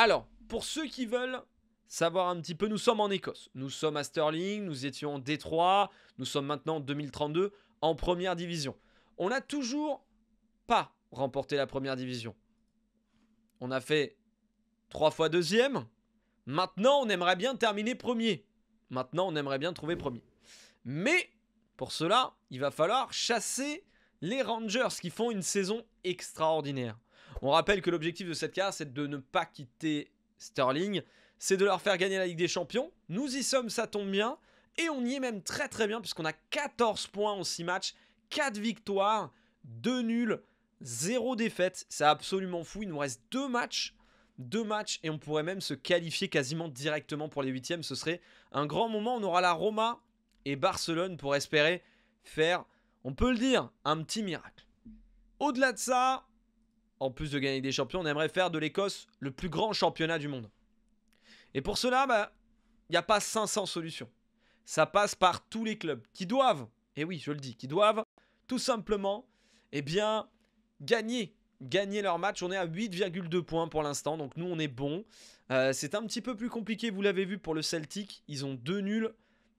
Alors, pour ceux qui veulent savoir un petit peu, nous sommes en Écosse. Nous sommes à Stirling, nous étions en Détroit, nous sommes maintenant en 2032 en première division. On n'a toujours pas remporté la première division. On a fait trois fois deuxième. Maintenant, on aimerait bien terminer premier. Maintenant, on aimerait bien trouver premier. Mais pour cela, il va falloir chasser les Rangers qui font une saison extraordinaire. On rappelle que l'objectif de cette carte, c'est de ne pas quitter Sterling. C'est de leur faire gagner la Ligue des Champions. Nous y sommes, ça tombe bien. Et on y est même très très bien puisqu'on a 14 points en 6 matchs, 4 victoires, 2 nuls, 0 défaite. C'est absolument fou. Il nous reste 2 matchs. 2 matchs et on pourrait même se qualifier quasiment directement pour les huitièmes. Ce serait un grand moment. On aura la Roma et Barcelone pour espérer faire, on peut le dire, un petit miracle. Au-delà de ça, en plus de gagner des champions, on aimerait faire de l'Écosse le plus grand championnat du monde. Et pour cela, bah, il n'y a pas 500 solutions. Ça passe par tous les clubs qui doivent, et oui, je le dis, qui doivent tout simplement, eh bien, gagner. Gagner leur match. On est à 8,2 points pour l'instant, donc nous, on est bon. Euh, c'est un petit peu plus compliqué, vous l'avez vu, pour le Celtic. Ils ont deux nuls,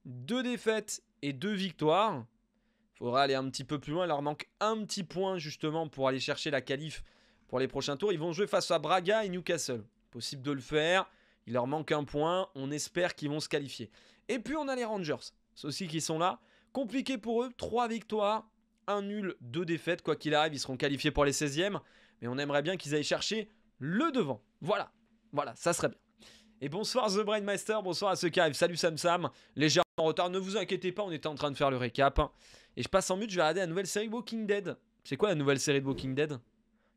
deux défaites et deux victoires. Il Faudra aller un petit peu plus loin. Il leur manque un petit point, justement, pour aller chercher la qualif' pour les prochains tours. Ils vont jouer face à Braga et Newcastle. Possible de le faire. Il leur manque un point. On espère qu'ils vont se qualifier. Et puis on a les Rangers. Ceux-ci qui sont là. Compliqué pour eux. Trois victoires, un nul, deux défaites. Quoi qu'il arrive, ils seront qualifiés pour les 16e. Mais on aimerait bien qu'ils aillent chercher le devant. Voilà. Voilà, ça serait bien. Et bonsoir The Master. bonsoir à ceux qui arrivent. Salut Sam Sam, légèrement en retard. Ne vous inquiétez pas, on était en train de faire le récap. Et je passe en but. je vais regarder la nouvelle série Walking Dead. C'est quoi la nouvelle série de Walking Dead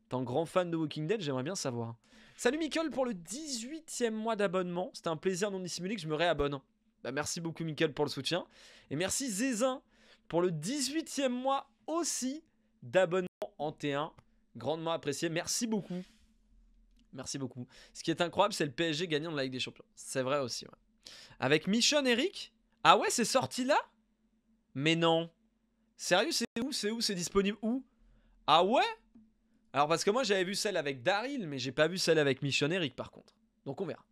Tant grand fan de Walking Dead, j'aimerais bien savoir. Salut Michael pour le 18e mois d'abonnement. C'était un plaisir non dissimulé que je me réabonne. Bah, merci beaucoup Michael pour le soutien. Et merci Zézin pour le 18e mois aussi d'abonnement en T1. Grandement apprécié. Merci beaucoup. Merci beaucoup. Ce qui est incroyable, c'est le PSG gagnant de la Ligue des Champions. C'est vrai aussi. Avec Michonne Eric. Ah ouais, c'est sorti là Mais non. Sérieux, c'est où C'est où C'est disponible où Ah ouais alors parce que moi j'avais vu celle avec Daryl, mais j'ai pas vu celle avec Mission Eric par contre. Donc on verra.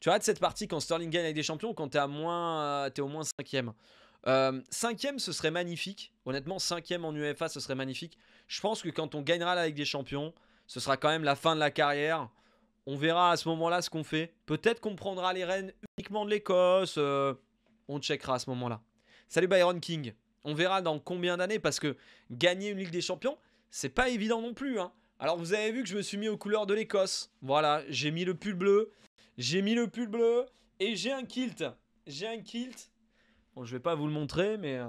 Tu rates cette partie quand Sterling gagne avec des champions quand t'es à moins, euh, es au moins cinquième. Euh, cinquième, ce serait magnifique. Honnêtement, cinquième en UEFA, ce serait magnifique. Je pense que quand on gagnera la Ligue des Champions, ce sera quand même la fin de la carrière. On verra à ce moment-là ce qu'on fait. Peut-être qu'on prendra les rênes uniquement de l'Écosse. Euh, on checkera à ce moment-là. Salut Byron King. On verra dans combien d'années parce que gagner une Ligue des Champions, c'est pas évident non plus. Hein. Alors vous avez vu que je me suis mis aux couleurs de l'Écosse. Voilà, j'ai mis le pull bleu. J'ai mis le pull bleu. Et j'ai un kilt. J'ai un kilt. Bon, je vais pas vous le montrer, mais... Euh,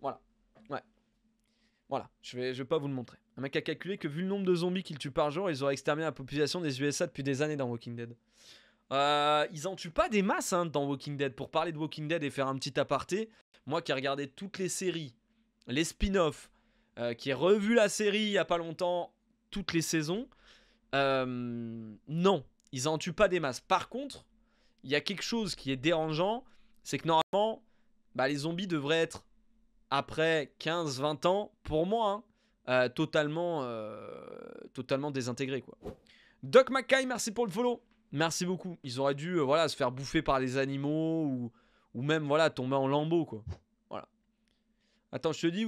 voilà. Ouais. Voilà, je vais, je vais pas vous le montrer. Un mec a calculé que vu le nombre de zombies qu'il tue par jour, ils auraient exterminé la population des USA depuis des années dans Walking Dead. Euh, ils en tuent pas des masses hein, dans Walking Dead. Pour parler de Walking Dead et faire un petit aparté, moi qui ai regardé toutes les séries, les spin-offs, euh, qui ai revu la série il y a pas longtemps toutes les saisons, euh, non, ils en tuent pas des masses. Par contre, il y a quelque chose qui est dérangeant, c'est que normalement, bah, les zombies devraient être après 15-20 ans, pour moi, hein, euh, totalement, euh, totalement désintégrés. Quoi. Doc McKay, merci pour le follow. Merci beaucoup. Ils auraient dû voilà, se faire bouffer par les animaux ou, ou même voilà, tomber en lambeaux. Quoi. Voilà. Attends, je te dis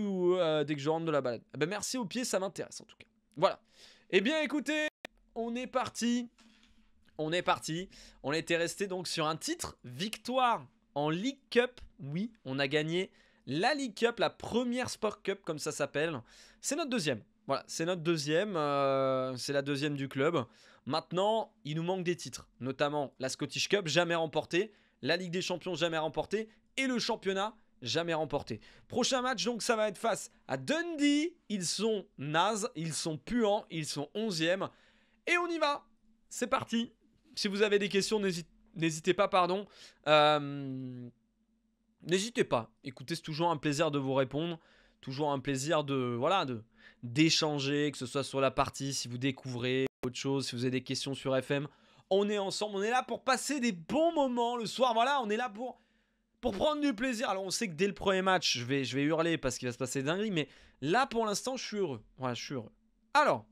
dès que je rentre de la balade. Eh ben, merci au pied, ça m'intéresse en tout cas. Voilà. Eh bien, écoutez, on est parti. On est parti. On était resté donc sur un titre victoire en League Cup. Oui, on a gagné la League Cup, la première Sport Cup, comme ça s'appelle. C'est notre deuxième. Voilà, c'est notre deuxième. Euh, c'est la deuxième du club. Maintenant, il nous manque des titres, notamment la Scottish Cup, jamais remportée, la Ligue des Champions, jamais remportée, et le championnat jamais remporté. Prochain match, donc, ça va être face à Dundee. Ils sont nazes, ils sont puants, ils sont 11e. Et on y va C'est parti Si vous avez des questions, n'hésitez pas, pardon. Euh, n'hésitez pas. Écoutez, c'est toujours un plaisir de vous répondre. Toujours un plaisir de voilà de d'échanger, que ce soit sur la partie, si vous découvrez autre chose, si vous avez des questions sur FM. On est ensemble, on est là pour passer des bons moments le soir. Voilà, on est là pour pour prendre du plaisir. Alors on sait que dès le premier match, je vais, je vais hurler parce qu'il va se passer dinguerie, mais là pour l'instant, je suis heureux. Voilà, je suis heureux. Alors,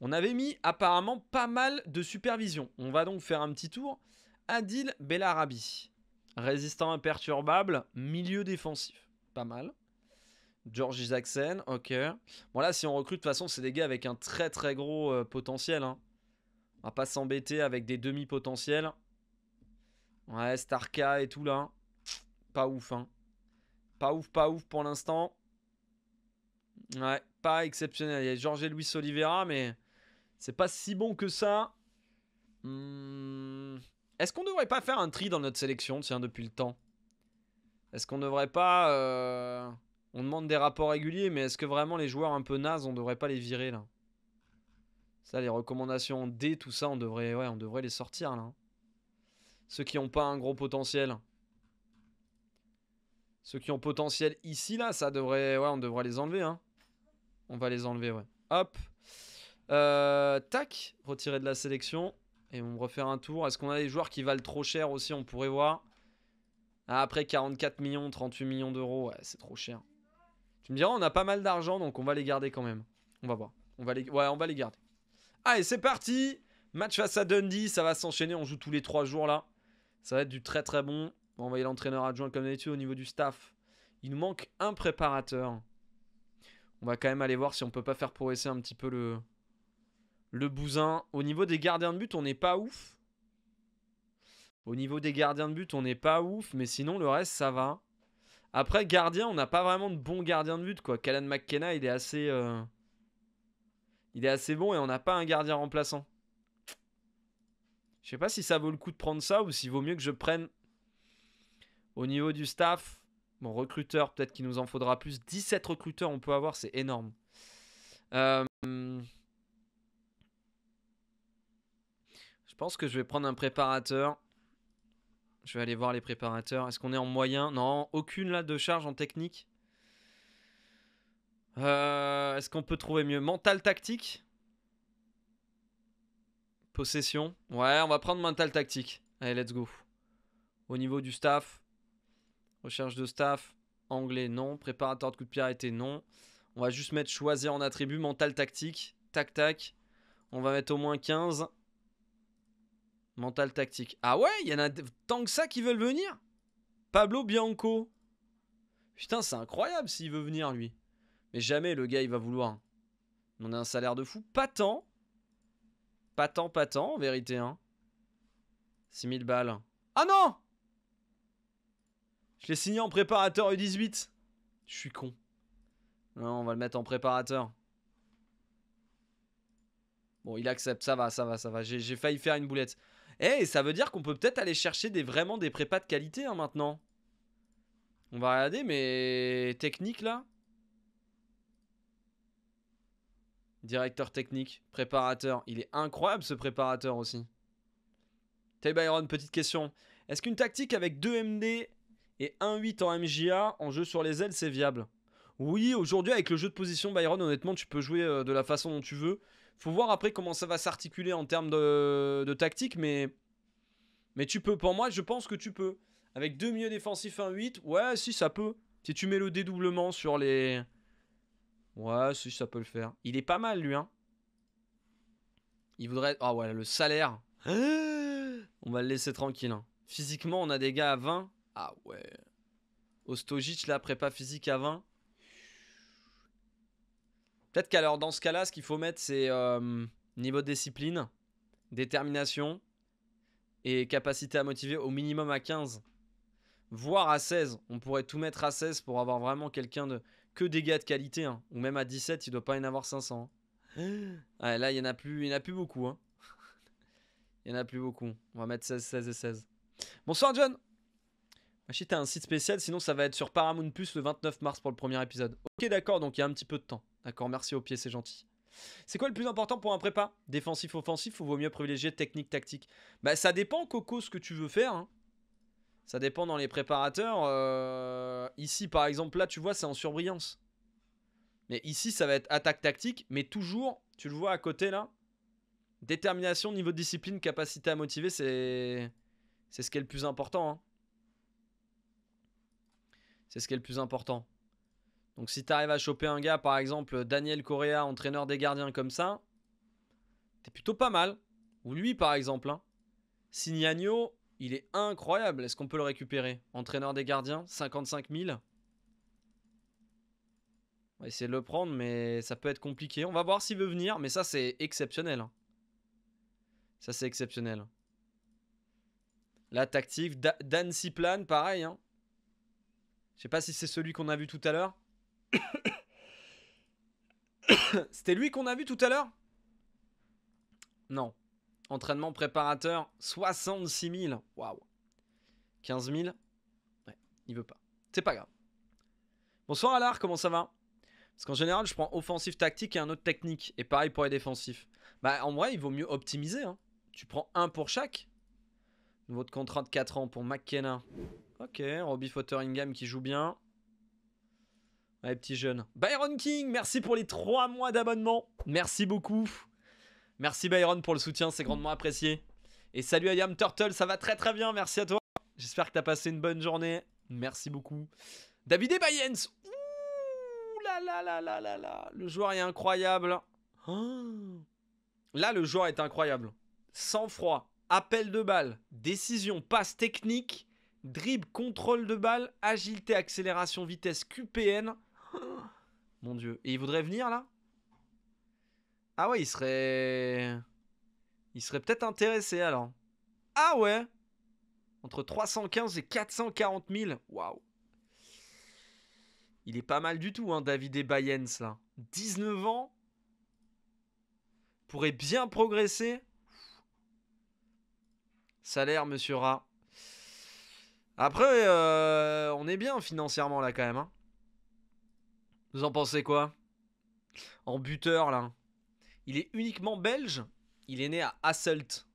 on avait mis apparemment pas mal de supervision. On va donc faire un petit tour. Adil Belarabi, résistant imperturbable, milieu défensif. Pas mal. George Isaacsen, ok. Bon là, si on recrute, de toute façon, c'est des gars avec un très très gros euh, potentiel. Hein. On va pas s'embêter avec des demi-potentiels. Ouais, Starka et tout là. Pas ouf, hein. Pas ouf, pas ouf pour l'instant. Ouais, pas exceptionnel. Il y a Jorge Luis Oliveira, mais c'est pas si bon que ça. Hmm. Est-ce qu'on devrait pas faire un tri dans notre sélection, tiens, depuis le temps Est-ce qu'on devrait pas. Euh, on demande des rapports réguliers, mais est-ce que vraiment les joueurs un peu nazes, on devrait pas les virer là Ça, les recommandations D, tout ça, on devrait, ouais, on devrait les sortir là. Ceux qui n'ont pas un gros potentiel. Ceux qui ont potentiel ici, là, ça devrait... Ouais, on devrait les enlever, hein. On va les enlever, ouais. Hop. Euh, tac, retirer de la sélection. Et on refaire un tour. Est-ce qu'on a des joueurs qui valent trop cher aussi On pourrait voir. Ah, après, 44 millions, 38 millions d'euros. Ouais, c'est trop cher. Tu me diras, on a pas mal d'argent, donc on va les garder quand même. On va voir. On va les... Ouais, on va les garder. Allez, c'est parti Match face à Dundee, ça va s'enchaîner. On joue tous les 3 jours là. Ça va être du très très bon. On va envoyer l'entraîneur adjoint comme d'habitude au niveau du staff. Il nous manque un préparateur. On va quand même aller voir si on peut pas faire progresser un petit peu le, le bousin. Au niveau des gardiens de but, on n'est pas ouf. Au niveau des gardiens de but, on n'est pas ouf, mais sinon le reste, ça va. Après, gardien, on n'a pas vraiment de bon gardien de but, quoi. Callan McKenna, il est assez. Euh, il est assez bon et on n'a pas un gardien remplaçant. Je sais pas si ça vaut le coup de prendre ça ou s'il vaut mieux que je prenne au niveau du staff, mon recruteur, peut-être qu'il nous en faudra plus. 17 recruteurs, on peut avoir, c'est énorme. Euh, je pense que je vais prendre un préparateur. Je vais aller voir les préparateurs. Est-ce qu'on est en moyen Non, aucune là de charge en technique. Euh, est-ce qu'on peut trouver mieux Mental tactique Possession. Ouais, on va prendre mental tactique. Allez, let's go. Au niveau du staff, recherche de staff, anglais, non. Préparateur de coup de pierre arrêté, non. On va juste mettre choisir en attribut, mental tactique, tac tac. On va mettre au moins 15. Mental tactique. Ah ouais, il y en a tant que ça qui veulent venir Pablo Bianco. Putain, c'est incroyable s'il veut venir lui. Mais jamais le gars il va vouloir. On a un salaire de fou. Pas tant. Pas tant, pas tant, en vérité. Hein. 6000 balles. Ah non Je l'ai signé en préparateur U18. Je suis con. Non, on va le mettre en préparateur. Bon, il accepte, ça va, ça va, ça va. J'ai failli faire une boulette. Eh, ça veut dire qu'on peut peut-être aller chercher des, vraiment des prépas de qualité hein, maintenant. On va regarder, mais technique là. directeur technique, préparateur. Il est incroyable ce préparateur aussi. Tay Byron, petite question. Est-ce qu'une tactique avec 2 MD et 1-8 en MJA en jeu sur les ailes, c'est viable Oui, aujourd'hui avec le jeu de position Byron, honnêtement, tu peux jouer euh, de la façon dont tu veux. Faut voir après comment ça va s'articuler en termes de, tactique, mais, mais tu peux. Pour moi, je pense que tu peux. Avec deux milieux défensifs 1-8, ouais, si ça peut. Si tu mets le dédoublement sur les, Ouais, si ça peut le faire. Il est pas mal lui, hein. Il voudrait. Ah oh, ouais, le salaire. On va le laisser tranquille. Hein. Physiquement, on a des gars à 20. Ah ouais. Ostojic, là, prépa physique à 20. Peut-être qu'alors, dans ce cas-là, ce qu'il faut mettre, c'est euh, niveau de discipline, détermination et capacité à motiver au minimum à 15. Voire à 16. On pourrait tout mettre à 16 pour avoir vraiment quelqu'un de que des gars de qualité. Hein. Ou même à 17, il doit pas y en avoir 500. Hein. là, il y en a plus, il a plus beaucoup. Hein. il y en a plus beaucoup. On va mettre 16, 16 et 16. Bonsoir, John. Machi, t'as un site spécial, sinon ça va être sur Paramount Plus le 29 mars pour le premier épisode. Ok, d'accord, donc il y a un petit peu de temps. D'accord, merci au pied, c'est gentil. C'est quoi le plus important pour un prépa Défensif, offensif ou vaut mieux privilégier technique, tactique Bah ça dépend, Coco, ce que tu veux faire. Hein. Ça dépend dans les préparateurs. Euh, ici, par exemple, là, tu vois, c'est en surbrillance. Mais ici, ça va être attaque tactique, mais toujours, tu le vois à côté là, détermination, niveau de discipline, capacité à motiver, c'est c'est ce qui est le plus important. Hein. C'est ce qui est le plus important. Donc si tu arrives à choper un gars, par exemple Daniel Correa, entraîneur des gardiens comme ça, t'es plutôt pas mal. Ou lui, par exemple. Hein. Signagno, il est incroyable. Est-ce qu'on peut le récupérer Entraîneur des gardiens, 55 000. On va essayer de le prendre, mais ça peut être compliqué. On va voir s'il veut venir, mais ça, c'est exceptionnel. Hein. Ça, c'est exceptionnel. La tactique, da Dan pareil. Hein. Je sais pas si c'est celui qu'on a vu tout à l'heure. C'était lui qu'on a vu tout à l'heure Non. Entraînement préparateur, 66 000. Waouh. 15 000. Ouais, il veut pas. C'est pas grave. Bonsoir Alar, comment ça va Parce qu'en général, je prends offensif tactique et un autre technique. Et pareil pour les défensifs. Bah, en vrai, il vaut mieux optimiser. Hein. Tu prends un pour chaque. de contrat de 4 ans pour McKenna. Ok, Robbie Fotheringham qui joue bien. Allez, petit jeune. Byron King, merci pour les 3 mois d'abonnement. Merci beaucoup. Merci Byron pour le soutien, c'est grandement apprécié. Et salut à Turtle, ça va très très bien, merci à toi. J'espère que t'as passé une bonne journée. Merci beaucoup. David et Bayens Ouh là là là là là là Le joueur est incroyable. Oh. Là, le joueur est incroyable. Sans froid, appel de balle, décision, passe technique, dribble, contrôle de balle, agilité, accélération, vitesse, QPN. Oh. Mon dieu. Et il voudrait venir là ah ouais, il serait... Il serait peut-être intéressé alors. Ah ouais Entre 315 et 440 000. Waouh. Il est pas mal du tout, hein, David et Bayens, là. 19 ans. Pourrait bien progresser. Salaire, monsieur Rat. Après, euh, on est bien financièrement, là, quand même. Hein. Vous en pensez quoi En buteur, là. Il est uniquement belge. Il est né à Hasselt.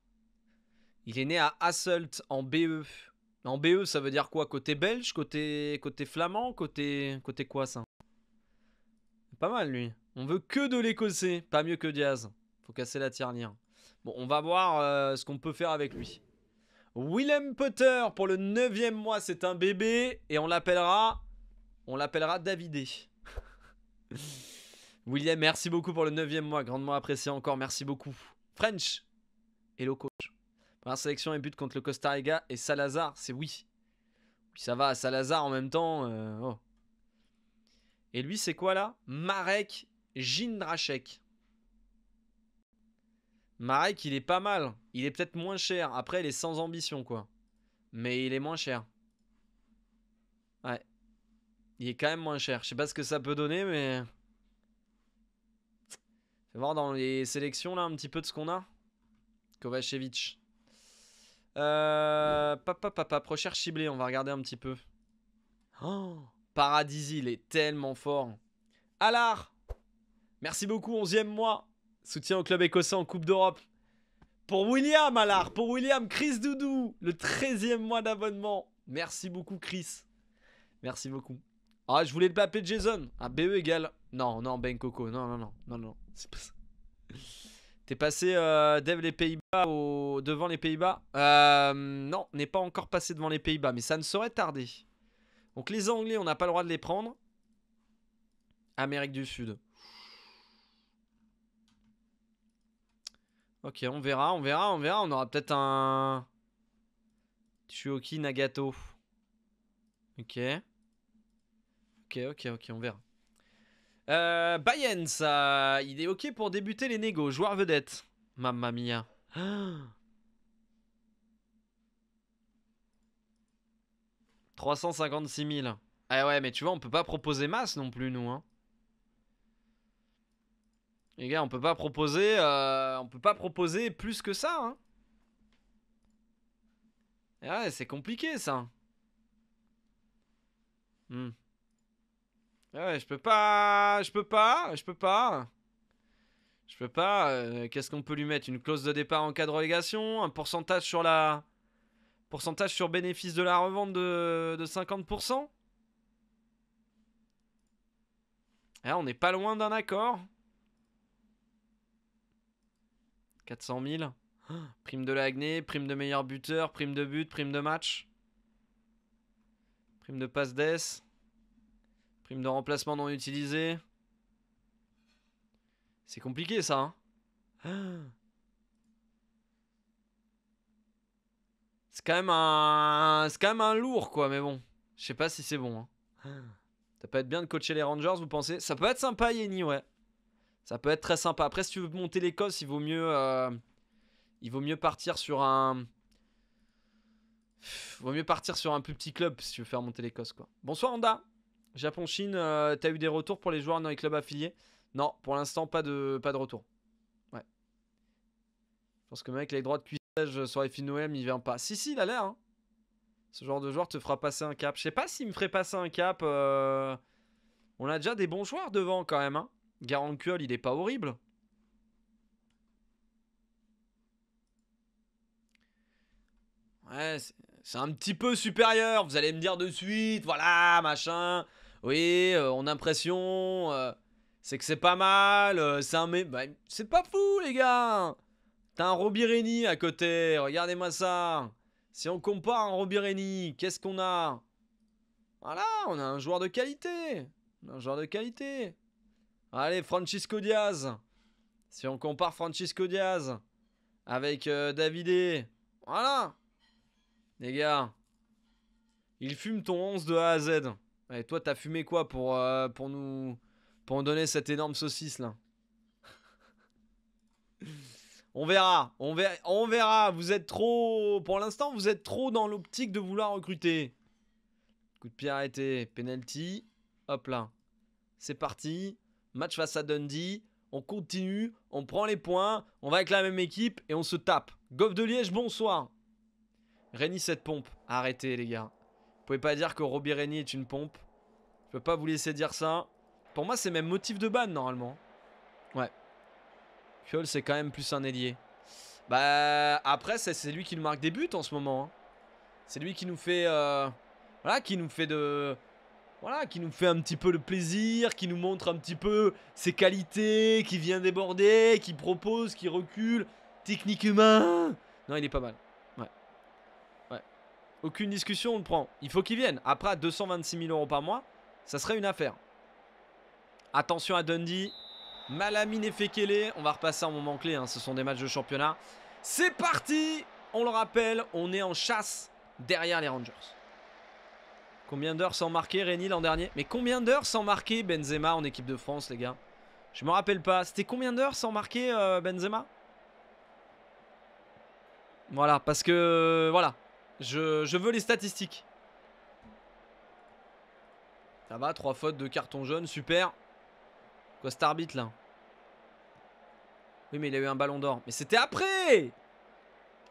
Il est né à Hasselt en BE. En BE, ça veut dire quoi Côté belge, côté côté flamand, côté côté quoi ça Pas mal lui. On veut que de l'écossais, pas mieux que Diaz. Faut casser la tiernière. Bon, on va voir euh, ce qu'on peut faire avec lui. Willem Potter pour le neuvième mois, c'est un bébé et on l'appellera, on l'appellera Davidé. William, merci beaucoup pour le 9 mois, grandement apprécié encore, merci beaucoup. French, hello coach. Première sélection et but contre le Costa Rica et Salazar, c'est oui. ça va, Salazar en même temps. Euh, oh. Et lui, c'est quoi là Marek Jindrachek. Marek, il est pas mal. Il est peut-être moins cher. Après, il est sans ambition, quoi. Mais il est moins cher. Ouais. Il est quand même moins cher. Je sais pas ce que ça peut donner, mais... Fais voir dans les sélections là un petit peu de ce qu'on a. Kovacevic. Euh, papa, papa, ciblée, on va regarder un petit peu. Oh, il est tellement fort. Alar Merci beaucoup, 11e mois. Soutien au club écossais en Coupe d'Europe. Pour William, Alar Pour William, Chris Doudou Le 13e mois d'abonnement. Merci beaucoup, Chris. Merci beaucoup. Ah, je voulais le de Jason. Un ah, BE égale non, non, Ben Coco, non, non, non, non, non, c'est pas ça. T'es passé euh, dev les Pays-Bas devant les Pays-Bas euh, Non, n'est pas encore passé devant les Pays-Bas, mais ça ne saurait tarder. Donc les Anglais, on n'a pas le droit de les prendre. Amérique du Sud. Ok, on verra, on verra, on verra. On aura peut-être un... Chuoki Nagato. Ok. Ok, ok, ok, on verra. Euh, Bayern, ça, euh, il est ok pour débuter les négos. Joueur vedette. Mamma mia. 356 000. Ah ouais, mais tu vois, on peut pas proposer masse non plus, nous. Hein. Les gars, on peut pas proposer, euh, on peut pas proposer plus que ça. Ah ouais, c'est compliqué ça. Hmm. Ah ouais, je peux pas, je peux pas, je peux pas. Je peux pas. Euh, qu'est-ce qu'on peut lui mettre Une clause de départ en cas de relégation Un pourcentage sur la. Pourcentage sur bénéfice de la revente de, de 50% ah, on n'est pas loin d'un accord. 400 000. prime de l'Agné, prime de meilleur buteur, prime de but, prime de match. Prime de passe d'ess. Prime de remplacement non utilisé. C'est compliqué ça. Hein. c'est quand même un, quand même un lourd quoi, mais bon, je sais pas si c'est bon. Hein. Ça peut être bien de coacher les Rangers, vous pensez Ça peut être sympa, Yenny, ouais. Ça peut être très sympa. Après, si tu veux monter l'Ecosse, il vaut mieux, euh, il vaut mieux partir sur un, vaut mieux partir sur un plus petit club si tu veux faire monter l'Ecosse. quoi. Bonsoir Honda. Japon-Chine, euh, t'as eu des retours pour les joueurs dans les clubs affiliés Non, pour l'instant, pas de, pas de retour. Ouais. Je pense que mec, les droits de cuissage sur Noël, il vient pas. Si, si, il a l'air. Hein. Ce genre de joueur te fera passer un cap. Je sais pas s'il me ferait passer un cap. Euh. On a déjà des bons joueurs devant quand même. Hein. que il est pas horrible. Ouais, c'est un petit peu supérieur. Vous allez me dire de suite, voilà, machin oui, euh, on a l'impression, euh, c'est que c'est pas mal, euh, c'est bah, c'est pas fou, les gars T'as un Robirini à côté, regardez-moi ça Si on compare un Robirini, qu'est-ce qu'on a Voilà, on a un joueur de qualité Un joueur de qualité Allez, Francisco Diaz Si on compare Francisco Diaz avec Davide, voilà Les gars, il fume ton 11 de A à Z et toi, t'as fumé quoi pour, euh, pour nous pour donner cette énorme saucisse là On verra, on verra, on verra. Vous êtes trop, pour l'instant, vous êtes trop dans l'optique de vouloir recruter. Coup de pied arrêté, penalty, hop là, c'est parti. Match face à Dundee, on continue, on prend les points, on va avec la même équipe et on se tape. Goff de Liège, bonsoir. Réunis cette pompe, arrêtez les gars pouvez pas dire que Robbie Rennie est une pompe. Je peux pas vous laisser dire ça. Pour moi, c'est même motif de ban normalement. Ouais. Fiol, c'est quand même plus un ailier. Bah, après, c'est lui qui nous marque des buts en ce moment. Hein. C'est lui qui nous fait. Euh, voilà, qui nous fait de. Voilà, qui nous fait un petit peu le plaisir, qui nous montre un petit peu ses qualités, qui vient déborder, qui propose, qui recule. Technique humain Non, il est pas mal. Aucune discussion, on le prend. Il faut qu'il vienne. Après, à 226 000 euros par mois, ça serait une affaire. Attention à Dundee. Malamine et Fekele. On va repasser un moment clé. Hein. Ce sont des matchs de championnat. C'est parti On le rappelle, on est en chasse derrière les Rangers. Combien d'heures sans marquer Rény l'an dernier Mais combien d'heures sans marquer Benzema en équipe de France, les gars Je me rappelle pas. C'était combien d'heures sans marquer euh, Benzema Voilà, parce que... Voilà, je, veux les statistiques. Ça va, trois fautes, de carton jaune, super. Quoi cet arbitre là Oui mais il a eu un ballon d'or. Mais c'était après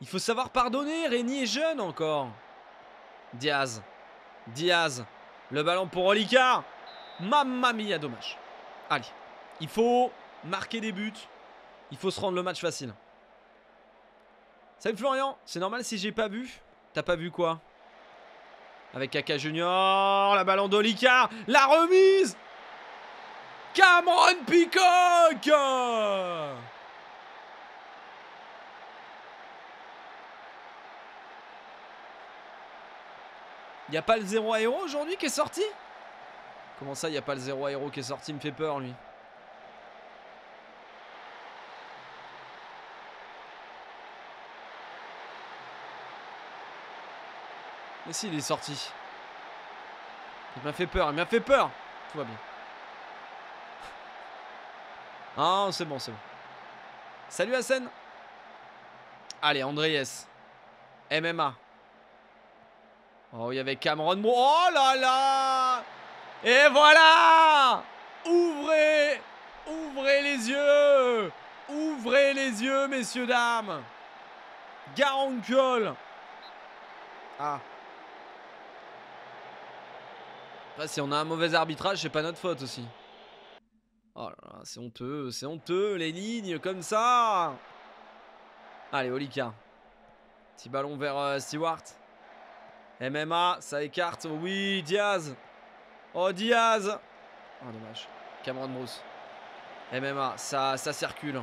Il faut savoir pardonner, Rény est jeune encore. Diaz. Diaz. Le ballon pour Olicard. Mamma mia, dommage. Allez, il faut marquer des buts. Il faut se rendre le match facile. Salut Florian, c'est normal si j'ai pas vu. T'as pas vu quoi Avec Kaka Junior, la balle la remise Cameron Peacock Il a pas le 0 aéro aujourd'hui qui est sorti Comment ça, il a pas le 0 aéro qui est sorti Il me fait peur, lui. Mais si, il est sorti. Il m'a fait peur, il m'a fait peur. Tout va bien. Ah, c'est bon, c'est bon. Salut Hassan. Allez, Andreas. MMA. Oh, il y avait Cameron. Oh là là Et voilà Ouvrez Ouvrez les yeux Ouvrez les yeux, messieurs, dames Garon Ah si on a un mauvais arbitrage, c'est pas notre faute aussi. Oh là là, c'est honteux, c'est honteux, les lignes comme ça. Allez, Olika. Petit ballon vers euh, Stewart. MMA, ça écarte. Oui, Diaz. Oh, Diaz. Oh, dommage. Cameron Bruce. MMA, ça, ça circule.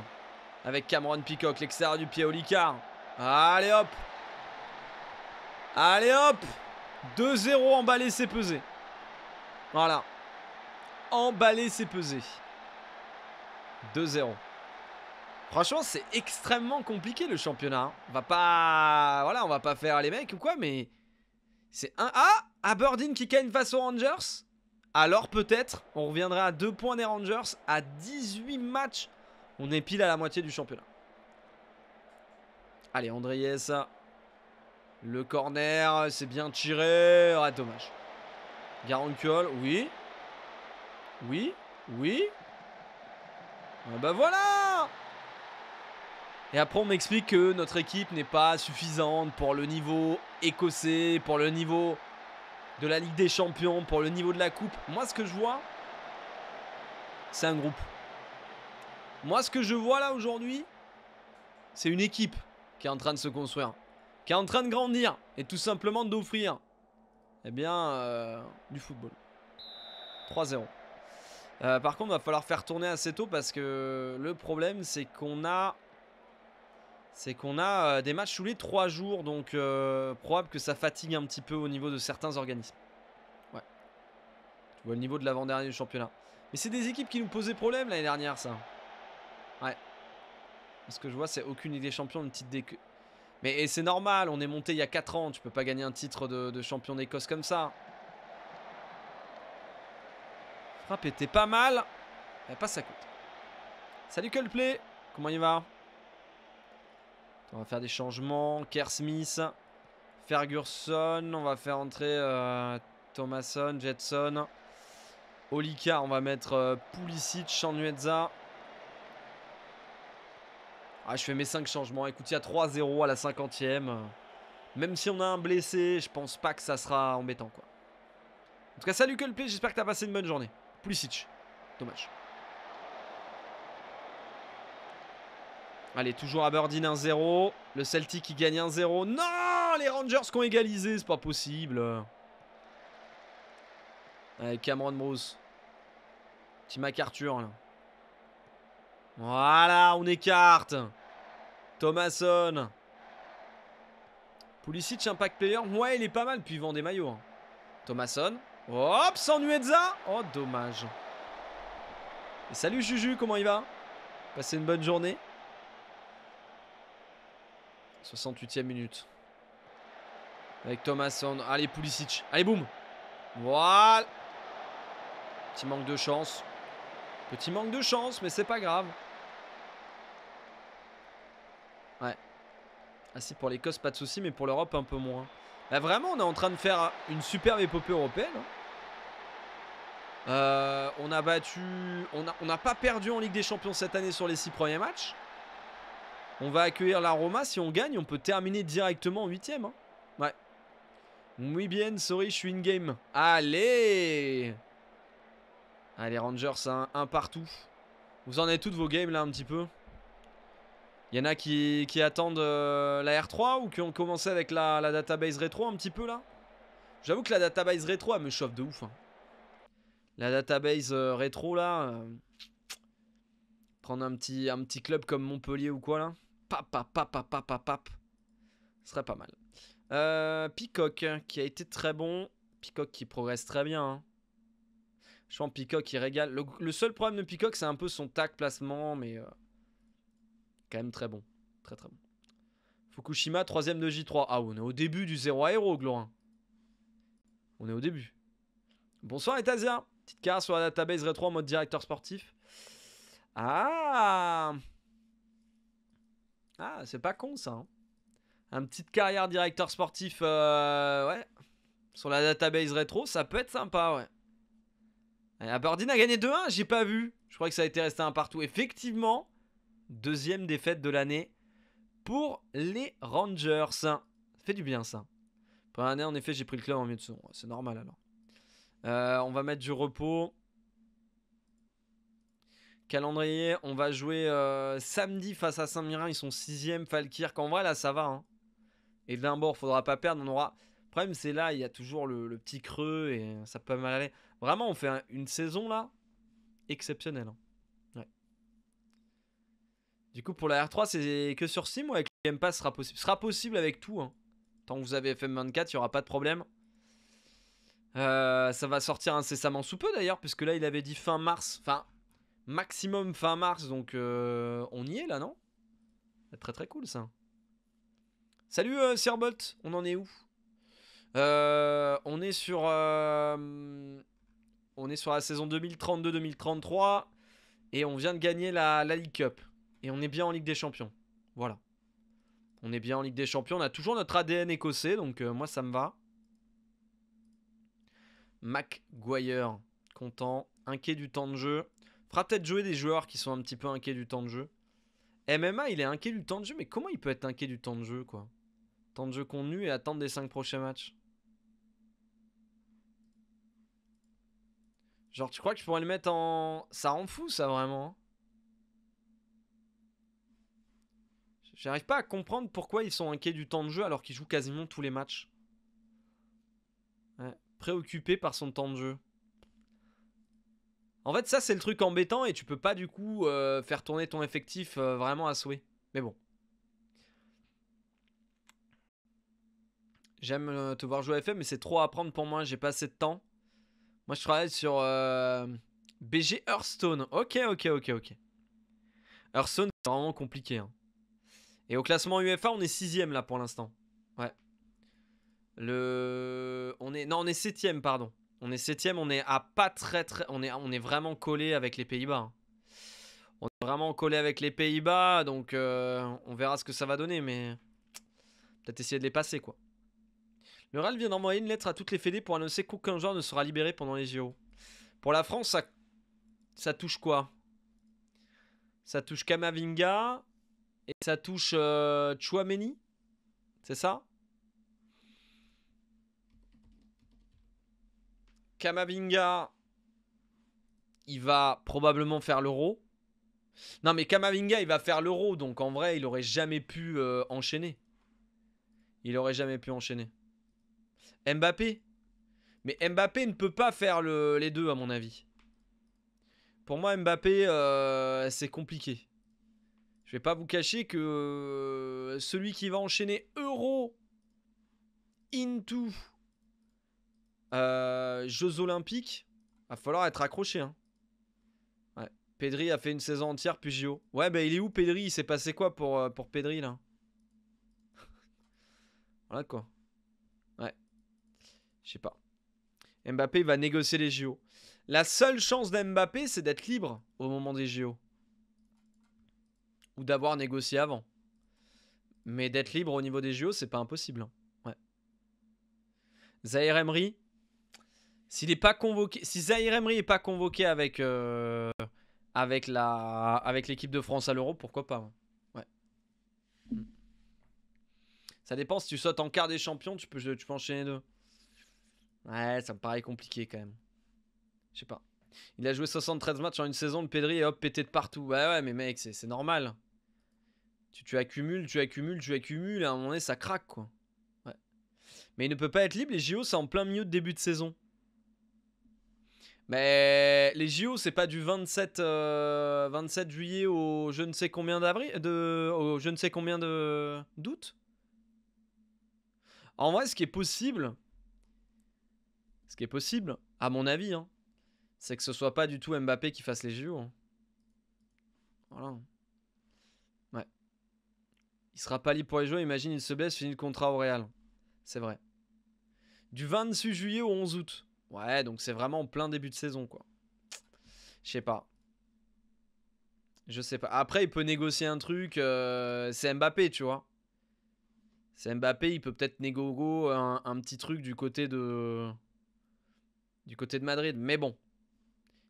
Avec Cameron Peacock, l'extérieur du pied, Olika. Allez, hop. Allez, hop. 2-0 emballé, c'est pesé. Voilà. Emballer, c'est peser. 2-0. Franchement, c'est extrêmement compliqué le championnat. Hein. On va pas. Voilà, on va pas faire les mecs ou quoi, mais. C'est un. Ah Aberdeen qui gagne face aux Rangers Alors peut-être, on reviendra à 2 points des Rangers à 18 matchs. On est pile à la moitié du championnat. Allez, Andriès, Le corner, c'est bien tiré. Ah, dommage. Garancol, oui. Oui, oui. Ah bah voilà Et après on m'explique que notre équipe n'est pas suffisante pour le niveau écossais, pour le niveau de la Ligue des Champions, pour le niveau de la Coupe. Moi ce que je vois, c'est un groupe. Moi ce que je vois là aujourd'hui, c'est une équipe qui est en train de se construire, qui est en train de grandir et tout simplement d'offrir eh bien, euh, du football. 3-0. Euh, par contre, va falloir faire tourner assez tôt parce que le problème, c'est qu'on a, c'est qu'on a euh, des matchs tous les 3 jours, donc probable que ça fatigue un petit peu au niveau de certains organismes. Ouais. Tu vois le niveau de l'avant-dernier du championnat. Mais c'est des équipes qui nous posaient problème l'année dernière, ça. Ouais. Ce que je vois, c'est aucune idée champion une petite, mais c'est normal, on est monté il y a 4 ans, tu peux pas gagner un titre de, champion d'Écosse comme ça. Frappe était pas mal. Mais eh, pas ça coûte. Salut Coldplay, comment il va On va faire des changements. Kerr Smith, Ferguson, on va faire entrer euh, Thomason, Jetson. Olika, on va mettre euh, Pulisic, Chanuetza. Ah, je fais mes 5 changements. Écoute, il y a 3-0 à la 50e. Même si on a un blessé, je pense pas que ça sera embêtant, quoi. En tout cas, salut Coldplay, j'espère que t'as passé une bonne journée. Pulisic. Dommage. Allez, toujours Aberdeen 1-0. Le Celtic qui gagne 1-0. Non Les Rangers qui ont égalisé, c'est pas possible. Allez, Cameron Bruce. Petit MacArthur, là. Voilà, on écarte. Thomasson. Pulisic, impact player. Ouais, il est pas mal, puis il vend des maillots. Hein. Thomasson. Hop, sans Oh, dommage. salut Juju, comment il va Passez une bonne journée. 68e minute. Avec Thomasson. Allez, Pulisic. Allez, boum. Voilà. Petit manque de chance. Petit manque de chance, mais c'est pas grave. Ah si, pour l'Écosse, pas de souci, mais pour l'Europe, un peu moins. vraiment, on est en train de faire une superbe épopée européenne. Hein. Euh, on a battu... On n'a a pas perdu en Ligue des Champions cette année sur les 6 premiers matchs. On va accueillir la Roma. Si on gagne, on peut terminer directement en 8ème. Hein. Ouais. Oui bien, sorry, je suis in-game. Allez Allez Rangers, un, hein, un partout. Vous en avez toutes vos games là un petit peu il y en a qui, attendent euh, la R3 ou qui ont commencé avec la, database rétro un petit peu là J'avoue que la database rétro elle me chauffe de ouf. Hein. La database euh, rétro là. Euh, prendre un petit, un petit club comme Montpellier ou quoi là. Pap, Ce serait pas mal. Peacock hein, qui a été très bon. Peacock qui progresse très bien. Hein. Je pense Peacock qui régale. Le, seul problème de Peacock c'est un peu son tac placement mais. Quand même très bon. Très très bon. Fukushima, troisième de J3. Ah, on est au début du 0 à héros, Glorin. On est au début. Bonsoir, Etasia. Petite carte sur la database rétro en mode directeur sportif. Ah Ah, c'est pas con, ça. Hein. Un petite carrière directeur sportif, euh, ouais. Sur la database rétro, ça peut être sympa, ouais. Aberdeen a gagné 2-1, j'ai pas vu. Je crois que ça a été resté un partout. Effectivement, Deuxième défaite de l'année pour les Rangers. fait du bien ça. Pour l'année, en effet, j'ai pris le club en milieu de saison C'est normal alors. Euh, on va mettre du repos. Calendrier, on va jouer euh, samedi face à Saint-Mirin. Ils sont sixième Falkir, Falkirk. En vrai, là, ça va. Et d'un bord, faudra pas perdre. On aura. Le problème, c'est là, il y a toujours le, petit creux et ça peut mal aller. Vraiment, on fait une saison là exceptionnelle. Hein. Du coup, pour la R3, c'est que sur sim, ou avec le Game Pass sera possible sera possible avec tout. Hein. Tant que vous avez FM24, il n'y aura pas de problème. Euh, ça va sortir incessamment sous peu d'ailleurs, puisque là, il avait dit fin mars. Enfin, maximum fin mars, donc euh, on y est là, non Très très cool ça. Salut euh, on en est où euh, on est sur on est sur la saison 2032-2033 et on vient de gagner la, la League Cup. Et on est bien en Ligue des Champions. Voilà. On est bien en Ligue des Champions. On a toujours notre ADN écossais, donc euh, moi ça me va. McGuire, content. Inquiet du temps de jeu. Fera peut-être jouer des joueurs qui sont un petit peu inquiets du temps de jeu. MMA, il est inquiet du temps de jeu, mais comment il peut être inquiet du temps de jeu, quoi Temps de jeu contenu et attendre des 5 prochains matchs. Genre, tu crois que je pourrais le mettre en. Ça rend fou, ça, vraiment. J'arrive pas à comprendre pourquoi ils sont inquiets du temps de jeu alors qu'ils jouent quasiment tous les matchs. Ouais. Préoccupé par son temps de jeu. En fait, ça, c'est le truc embêtant et tu peux pas du coup euh, faire tourner ton effectif euh, vraiment à souhait. Mais bon. J'aime euh, te voir jouer à FM, mais c'est trop à prendre pour moi. J'ai pas assez de temps. Moi, je travaille sur BG Hearthstone. Ok, ok, ok, ok. Hearthstone, c'est vraiment compliqué. Hein. Et au classement UEFA, on est sixième là pour l'instant. Ouais. Le, on est non, on est septième, pardon. On est septième, on est à pas très très, on est on est vraiment collé avec les Pays-Bas. Hein. On est vraiment collé avec les Pays-Bas, donc euh, on verra ce que ça va donner, mais peut-être essayer de les passer quoi. Le RAL vient d'envoyer une lettre à toutes les fédés pour annoncer qu'aucun joueur ne sera libéré pendant les JO. Pour la France, ça, ça touche quoi Ça touche Kamavinga, et ça touche euh, Chouameni, c'est ça Kamavinga, il va probablement faire l'euro. Non mais Kamavinga, il va faire l'euro, donc en vrai, il aurait jamais pu euh, enchaîner. Il aurait jamais pu enchaîner. Mbappé Mais Mbappé ne peut pas faire les deux, à mon avis. Pour moi, Mbappé, euh, c'est compliqué. Je vais pas vous cacher que euh, celui qui va enchaîner Euro into euh, Jeux Olympiques, va falloir être accroché. Hein. Ouais. Pedri a fait une saison entière puis JO. Ouais, bah il est où Pedri Il s'est passé quoi pour, euh, pour Pedri là Voilà quoi. Ouais. Je sais pas. Mbappé va négocier les JO. La seule chance d'Mbappé, c'est d'être libre au moment des JO ou d'avoir négocié avant. Mais d'être libre au niveau des JO, c'est pas impossible. Hein. Zahir Emery, s'il est pas convoqué, si Zahir Emery est pas convoqué avec euh, avec la avec l'équipe de France à l'Euro, pourquoi pas hein. Ouais. Hmm. Ça dépend. Si tu sautes en quart des champions, tu peux tu peux enchaîner deux. Ouais, ça me paraît compliqué quand même. Je sais pas. Il a joué 73 matchs en une saison, de Pedri et hop pété de partout. Ouais ouais, mais mec, c'est normal. Tu, accumules, tu accumules, tu accumules, et à un moment donné, ça craque, quoi. Mais il ne peut pas être libre, les JO, c'est en plein milieu de début de saison. Mais les JO, c'est pas du 27, 27 euh, juillet au je ne sais combien d'avril, au je ne sais combien de d'août. En vrai, ce qui est possible, ce qui est possible, à mon avis, hein, c'est que ce soit pas du tout Mbappé qui fasse les JO. Hein. Voilà. Il sera pas libre pour les joueurs, imagine il se blesse, finit le contrat au Real. C'est vrai. Du 26 juillet au 11 août. Ouais, donc c'est vraiment en plein début de saison, quoi. Je sais pas. Je sais pas. Après, il peut négocier un truc. Euh, c'est Mbappé, tu vois. C'est Mbappé, il peut peut-être négocier un, petit truc du côté de. Du côté de Madrid. Mais bon.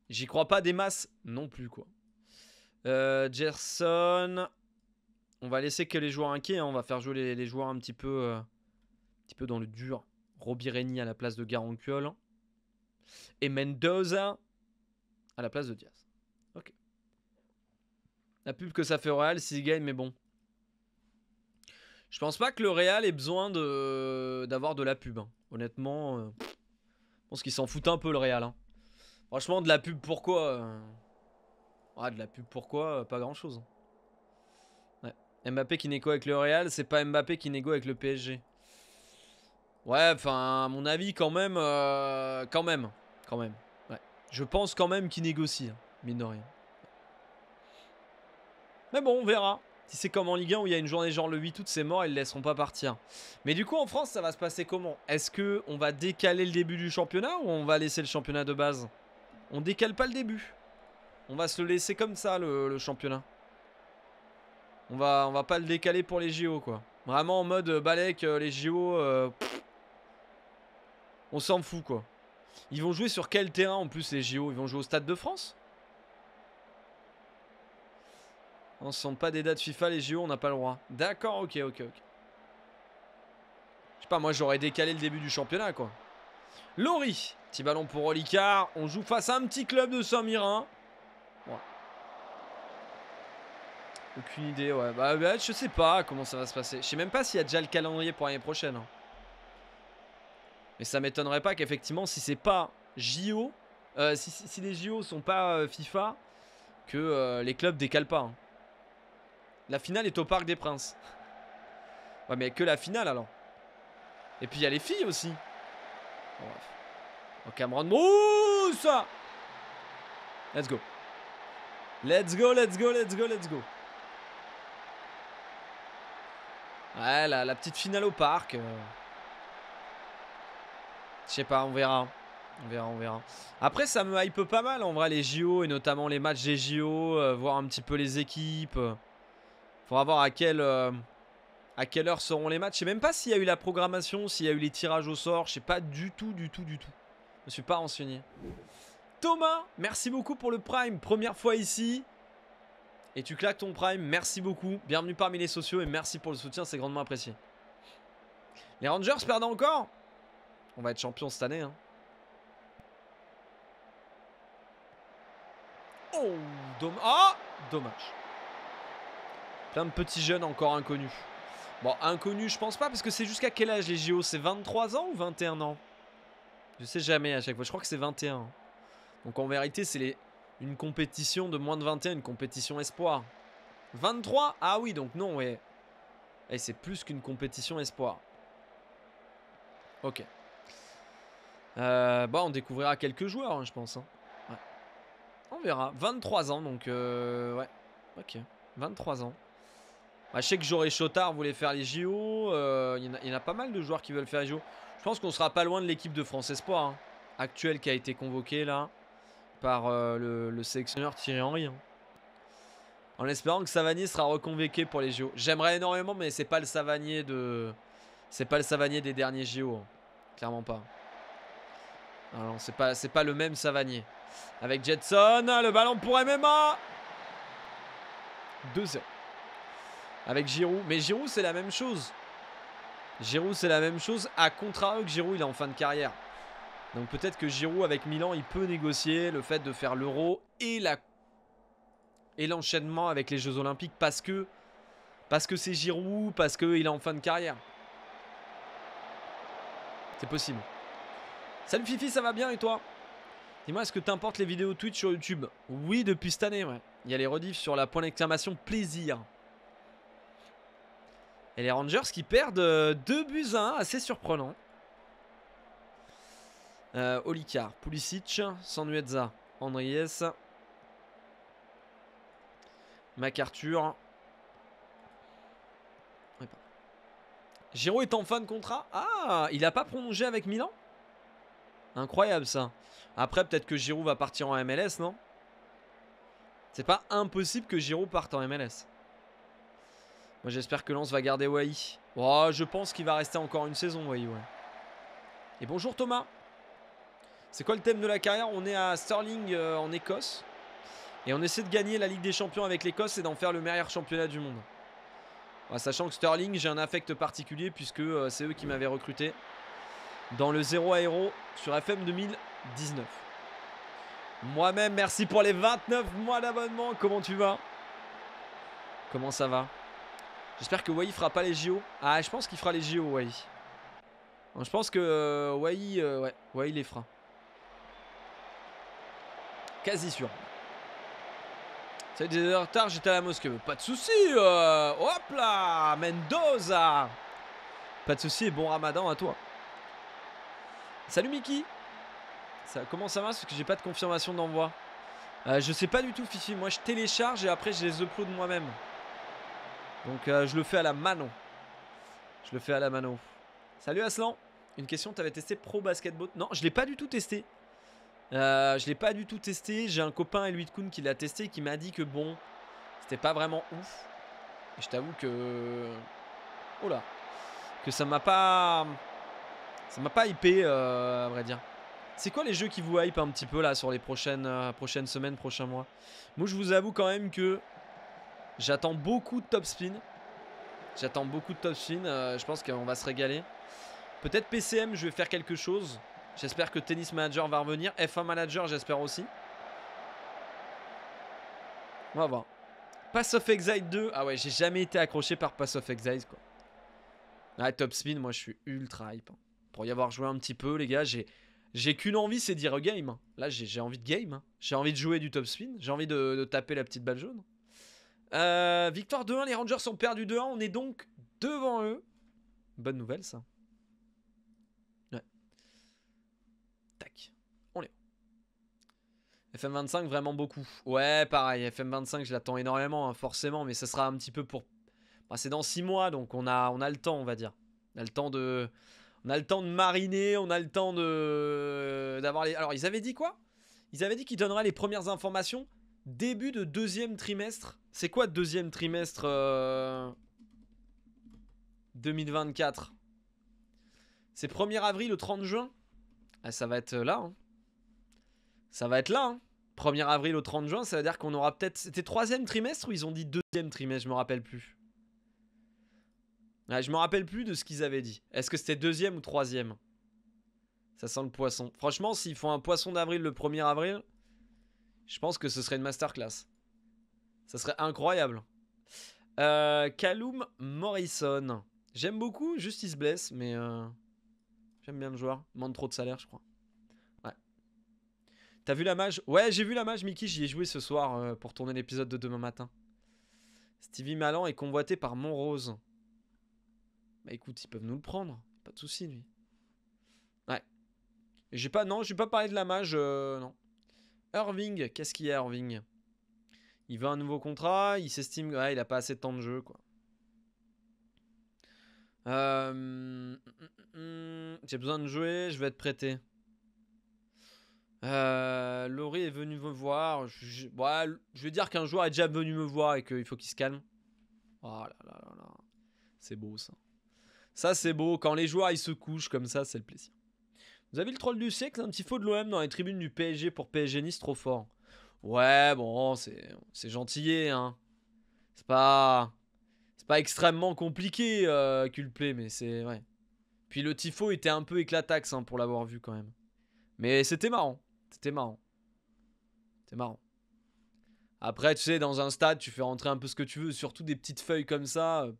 J'y crois pas des masses non plus, quoi. Euh, Gerson on va laisser que les joueurs inquiets. Hein. On va faire jouer les, joueurs un petit peu, euh, petit peu dans le dur. Reni à la place de Garancuol. Et Mendoza à la place de Diaz. Ok. La pub que ça fait au Real s'il gagne, mais bon. Je pense pas que le Real ait besoin d'avoir de, la pub. Hein. Honnêtement, euh, je pense qu'il s'en foutent un peu le Real. Hein. Franchement, de la pub pourquoi euh, ah, De la pub pourquoi Pas grand chose. Mbappé qui négo avec le Real, c'est pas Mbappé qui négo avec le PSG. Ouais, enfin, mon avis, quand même, euh, quand même, quand même. Je pense quand même qu'il négocie, hein, mine de rien. Mais bon, on verra. Si c'est comme en Ligue 1 où il y a une journée genre le 8 août, c'est mort, ils ne laisseront pas partir. Mais du coup, en France, ça va se passer comment Est-ce que on va décaler le début du championnat ou on va laisser le championnat de base On décale pas le début. On va se le laisser comme ça, le championnat. On va, on va pas le décaler pour les JO, quoi. Vraiment en mode euh, Balek, euh, les JO, euh, on s'en fout, quoi. Ils vont jouer sur quel terrain en plus les JO Ils vont jouer au Stade de France On ne sent pas des dates FIFA, les JO, on n'a pas le droit. D'accord, ok, ok, ok. Je sais pas, moi j'aurais décalé le début du championnat, quoi. Lori, petit ballon pour Olicard. On joue face à un petit club de Saint-Mirin. Aucune idée, ouais. Bah, bah, je sais pas comment ça va se passer. Je sais même pas s'il y a déjà le calendrier pour l'année prochaine. Hein. Mais ça m'étonnerait pas qu'effectivement, si c'est pas JO, euh, si, les JO sont pas euh, FIFA, que euh, les clubs décalent pas. Hein. La finale est au Parc des Princes. ouais, mais que la finale alors. Et puis il y a les filles aussi. Au Cameroun Oh, ça Let's go. Let's go, let's go, let's go, let's go. Ouais, la, petite finale au parc. Euh. Je sais pas, on verra. On verra, on verra. Après, ça me hype pas mal en vrai les JO et notamment les matchs des JO, euh, voir un petit peu les équipes. Faudra voir à quelle, euh, à quelle heure seront les matchs. Je sais même pas s'il y a eu la programmation, s'il y a eu les tirages au sort. Je sais pas du tout, du tout, du tout. Je me suis pas renseigné. Thomas, merci beaucoup pour le Prime. Première fois ici et tu claques ton prime. Merci beaucoup. Bienvenue parmi les sociaux et merci pour le soutien, c'est grandement apprécié. Les Rangers perdent encore On va être champion cette année. Hein. Oh, ah, dommage. Plein de petits jeunes encore inconnus. Bon, inconnus, je pense pas, parce que c'est jusqu'à quel âge les JO C'est 23 ans ou 21 ans Je sais jamais à chaque fois. Je crois que c'est 21. Donc en vérité, c'est les une compétition de moins de 21, une compétition espoir. 23 Ah oui, donc non, et, et eh, c'est plus qu'une compétition espoir. Ok. Euh, bah, on découvrira quelques joueurs, hein, je pense. Hein. On verra. 23 ans, donc... Euh, ouais. Ok. 23 ans. Bah, je sais que Joré Chotard voulait faire les JO. Euh, il y, en a pas mal de joueurs qui veulent faire les JO. Je pense qu'on sera pas loin de l'équipe de France Espoir. Hein, actuelle qui a été convoquée, là par euh, le, sélectionneur Thierry Henry. Hein. En espérant que Savanier sera reconvéqué pour les JO. J'aimerais énormément, mais c'est pas le Savanier de. C'est pas le Savanier des derniers JO. Hein. Clairement pas. Alors c'est pas, pas le même Savanier. Avec Jetson, le ballon pour MMA 2-0. Avec Giroud. Mais Giroud, c'est la même chose. Giroud, c'est la même chose. À contrario que Giroud, il est en fin de carrière. Donc peut-être que Giroud avec Milan, il peut négocier le fait de faire l'Euro et la et l'enchaînement avec les Jeux Olympiques parce que parce que c'est Giroud, parce qu'il est en fin de carrière. C'est possible. Salut Fifi, ça va bien et toi Dis-moi, est-ce que t'importes les vidéos Twitch sur YouTube Oui, depuis cette année, ouais. Il y a les rediffs sur la point d'exclamation plaisir. Et les Rangers qui perdent 2 euh, buts 1, assez surprenant. Euh, Olicar, Pulisic, Sanuezza, Andries, MacArthur. Giroud est en fin de contrat. Ah, il n'a pas prolongé avec Milan Incroyable ça. Après, peut-être que Giroud va partir en MLS, non C'est pas impossible que Giroud parte en MLS. Moi, j'espère que Lens va garder Wai. Oh, je pense qu'il va rester encore une saison, Wai. Et bonjour Thomas. C'est quoi le thème de la carrière On est à Sterling euh, en Écosse. Et on essaie de gagner la Ligue des Champions avec l'Écosse et d'en faire le meilleur championnat du monde. sachant que Sterling, j'ai un affect particulier puisque euh, c'est eux qui m'avaient recruté dans le 0 Aéro sur FM 2019. Moi-même, merci pour les 29 mois d'abonnement. Comment tu vas Comment ça va J'espère que Wai fera pas les JO. Ah, je pense qu'il fera les JO, Wai. Je pense que euh, Wai, ouais, les fera. Quasi sûr. Ça a des retard, j'étais à la mosquée. pas de soucis euh, hop là, Mendoza. Pas de souci et bon ramadan à toi. Salut Mickey. Ça, comment ça va Parce que j'ai pas de confirmation d'envoi. Euh, je sais pas du tout, Fifi. Moi, je télécharge et après, je les upload moi-même. Donc, euh, je le fais à la mano. Je le fais à la mano. Salut Aslan. Une question, t'avais testé Pro Basketball Non, je l'ai pas du tout testé. Euh, je l'ai pas du tout testé. J'ai un copain, de Kuhn, qui l'a testé qui m'a dit que bon, c'était pas vraiment ouf. Et je t'avoue que. Oh là Que ça m'a pas. Ça m'a pas hypé, euh, à vrai dire. C'est quoi les jeux qui vous hype un petit peu là sur les prochaines, euh, prochaines semaines, prochains mois Moi, je vous avoue quand même que j'attends beaucoup de top spin. J'attends beaucoup de top spin. je pense qu'on va se régaler. Peut-être PCM, je vais faire quelque chose. J'espère que Tennis Manager va revenir. F1 Manager, j'espère aussi. On va voir. Pass of Exile 2. Ah ouais, j'ai jamais été accroché par Pass of Exile, quoi. Ah, Top Spin, moi, je suis ultra hype. Hein. Pour y avoir joué un petit peu, les gars, j'ai... qu'une envie, c'est d'y regame. Hein. Là, j'ai envie de game. Hein. J'ai envie de jouer du top spin. J'ai envie de, taper la petite balle jaune. Euh, victoire 2-1, les Rangers sont perdus 2-1. On est donc devant eux. Bonne nouvelle, ça. Tac. On est. FM25, vraiment beaucoup. Ouais, pareil. FM25, je l'attends énormément, hein, forcément. Mais ça sera un petit peu pour. Bah, c'est dans 6 mois, donc on a, on a le temps, on va dire. On a le temps de. On a le temps de mariner, on a le temps de. D'avoir les. Alors, ils avaient dit quoi Ils avaient dit qu'ils donneraient les premières informations début de deuxième trimestre. C'est quoi deuxième trimestre 2024 euh, C'est 1er avril Le 30 juin ah, euh, hein. ça va être là. Ça va être là. 1er avril au 30 juin, ça veut dire qu'on aura peut-être... C'était troisième trimestre ou ils ont dit deuxième trimestre Je me rappelle plus. je me rappelle plus de ce qu'ils avaient dit. Est-ce que c'était deuxième ou troisième Ça sent le poisson. Franchement, s'ils font un poisson d'avril le 1er avril, je pense que ce serait une masterclass. Ça serait incroyable. Euh, Morrison. J'aime beaucoup, Justice il blesse, mais... Euh, J'aime bien le joueur. Demande trop de salaire, je crois. Ouais. T'as vu la mage Ouais, j'ai vu la mage, Mickey. J'y ai joué ce soir euh, pour tourner l'épisode de demain matin. Stevie Malan est convoité par Montrose. Bah écoute, ils peuvent nous le prendre. Pas de souci, lui. Ouais. J'ai pas, non, j'ai pas parlé de la mage, euh, non. Irving, qu'est-ce qu'il y a, Irving Il veut un nouveau contrat, il s'estime, ouais, il a pas assez de temps de jeu, quoi. Euh, mm, mm, mm, J'ai besoin de jouer, je vais être prêté. Euh, Laurie est venu me voir. Je, vais dire qu'un joueur est déjà venu me voir et qu'il faut qu'il se calme. Oh là là là C'est beau ça. Ça c'est beau. Quand les joueurs ils se couchent comme ça, c'est le plaisir. Vous avez le troll du siècle, un petit faux de l'OM dans les tribunes du PSG pour PSG Nice trop fort. Ouais, bon, c'est gentil, hein. C'est pas. C'est pas extrêmement compliqué, euh, Culplay, mais c'est... vrai. Puis le Tifo était un peu éclataxe hein, pour l'avoir vu quand même. Mais c'était marrant. C'était marrant. C'était marrant. Après, tu sais, dans un stade, tu fais rentrer un peu ce que tu veux, surtout des petites feuilles comme ça. Euh,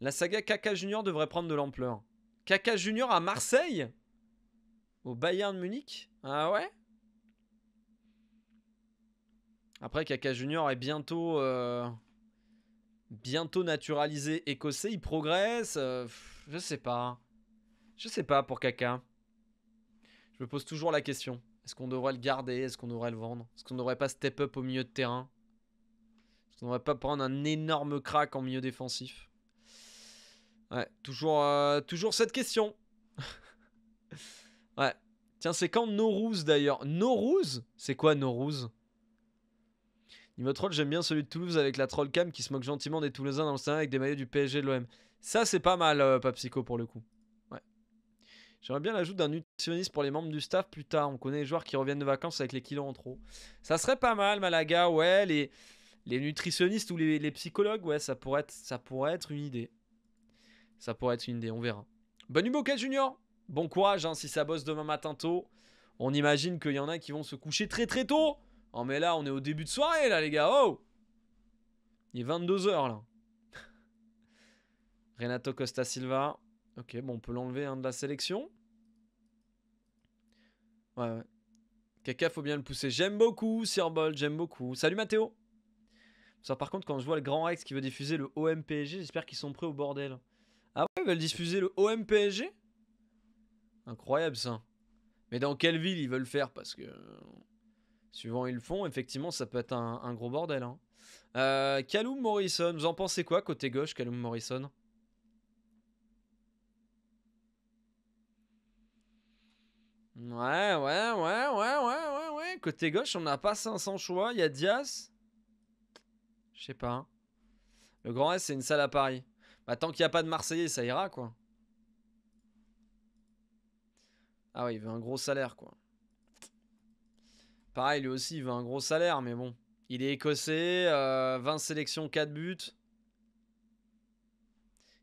La saga Kaka Junior devrait prendre de l'ampleur. Kaka Junior à Marseille Au Bayern de Munich Ah ouais Après, Kaka Junior est bientôt... Euh, bientôt naturalisé écossais, il progresse. Euh, je sais pas. Je sais pas pour caca. Je me pose toujours la question. Est-ce qu'on devrait le garder Est-ce qu'on devrait le vendre Est-ce qu'on devrait pas step up au milieu de terrain Est-ce qu'on devrait pas prendre un énorme crack en milieu défensif Ouais, toujours, euh, toujours cette question. ouais. Tiens, c'est quand Norouze d'ailleurs Norouze, C'est quoi Norouze il me troll, j'aime bien celui de Toulouse avec la troll cam qui se moque gentiment des Toulousains dans le stade avec des maillots du PSG de l'OM. Ça, c'est pas mal, pas euh, Papsico, pour le coup. Ouais. J'aimerais bien l'ajout d'un nutritionniste pour les membres du staff plus tard. On connaît les joueurs qui reviennent de vacances avec les kilos en trop. Ça serait pas mal, Malaga, ouais. Les, les nutritionnistes ou les, psychologues, ouais, ça pourrait, être, ça pourrait être une idée. Ça pourrait être une idée, on verra. Bonne Boca Junior Bon courage, hein, si ça bosse demain matin tôt. On imagine qu'il y en a qui vont se coucher très très tôt Oh mais là, on est au début de soirée là les gars, oh Il est 22h là. Renato Costa Silva. Ok, bon, on peut l'enlever hein, de la sélection. Ouais, ouais. Kaka, faut bien le pousser. J'aime beaucoup, Sirbol, j'aime beaucoup. Salut Mathéo par contre, quand je vois le Grand Rex qui veut diffuser le OMPG, j'espère qu'ils sont prêts au bordel. Ah ouais, ils veulent diffuser le OMPG Incroyable ça. Mais dans quelle ville ils veulent faire Parce que euh, Suivant ils le font, effectivement, ça peut être un, gros bordel. Hein. Euh, Morrison, vous en pensez quoi côté gauche, Caloum Morrison Ouais, ouais, ouais, ouais, ouais, ouais, Côté gauche, on n'a pas 500 choix. Il y a Diaz. Je sais pas. Hein. Le Grand S, c'est une salle à Paris. Bah, tant qu'il n'y a pas de Marseillais, ça ira, quoi. Ah oui, il veut un gros salaire, quoi. Pareil, lui aussi, il veut un gros salaire, mais bon. Il est écossais, 20 euh, sélections, 4 buts.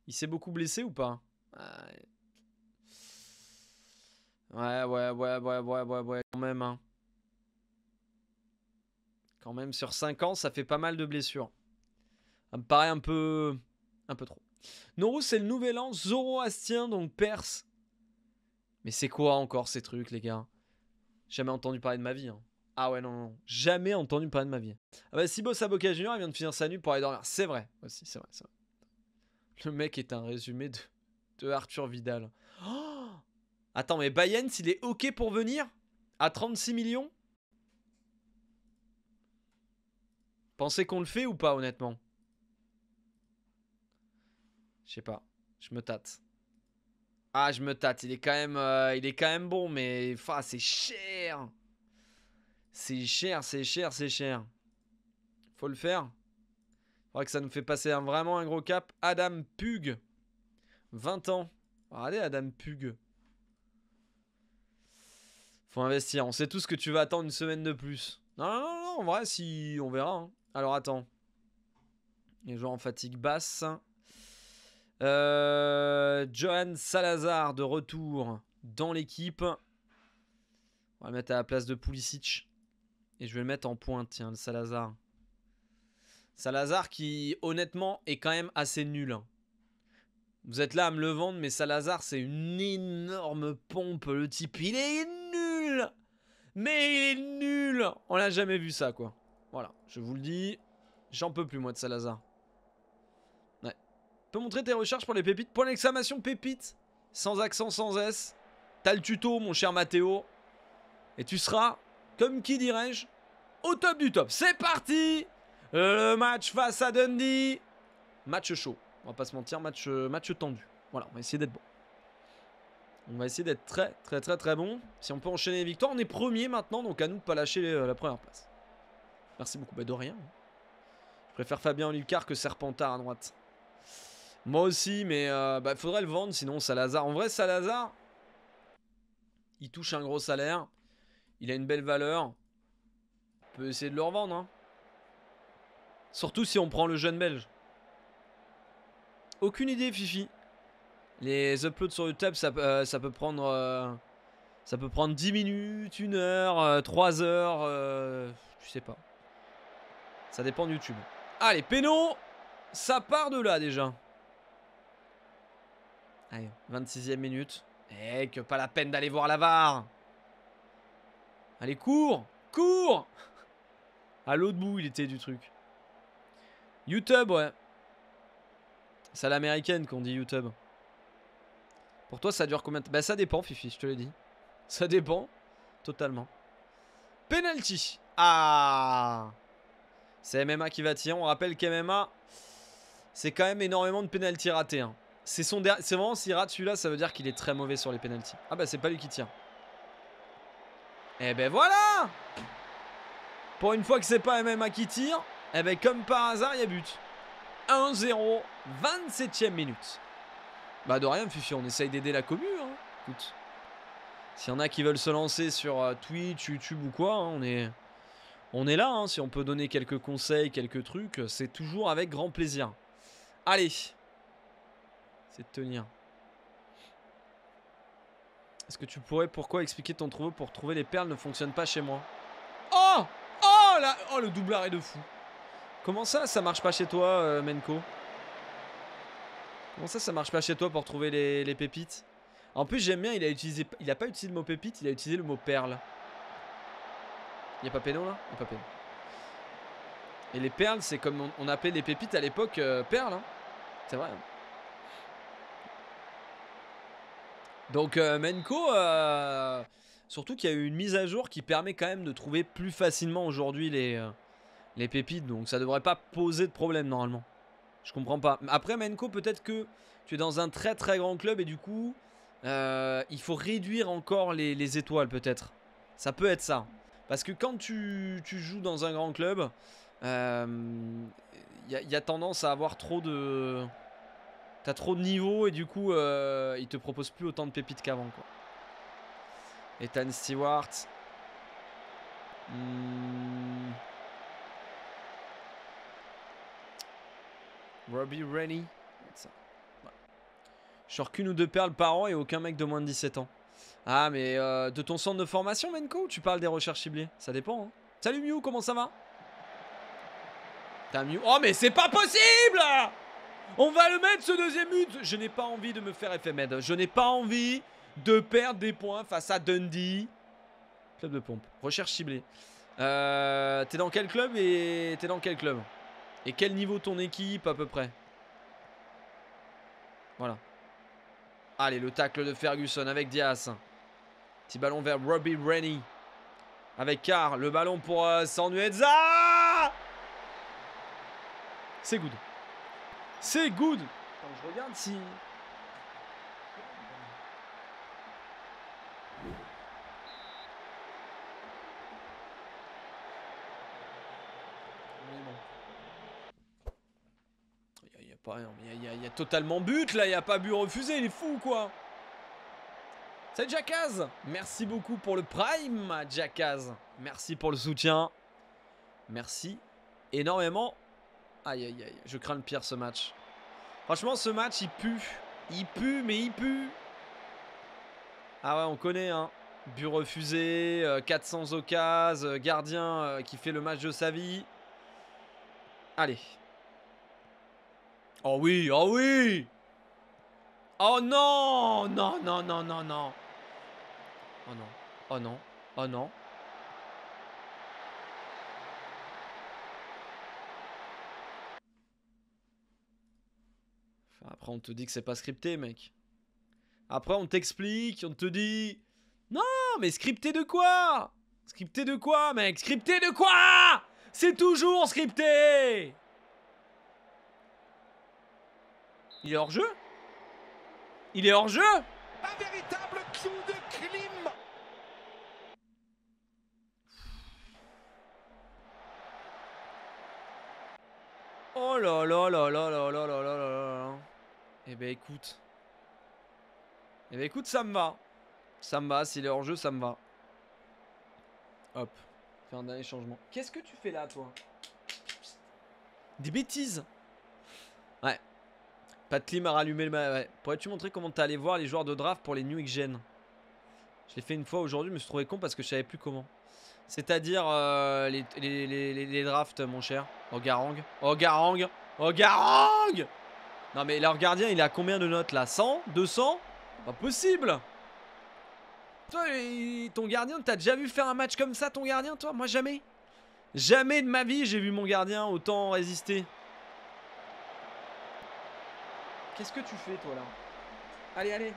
Il s'est beaucoup blessé ou pas ouais. ouais, ouais, ouais, ouais, ouais, ouais, quand même. Hein. Quand même, sur 5 ans, ça fait pas mal de blessures. Ça me paraît un peu... Un peu trop. Noru, c'est le nouvel an zoroastien, donc perse. Mais c'est quoi encore ces trucs, les gars Jamais entendu parler de ma vie. Hein. Ah ouais, non, jamais entendu parler de ma vie. Ah bah, Sibo Saboka Junior, il vient de finir sa nuit pour aller dormir. C'est vrai, aussi, c'est vrai, Le mec est un résumé de, Arthur Vidal. Oh Attends, mais Bayens, s'il est OK pour venir À 36 millions Pensez qu'on le fait ou pas, honnêtement Je sais pas. Je me tâte. Ah, je me tâte. Il est quand même, euh, il est quand même bon, mais c'est cher. C'est cher, c'est cher, c'est cher. Faut le faire. Faudrait que ça nous fait passer vraiment un gros cap. Adam Pug. 20 ans. Regardez Adam Pug. Faut investir. On sait tous que tu vas attendre une semaine de plus. Non, non, non, non en vrai, si... On verra. Hein. Alors, attends. Les joueurs en fatigue basse. Euh, Johan Salazar de retour dans l'équipe. On va le mettre à la place de Pulisic. Et je vais le mettre en pointe, tiens, le Salazar. Salazar qui, honnêtement, est quand même assez nul. Hein. Vous êtes là à me le vendre, mais Salazar, c'est une énorme pompe. Le type, il est nul Mais il est nul On l'a jamais vu ça, quoi. Voilà, je vous le dis. J'en peux plus, moi, de Salazar. Ouais. Peux montrer tes recherches pour les pépites Point d'exclamation, pépite Sans accent, sans S. T'as le tuto, mon cher Mathéo. Et tu seras comme qui dirais-je, au top du top. C'est parti Le match face à Dundee. Match chaud. On va pas se mentir, match, euh, match tendu. Voilà, on va essayer d'être bon. On va essayer d'être très, très, très, très bon. Si on peut enchaîner les victoires, on est premier maintenant, donc à nous de pas lâcher euh, la première place. Merci beaucoup. Bah, de rien. Je préfère Fabien Olicard que Serpentard à droite. Moi aussi, mais il euh, bah, faudrait le vendre, sinon Salazar. En vrai, Salazar, il touche un gros salaire. Il a une belle valeur. On peut essayer de le revendre. Hein. Surtout si on prend le jeune belge. Aucune idée, Fifi. Les uploads sur YouTube, ça, peut prendre... ça peut prendre 10 euh, minutes, 1 heure, 3 euh, heures... Euh, je sais pas. Ça dépend de YouTube. Allez, péno Ça part de là, déjà. Allez, 26 ème minute. Eh, que pas la peine d'aller voir la VAR Allez, cours Cours À l'autre bout, il était du truc. YouTube, ouais. C'est à l'américaine qu'on dit YouTube. Pour toi, ça dure combien de temps Bah, ça dépend, Fifi, je te l'ai dit. Ça dépend. Totalement. Penalty Ah C'est MMA qui va tirer. On rappelle qu'MMA, c'est quand même énormément de penalty ratés. Hein. C'est son C'est vraiment s'il rate celui-là, ça veut dire qu'il est très mauvais sur les penalties. Ah bah c'est pas lui qui tire. Et eh ben voilà Pour une fois que c'est pas MMA qui tire, et eh ben comme par hasard, il y a but. 1-0, 27ème minute. Bah de rien, Fifi, on essaye d'aider la commu. Hein. Écoute, s'il y en a qui veulent se lancer sur euh, Twitch, YouTube ou quoi, hein, on est... On est là, hein, si on peut donner quelques conseils, quelques trucs, c'est toujours avec grand plaisir. Allez, c'est de tenir. Est-ce que tu pourrais pourquoi expliquer ton troupeau pour trouver les perles ne fonctionne pas chez moi Oh Oh là Oh le double arrêt de fou Comment ça ça marche pas chez toi euh, Menko Comment ça ça marche pas chez toi pour trouver les, pépites En plus j'aime bien il a utilisé il a pas utilisé le mot pépite il a utilisé le mot perle Y'a pas péno là Y'a pas péno Et les perles c'est comme on, appelait les pépites à l'époque euh, perles hein. C'est vrai hein. Donc euh, Menko, euh, surtout qu'il y a eu une mise à jour qui permet quand même de trouver plus facilement aujourd'hui les, euh, les pépites. Donc ça devrait pas poser de problème normalement. Je comprends pas. Après Menko, peut-être que tu es dans un très très grand club et du coup, il faut réduire encore les, étoiles peut-être. Ça peut être ça. Parce que quand tu, joues dans un grand club, il y, a tendance à avoir trop de... T'as trop de niveau et du coup, euh, il te propose plus autant de pépites qu'avant. quoi. Ethan Stewart. Hmm. Robbie Rennie. Genre qu'une ou deux perles par an et aucun mec de moins de 17 ans. Ah, mais euh, de ton centre de formation, Menko, tu parles des recherches ciblées. Ça dépend. Hein. Salut Mew, comment ça va T'as Mew. Oh, mais c'est pas possible! On va le mettre ce deuxième but. Je n'ai pas envie de me faire FMED Je n'ai pas envie de perdre des points face à Dundee. Club de pompe. Recherche ciblée. Euh, t'es dans quel club et t'es dans quel club Et quel niveau ton équipe à peu près Voilà. Allez, le tacle de Ferguson avec Diaz. Petit ballon vers Robbie Rennie. Avec Carr, le ballon pour euh, C'est good. C'est good. je regarde si. Il y y, a, totalement but là. Il n'y a pas but refusé. Il est fou quoi. C'est Jackaz. Merci beaucoup pour le prime, Jackaz. Merci pour le soutien. Merci énormément Aïe, aïe, aïe. Je crains le pire ce match. Franchement, ce match, il pue. Il pue, mais il pue. Ah ouais, on connaît, hein. But refusé, 400 euh, occasions, euh, gardien euh, qui fait le match de sa vie. Allez. Oh oui, oh oui Oh non Non, non, non, non, non Oh non, oh non, oh non Après, on te dit que c'est pas scripté, mec. Après, on t'explique, on te dit. Non, mais scripté de quoi Scripté de quoi, mec Scripté de quoi C'est toujours scripté Il est hors jeu Il est hors jeu Un véritable de clim Oh là là là là là là là là là là eh ben écoute. Eh ben écoute, ça me va. Ça me va, s'il est hors jeu, ça me va. Hop. Fais un dernier changement. Qu'est-ce que tu fais là, toi Des bêtises Ouais. Pas de clim à rallumer le... Ouais. Pourrais-tu montrer comment t'es allé voir les joueurs de draft pour les New Gen Je l'ai fait une fois aujourd'hui, mais je me suis trouvé con parce que je savais plus comment. C'est-à-dire euh, les, les, les, les, drafts, mon cher. Oh, Garang. Oh, Garang. Oh, Garang non mais leur gardien, il a combien de notes là 100 200 Pas possible Toi, ton gardien, t'as déjà vu faire un match comme ça, ton gardien, toi Moi, jamais. Jamais de ma vie, j'ai vu mon gardien autant résister. Qu'est-ce que tu fais, toi, là Allez, allez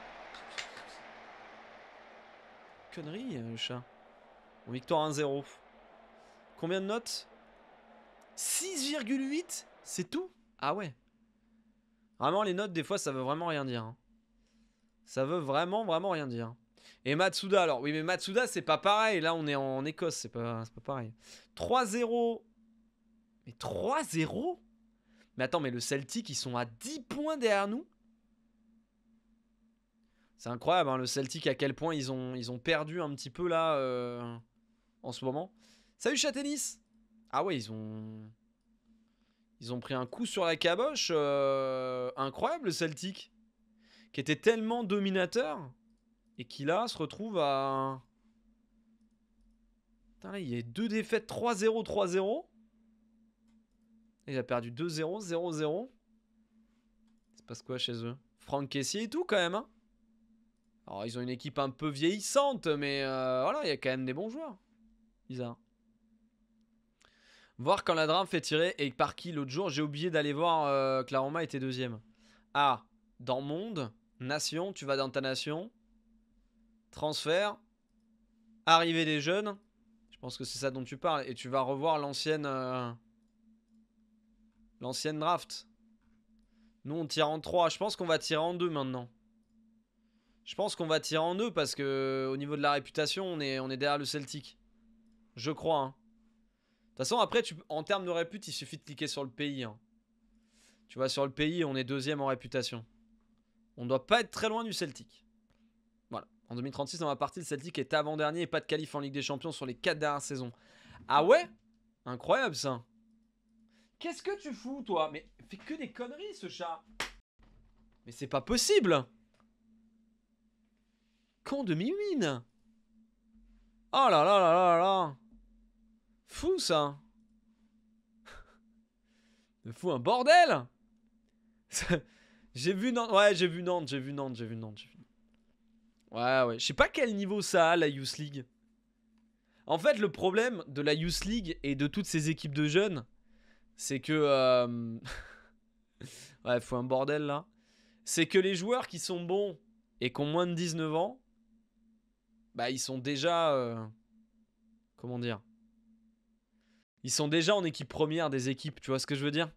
Connerie, euh, le chat. victoire 1-0. Combien de notes 6,8 C'est tout Ah ouais Vraiment, les notes, des fois, ça veut vraiment rien dire. Hein. Ça veut vraiment, vraiment rien dire. Et Matsuda, alors oui, mais Matsuda, c'est pas pareil. Là, on est en, Écosse, c'est pas, pas pareil. 3-0. Mais 3-0 Mais attends, mais le Celtic, ils sont à 10 points derrière nous C'est incroyable, hein, le Celtic, à quel point ils ont, ils ont perdu un petit peu là euh, en ce moment. Salut tennis Ah ouais, ils ont. Ils ont pris un coup sur la caboche euh, incroyable, le Celtic, qui était tellement dominateur et qui là se retrouve à. Putain, là, il y a deux défaites 3-0, 3-0. Il a perdu 2-0, 0-0. Il se passe quoi chez eux Franck Caissier et tout, quand même. Hein. Alors, ils ont une équipe un peu vieillissante, mais euh, voilà, il y a quand même des bons joueurs. Bizarre. Voir quand la drame fait tirer et par qui l'autre jour. J'ai oublié d'aller voir euh, que était deuxième. Ah, dans monde, nation, tu vas dans ta nation. Transfert. Arrivée des jeunes. Je pense que c'est ça dont tu parles. Et tu vas revoir l'ancienne... Euh, l'ancienne draft. Nous, on tire en 3. Je pense qu'on va tirer en 2 maintenant. Je pense qu'on va tirer en 2 parce que au niveau de la réputation, on est, on est derrière le Celtic. Je crois. Hein. De toute façon, après, tu, en termes de réputation, il suffit de cliquer sur le pays. Hein. Tu vois, sur le pays, on est deuxième en réputation. On ne doit pas être très loin du Celtic. Voilà. En 2036, dans ma partie, le Celtic est avant-dernier et pas de qualif en Ligue des Champions sur les 4 dernières saisons. Ah ouais Incroyable ça. Qu'est-ce que tu fous, toi Mais fais que des conneries, ce chat. Mais c'est pas possible Quand de mi-win. Oh là là là là là Fou ça fou un bordel J'ai vu Nantes, ouais j'ai vu Nantes, j'ai vu Nantes, j'ai vu Nantes, Ouais ouais, je sais pas quel niveau ça a la Youth League. En fait le problème de la Youth League et de toutes ces équipes de jeunes, c'est que... Euh, ouais, faut un bordel là. C'est que les joueurs qui sont bons et qui ont moins de 19 ans, bah ils sont déjà... Euh, comment dire ils sont déjà en équipe première des équipes, tu vois ce que je veux dire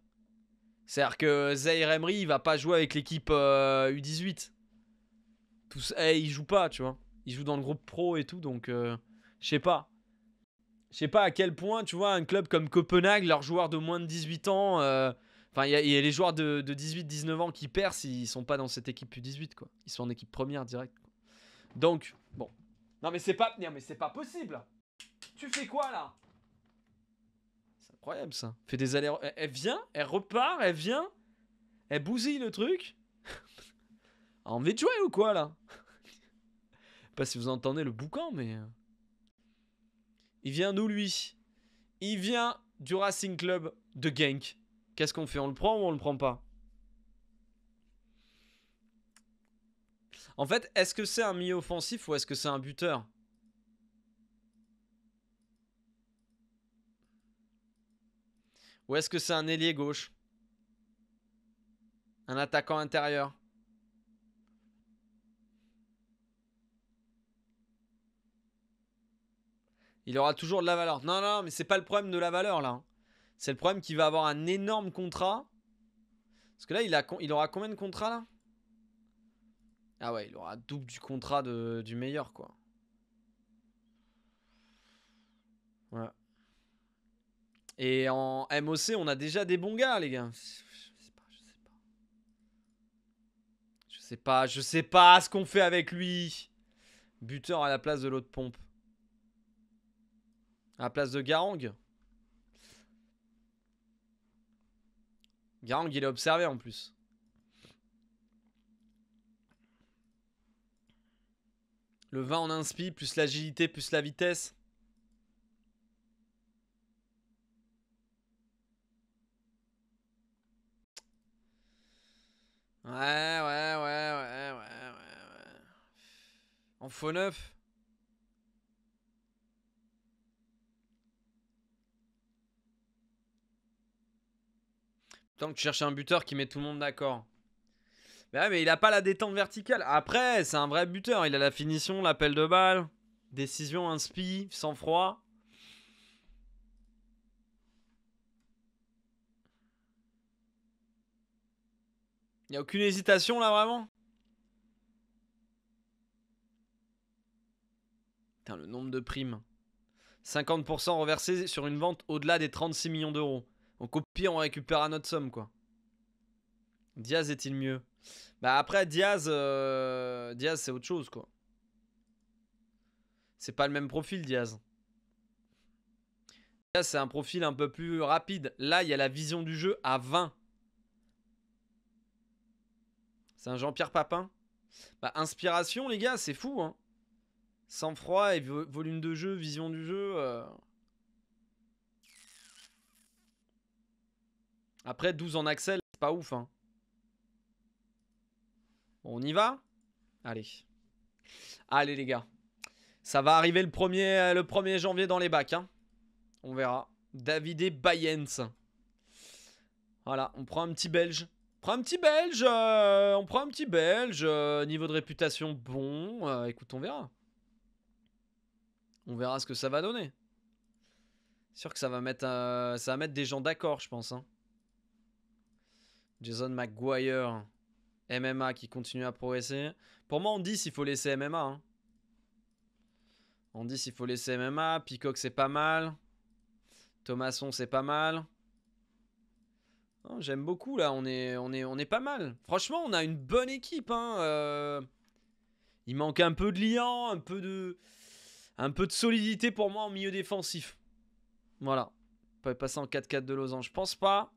C'est-à-dire que Zaire Emery, il va pas jouer avec l'équipe U18. Ils ne il joue pas, tu vois. Il jouent dans le groupe pro et tout, donc euh, je sais pas. Je sais pas à quel point, tu vois, un club comme Copenhague, leurs joueurs de moins de 18 ans, euh, enfin, il y, a les joueurs de, 18-19 ans qui percent, s'ils sont pas dans cette équipe U18, quoi. Ils sont en équipe première direct. Donc, bon. Non mais c'est pas, non mais c'est pas possible. Tu fais quoi là incroyable ça. Fait des allers. Elle, vient, elle repart, elle vient, elle bousille le truc. En envie de jouer ou quoi là Pas si vous entendez le boucan, mais. Euh. Il vient d'où lui Il vient du Racing Club de Genk. Qu'est-ce qu'on fait On le prend ou on le prend pas En fait, est-ce que c'est un milieu offensif ou est-ce que c'est un buteur Ou est-ce que c'est un ailier gauche Un attaquant intérieur Il aura toujours de la valeur. Non, non, mais c'est pas le problème de la valeur là. Hein. C'est le problème qu'il va avoir un énorme contrat. Parce que là, il, aura combien de contrats là Ah ouais, il aura double du contrat du meilleur quoi. Voilà. Et en MOC, on a déjà des bons gars, les gars. Je sais pas, je sais pas, je sais pas ce qu'on fait avec lui. Buteur à la place de l'autre pompe. À la place de Garang. Garang, il est observé en plus. Le 20 en inspire plus l'agilité, plus la vitesse. Ouais, ouais, ouais, ouais, ouais, ouais. En faux neuf Tant que tu cherches un buteur qui met tout le monde d'accord. Bah mais, il a pas la détente verticale. Après, c'est un vrai buteur. Il a la finition, l'appel de balle, décision, un spi, sang-froid. Il a aucune hésitation là vraiment Putain, le nombre de primes. 50% reversés sur une vente au-delà des 36 millions d'euros. Donc au pire, on récupère notre somme quoi. Diaz est-il mieux Bah après Diaz, euh, Diaz c'est autre chose quoi. C'est pas le même profil Diaz. Diaz c'est un profil un peu plus rapide. Là il y a la vision du jeu à 20. C'est un Jean-Pierre Papin. Bah, inspiration, les gars, c'est fou. Hein. Sang-froid et volume de jeu, vision du jeu. Euh. Après, 12 en Axel, c'est pas ouf. Hein. on y va Allez. Allez, les gars. Ça va arriver le 1er, le janvier dans les bacs. Hein. On verra. David et Bayens. Voilà, on prend un petit belge prend un petit belge, euh, on prend un petit belge, euh, niveau de réputation bon, euh, écoute, on verra. On verra ce que ça va donner. Sûr que ça va mettre, ça des gens d'accord, je pense. Hein. Jason McGuire, MMA qui continue à progresser. Pour moi, on dit s'il faut laisser MMA. On hein. dit s'il faut laisser MMA, Peacock c'est pas mal, Thomasson c'est pas mal. J'aime beaucoup là, on est, on, est, on est pas mal. Franchement, on a une bonne équipe. Hein, euh. Il manque un peu de liant, un peu de, un peu de solidité pour moi en milieu défensif. Voilà. On peut passer en 4-4 de Lausanne. Je pense pas.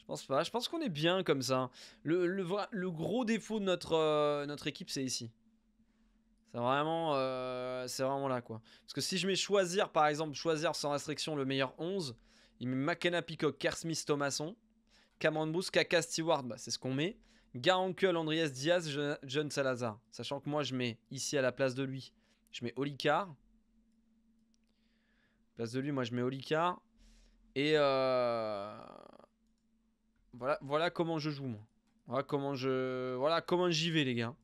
Je pense pas. Je pense qu'on est bien comme ça. Le, le, gros défaut de notre, euh, notre équipe, c'est ici. C'est vraiment, euh, vraiment là quoi. Parce que si je mets choisir, par exemple, choisir sans restriction le meilleur 11, il met McKenna, Peacock, Kersmith, Thomasson. Cameron Bruce, Kaka Stewart, bah, c'est ce qu'on met. Garankul, Andrias Diaz, John Salazar. Sachant que moi, je mets ici à la place de lui, je mets Olicar. Place de lui, moi, je mets Olicar. Et euh, voilà, comment je joue, moi. Voilà comment je, voilà comment j'y vais, les gars.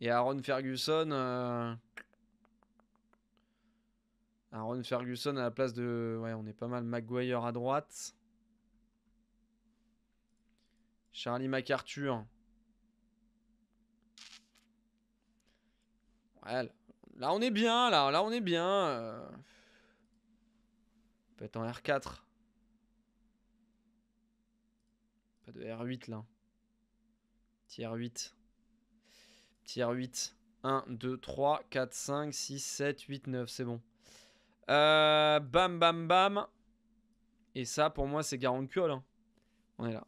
Et Aaron Ferguson, euh, Aaron Ferguson à la place de, ouais, on est pas mal. Maguire à droite. Charlie MacArthur. Ouais, là on est bien, là, là on est bien. On euh. peut être en R4. Pas de R8 là. Petit R8. Petit R8. 1, 2, 3, 4, 5, 6, 7, 8, 9, c'est bon. Euh, bam, bam, bam. Et ça, pour moi, c'est garant de hein. On est là.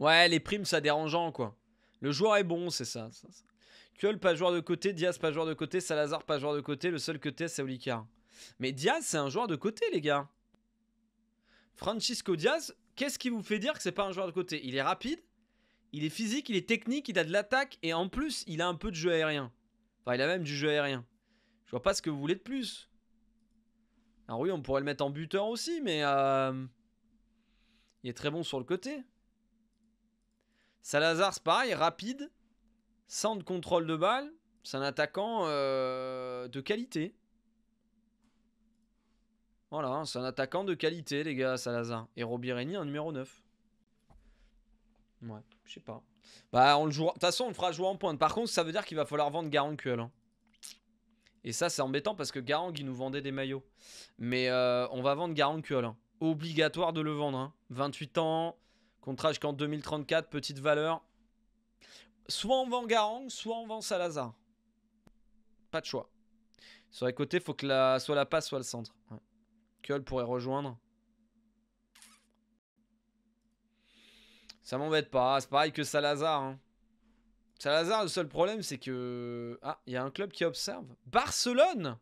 Ouais, les primes, ça dérangeant, quoi. Le joueur est bon, c'est ça. ça, pas joueur de côté. Diaz, pas joueur de côté. Salazar, pas joueur de côté. Le seul que t'es, c'est Olicard. Mais Diaz, c'est un joueur de côté, les gars. Francisco Diaz, qu'est-ce qui vous fait dire que c'est pas un joueur de côté Il est rapide, il est physique, il est technique, il a de l'attaque et en plus, il a un peu de jeu aérien. Enfin, il a même du jeu aérien. Je vois pas ce que vous voulez de plus. Alors oui, on pourrait le mettre en buteur aussi, mais euh, il est très bon sur le côté. Salazar, c'est pareil, rapide, sans de contrôle de balle. C'est un attaquant euh, de qualité. Voilà, hein, c'est un attaquant de qualité, les gars, Salazar. Et Robireni, un numéro 9. Ouais, je sais pas. Bah, on le jouera. De toute façon, on le fera jouer en pointe. Par contre, ça veut dire qu'il va falloir vendre Garanquel. Hein. Et ça, c'est embêtant parce que Garang, il nous vendait des maillots. Mais euh, on va vendre Garanquel. Hein. Obligatoire de le vendre. 28 ans, Contrat jusqu'en 2034, petite valeur. Soit on vend Garang, soit on vend Salazar. Pas de choix. Sur les côtés, il faut que la... soit la passe, soit le centre. Quel pourrait rejoindre. Ça m'embête pas, c'est pareil que Salazar. Hein. Salazar, le seul problème, c'est que... Ah, il y a un club qui observe. Barcelone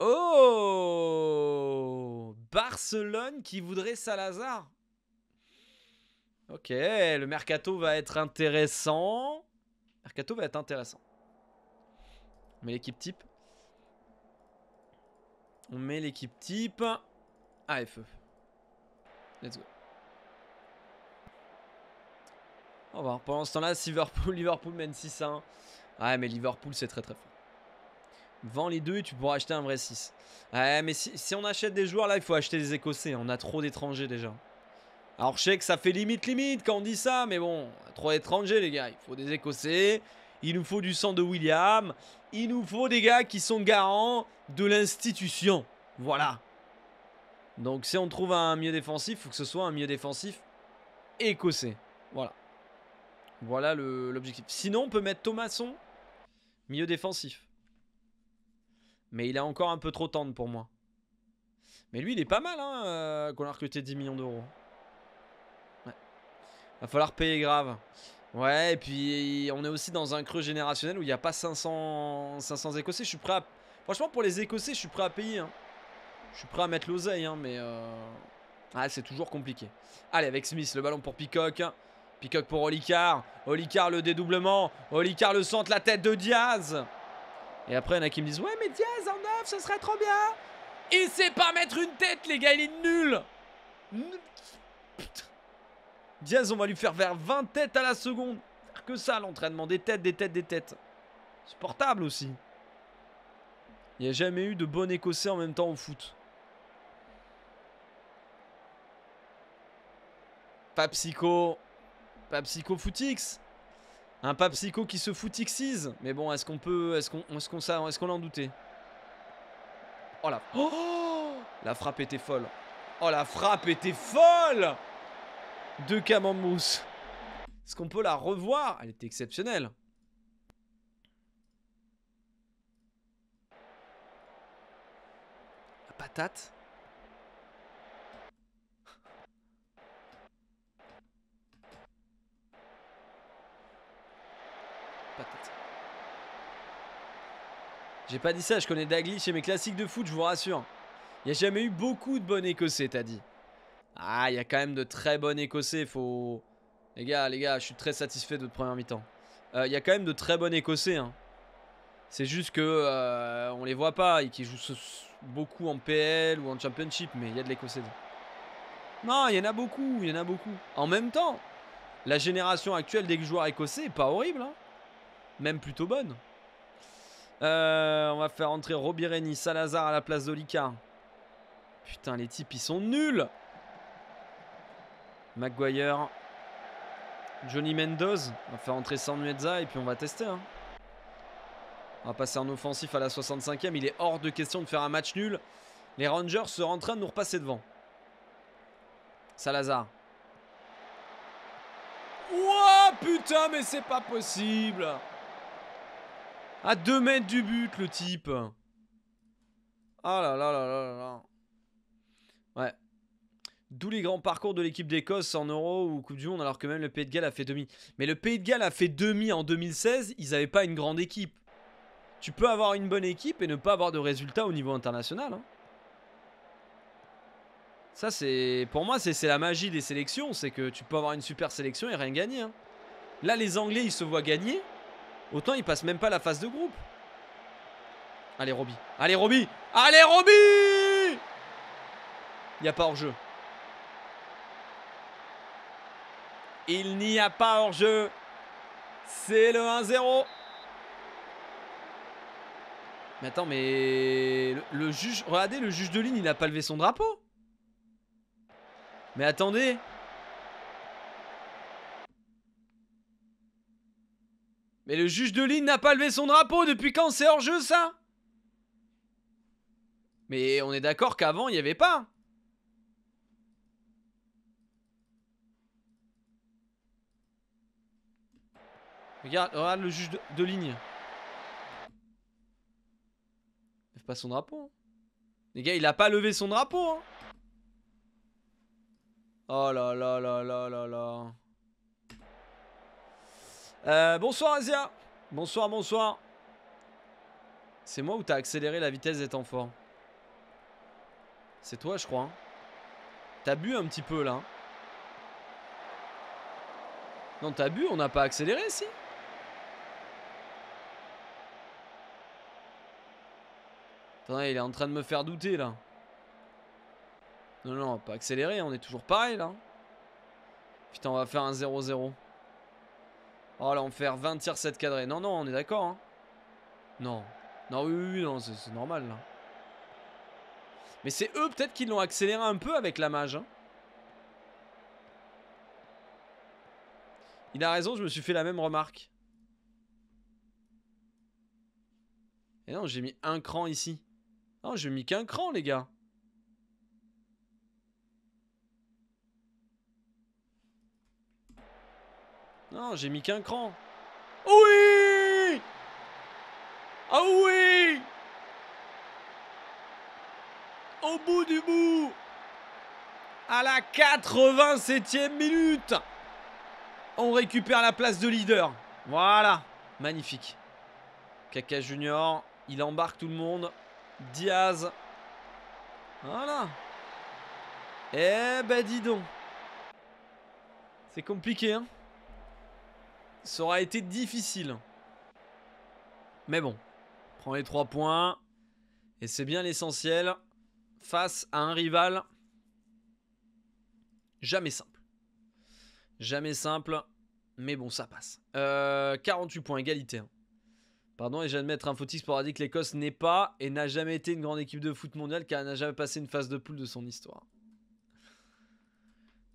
Oh Barcelone qui voudrait Salazar Ok, le mercato va être intéressant. Mercato va être intéressant. On met l'équipe type. On met l'équipe type. AFE. Ah, Let's go. On va Pendant ce temps-là, Liverpool, Liverpool mène 6-1. Ouais, mais Liverpool, c'est très très fort. Vends les deux et tu pourras acheter un vrai 6. Ouais, mais si, si on achète des joueurs, là, il faut acheter des Écossais. On a trop d'étrangers déjà. Alors je sais que ça fait limite limite quand on dit ça, mais bon, trop étrangers les gars, il faut des Écossais, il nous faut du sang de William, il nous faut des gars qui sont garants de l'institution. Voilà. Donc si on trouve un milieu défensif, il faut que ce soit un milieu défensif écossais. Voilà. Voilà l'objectif. Sinon, on peut mettre Thomasson, milieu défensif. Mais il a encore un peu trop tendre pour moi. Mais lui, il est pas mal, hein, euh, qu'on a recruté 10 millions d'euros. Va falloir payer grave. Ouais, et puis on est aussi dans un creux générationnel où il n'y a pas 500, Écossais. Je suis prêt à... Franchement, pour les Écossais, je suis prêt à payer. Hein. Je suis prêt à mettre l'oseille, hein, mais... Euh, ah, c'est toujours compliqué. Allez, avec Smith, le ballon pour Peacock. Peacock pour Olicard. Olicard, le dédoublement. Olicard, le centre, la tête de Diaz. Et après, il y en a qui me disent, ouais, mais Diaz en neuf, ce serait trop bien. Il sait pas mettre une tête, les gars, il est nul. Putain. Diaz, on va lui faire vers 20 têtes à la seconde. que ça, l'entraînement. Des têtes, des têtes, des têtes. C'est aussi. Il n'y a jamais eu de bon écossais en même temps au foot. Papsico. Papsico Footix. Un Papsico qui se footixise. Mais bon, est-ce qu'on peut. Est-ce qu'on est qu'on en doutait Oh la. Oh la frappe était folle. Oh la frappe était folle de Camambous. Est-ce qu'on peut la revoir Elle était exceptionnelle. La patate. Patate. J'ai pas dit ça, je connais Dagli chez mes classiques de foot, je vous rassure. Il n'y a jamais eu beaucoup de bonnes écossais, t'as dit. Ah, il y a quand même de très bons Écossais. Faut... Les gars, les gars, je suis très satisfait de notre première mi-temps. Euh, il y a quand même de très bons Écossais. Hein. C'est juste que euh, on les voit pas et qui jouent beaucoup en PL ou en Championship, mais il y a de l'Écossais. Non, il y en a beaucoup, il y en a beaucoup. En même temps, la génération actuelle des joueurs écossais est pas horrible. Hein. Même plutôt bonne. Euh, on va faire entrer Robireni, Salazar à la place d'Olika. Putain, les types, ils sont nuls McGuire Johnny Mendoz. On va faire entrer Sanueza et puis on va tester. Hein. On va passer en offensif à la 65e. Il est hors de question de faire un match nul. Les Rangers seront en train de nous repasser devant. Salazar. Ouah putain mais c'est pas possible À 2 mètres du but le type Ah là là là là là là Ouais D'où les grands parcours de l'équipe d'Écosse en Euro ou Coupe du Monde, alors que même le Pays de Galles a fait demi. Mais le Pays de Galles a fait demi en 2016, ils n'avaient pas une grande équipe. Tu peux avoir une bonne équipe et ne pas avoir de résultats au niveau international. Hein. Ça, c'est pour moi, c'est la magie des sélections. C'est que tu peux avoir une super sélection et rien gagner. Hein. Là, les Anglais, ils se voient gagner. Autant ils passent même pas la phase de groupe. Allez, Roby. Allez, Roby. Allez, Roby Il n'y a pas hors-jeu. Il n'y a pas hors-jeu. C'est le 1-0. Mais attends, mais le, juge, regardez, le juge de ligne, il n'a pas levé son drapeau. Mais attendez. Mais le juge de ligne n'a pas levé son drapeau. Depuis quand c'est hors jeu ça Mais on est d'accord qu'avant il n'y avait pas. Regarde, le juge de, Il ligne. Lève pas son drapeau. Hein. Les gars, il a pas levé son drapeau. Hein. Oh là là là là là là. Euh, bonsoir Asia. Bonsoir, bonsoir. C'est moi ou t'as accéléré la vitesse des temps C'est toi, je crois. Tu hein. T'as bu un petit peu là. Non, t'as bu, on n'a pas accéléré si Attendez, il est en train de me faire douter là. Non, non, on va pas accélérer, on est toujours pareil là. Putain, on va faire un 0-0. Oh là, on va faire 20 tirs 7 cadrés. Non, non, on est d'accord. Hein. Non. Non, oui, oui, oui non, c'est normal là. Mais c'est eux peut-être qui l'ont accéléré un peu avec la mage. Hein. Il a raison, je me suis fait la même remarque. Et non, j'ai mis un cran ici. Non, oh, j'ai mis qu'un cran, les gars. Non, j'ai mis qu'un cran. Oui Ah oui Au bout du bout À la 87e minute On récupère la place de leader. Voilà Magnifique. Caca Junior, il embarque tout le monde. Diaz. Voilà. Eh ben dis donc. C'est compliqué, hein. Ça aura été difficile. Mais bon, prends les 3 points. Et c'est bien l'essentiel. Face à un rival. Jamais simple. Jamais simple. Mais bon, ça passe. 48 euh, points, égalité. Hein. Pardon, et mettre un pour dit que l'Écosse n'est pas et n'a jamais été une grande équipe de foot mondiale car elle n'a jamais passé une phase de poule de son histoire.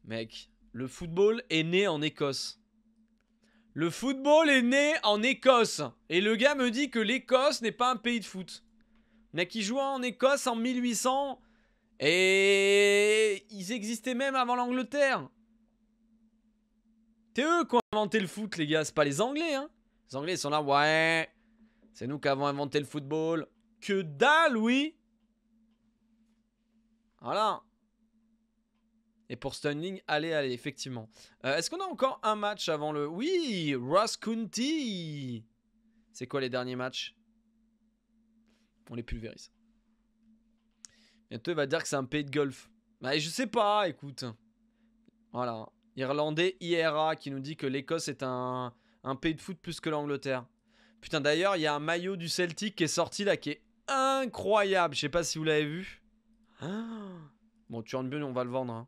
Mec, le football est né en Écosse. Le football est né en Écosse. Et le gars me dit que l'Écosse n'est pas un pays de foot. a qui jouait en Écosse en 1800 et ils existaient même avant l'Angleterre. C'est eux qui ont inventé le foot, les gars, c'est pas les Anglais, hein. Les Anglais ils sont là, ouais, c'est nous qui avons inventé le football. Que dalle, oui Voilà. Et pour Stunning, allez, allez, effectivement. Euh, est-ce qu'on a encore un match avant le... Oui Ross County C'est quoi les derniers matchs On les pulvérise. Bientôt, il va dire que c'est un pays de golf. Bah, je sais pas, écoute. Voilà. Irlandais IRA qui nous dit que l'Écosse est un pays de foot plus que l'Angleterre. Putain, d'ailleurs, il y a un maillot du Celtic qui est sorti là, qui est incroyable. Je sais pas si vous l'avez vu. Ah. bon, tu on va le vendre. Hein.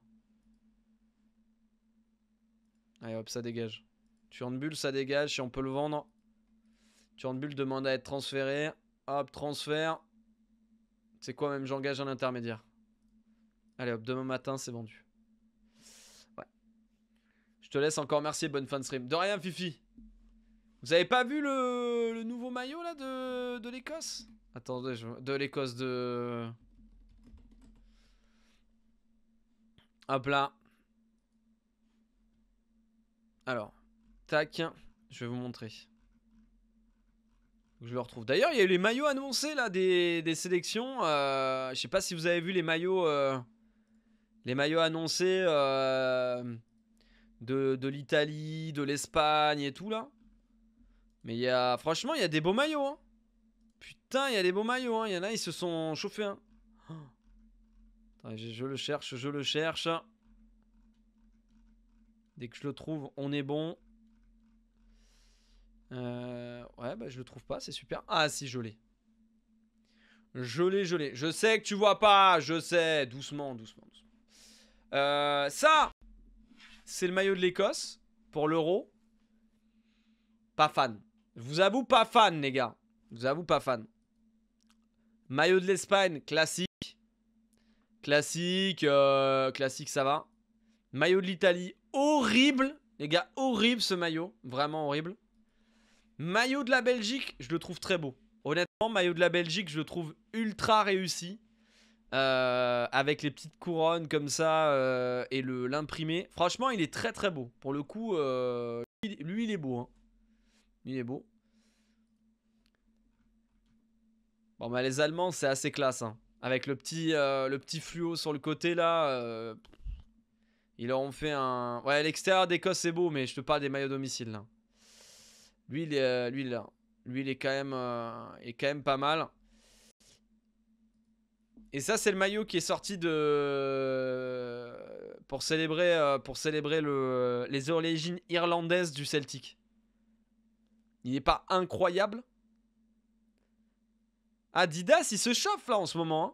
Allez hop, ça dégage. Turnbull, ça dégage. Si on peut le vendre. Turnbull demande à être transféré. Hop, transfert. C'est quoi même J'engage un intermédiaire. Allez hop, demain matin, c'est vendu. Ouais. Je te laisse encore merci bonne fin de stream. De rien, Fifi. Vous avez pas vu le, nouveau maillot là de, de l'Écosse Attendez, je... de l'Écosse de... Hop là. Alors, tac, je vais vous montrer. Je le retrouve. D'ailleurs, il y a eu les maillots annoncés là des, sélections. Euh, je sais pas si vous avez vu les maillots, euh, les maillots annoncés euh, de l'Italie, de l'Espagne et tout là. Mais il y a... Franchement, il y a des beaux maillots. Hein. Putain, il y a des beaux maillots. Hein. Il y en a, ils se sont chauffés. Hein. Attends, je, le cherche, je le cherche. Dès que je le trouve, on est bon. Euh, ouais, bah je le trouve pas, c'est super. Ah si, je l'ai. Je l'ai, je l'ai. Je sais que tu vois pas, je sais. Doucement, doucement, doucement. Euh, ça, c'est le maillot de l'Écosse pour l'euro. Pas fan. Je vous avoue pas fan, les gars. Je vous avoue pas fan. Maillot de l'Espagne, classique. Classique, euh, classique, ça va. Maillot de l'Italie, horrible. Les gars, horrible ce maillot. Vraiment horrible. Maillot de la Belgique, je le trouve très beau. Honnêtement, maillot de la Belgique, je le trouve ultra réussi. Euh, avec les petites couronnes comme ça euh, et le l'imprimé. Franchement, il est très très beau. Pour le coup, lui, il est beau. Hein. Il est beau. Bon, bah, les Allemands, c'est assez classe. Hein. Avec le petit, euh, le petit fluo sur le côté, là. Euh, ils leur ont fait un. Ouais, l'extérieur d'Écosse, c'est beau, mais je te parle des maillots domicile, là. Lui, il est, euh, quand même, est quand même pas mal. Et ça, c'est le maillot qui est sorti de pour célébrer, pour célébrer le, les origines irlandaises du Celtic. Il n'est pas incroyable, Adidas, ils se chauffent là en ce moment. Hein.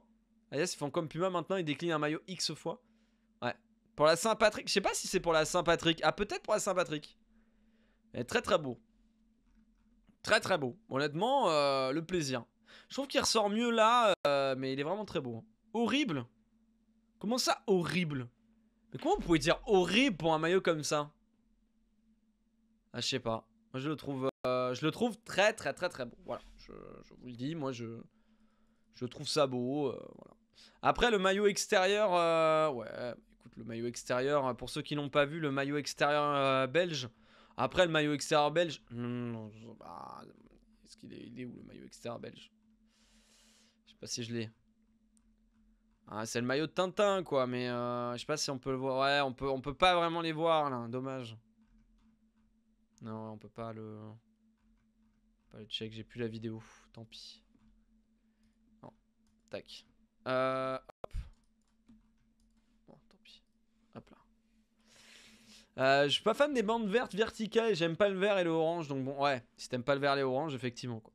Adidas, ils font comme Puma maintenant, ils déclinent un maillot X fois. Ouais. Pour la Saint-Patrick, je sais pas si c'est pour la Saint-Patrick. Ah, peut-être pour la Saint-Patrick. Très très beau. Très très beau. Honnêtement, euh, le plaisir. Je trouve qu'il ressort mieux là, euh, mais il est vraiment très beau. Hein. Horrible Comment ça, horrible Mais comment vous pouvez dire horrible pour un maillot comme ça Ah, je sais pas. Moi, je le trouve, euh, je le trouve très très très très beau. Voilà. Je, vous le dis, moi je, je trouve ça beau. Euh, Après le maillot extérieur, euh, ouais, écoute, le maillot extérieur, hein, pour ceux qui n'ont pas vu, le maillot extérieur euh, belge. Après le maillot extérieur belge, hmm, bah, est-ce qu'il est, où le maillot extérieur belge Je sais pas si je l'ai. Ah, c'est le maillot de Tintin quoi, mais je sais pas si on peut le voir. Ouais, on peut, on peut pas vraiment les voir là, dommage. Non, on peut pas le. Je le check, j'ai plus la vidéo. Tant pis. Tac. Euh, hop. Bon, là. Euh, je suis pas fan des bandes vertes verticales, j'aime pas le vert et le orange, donc bon, ouais, si t'aimes pas le vert et l'orange, effectivement, quoi.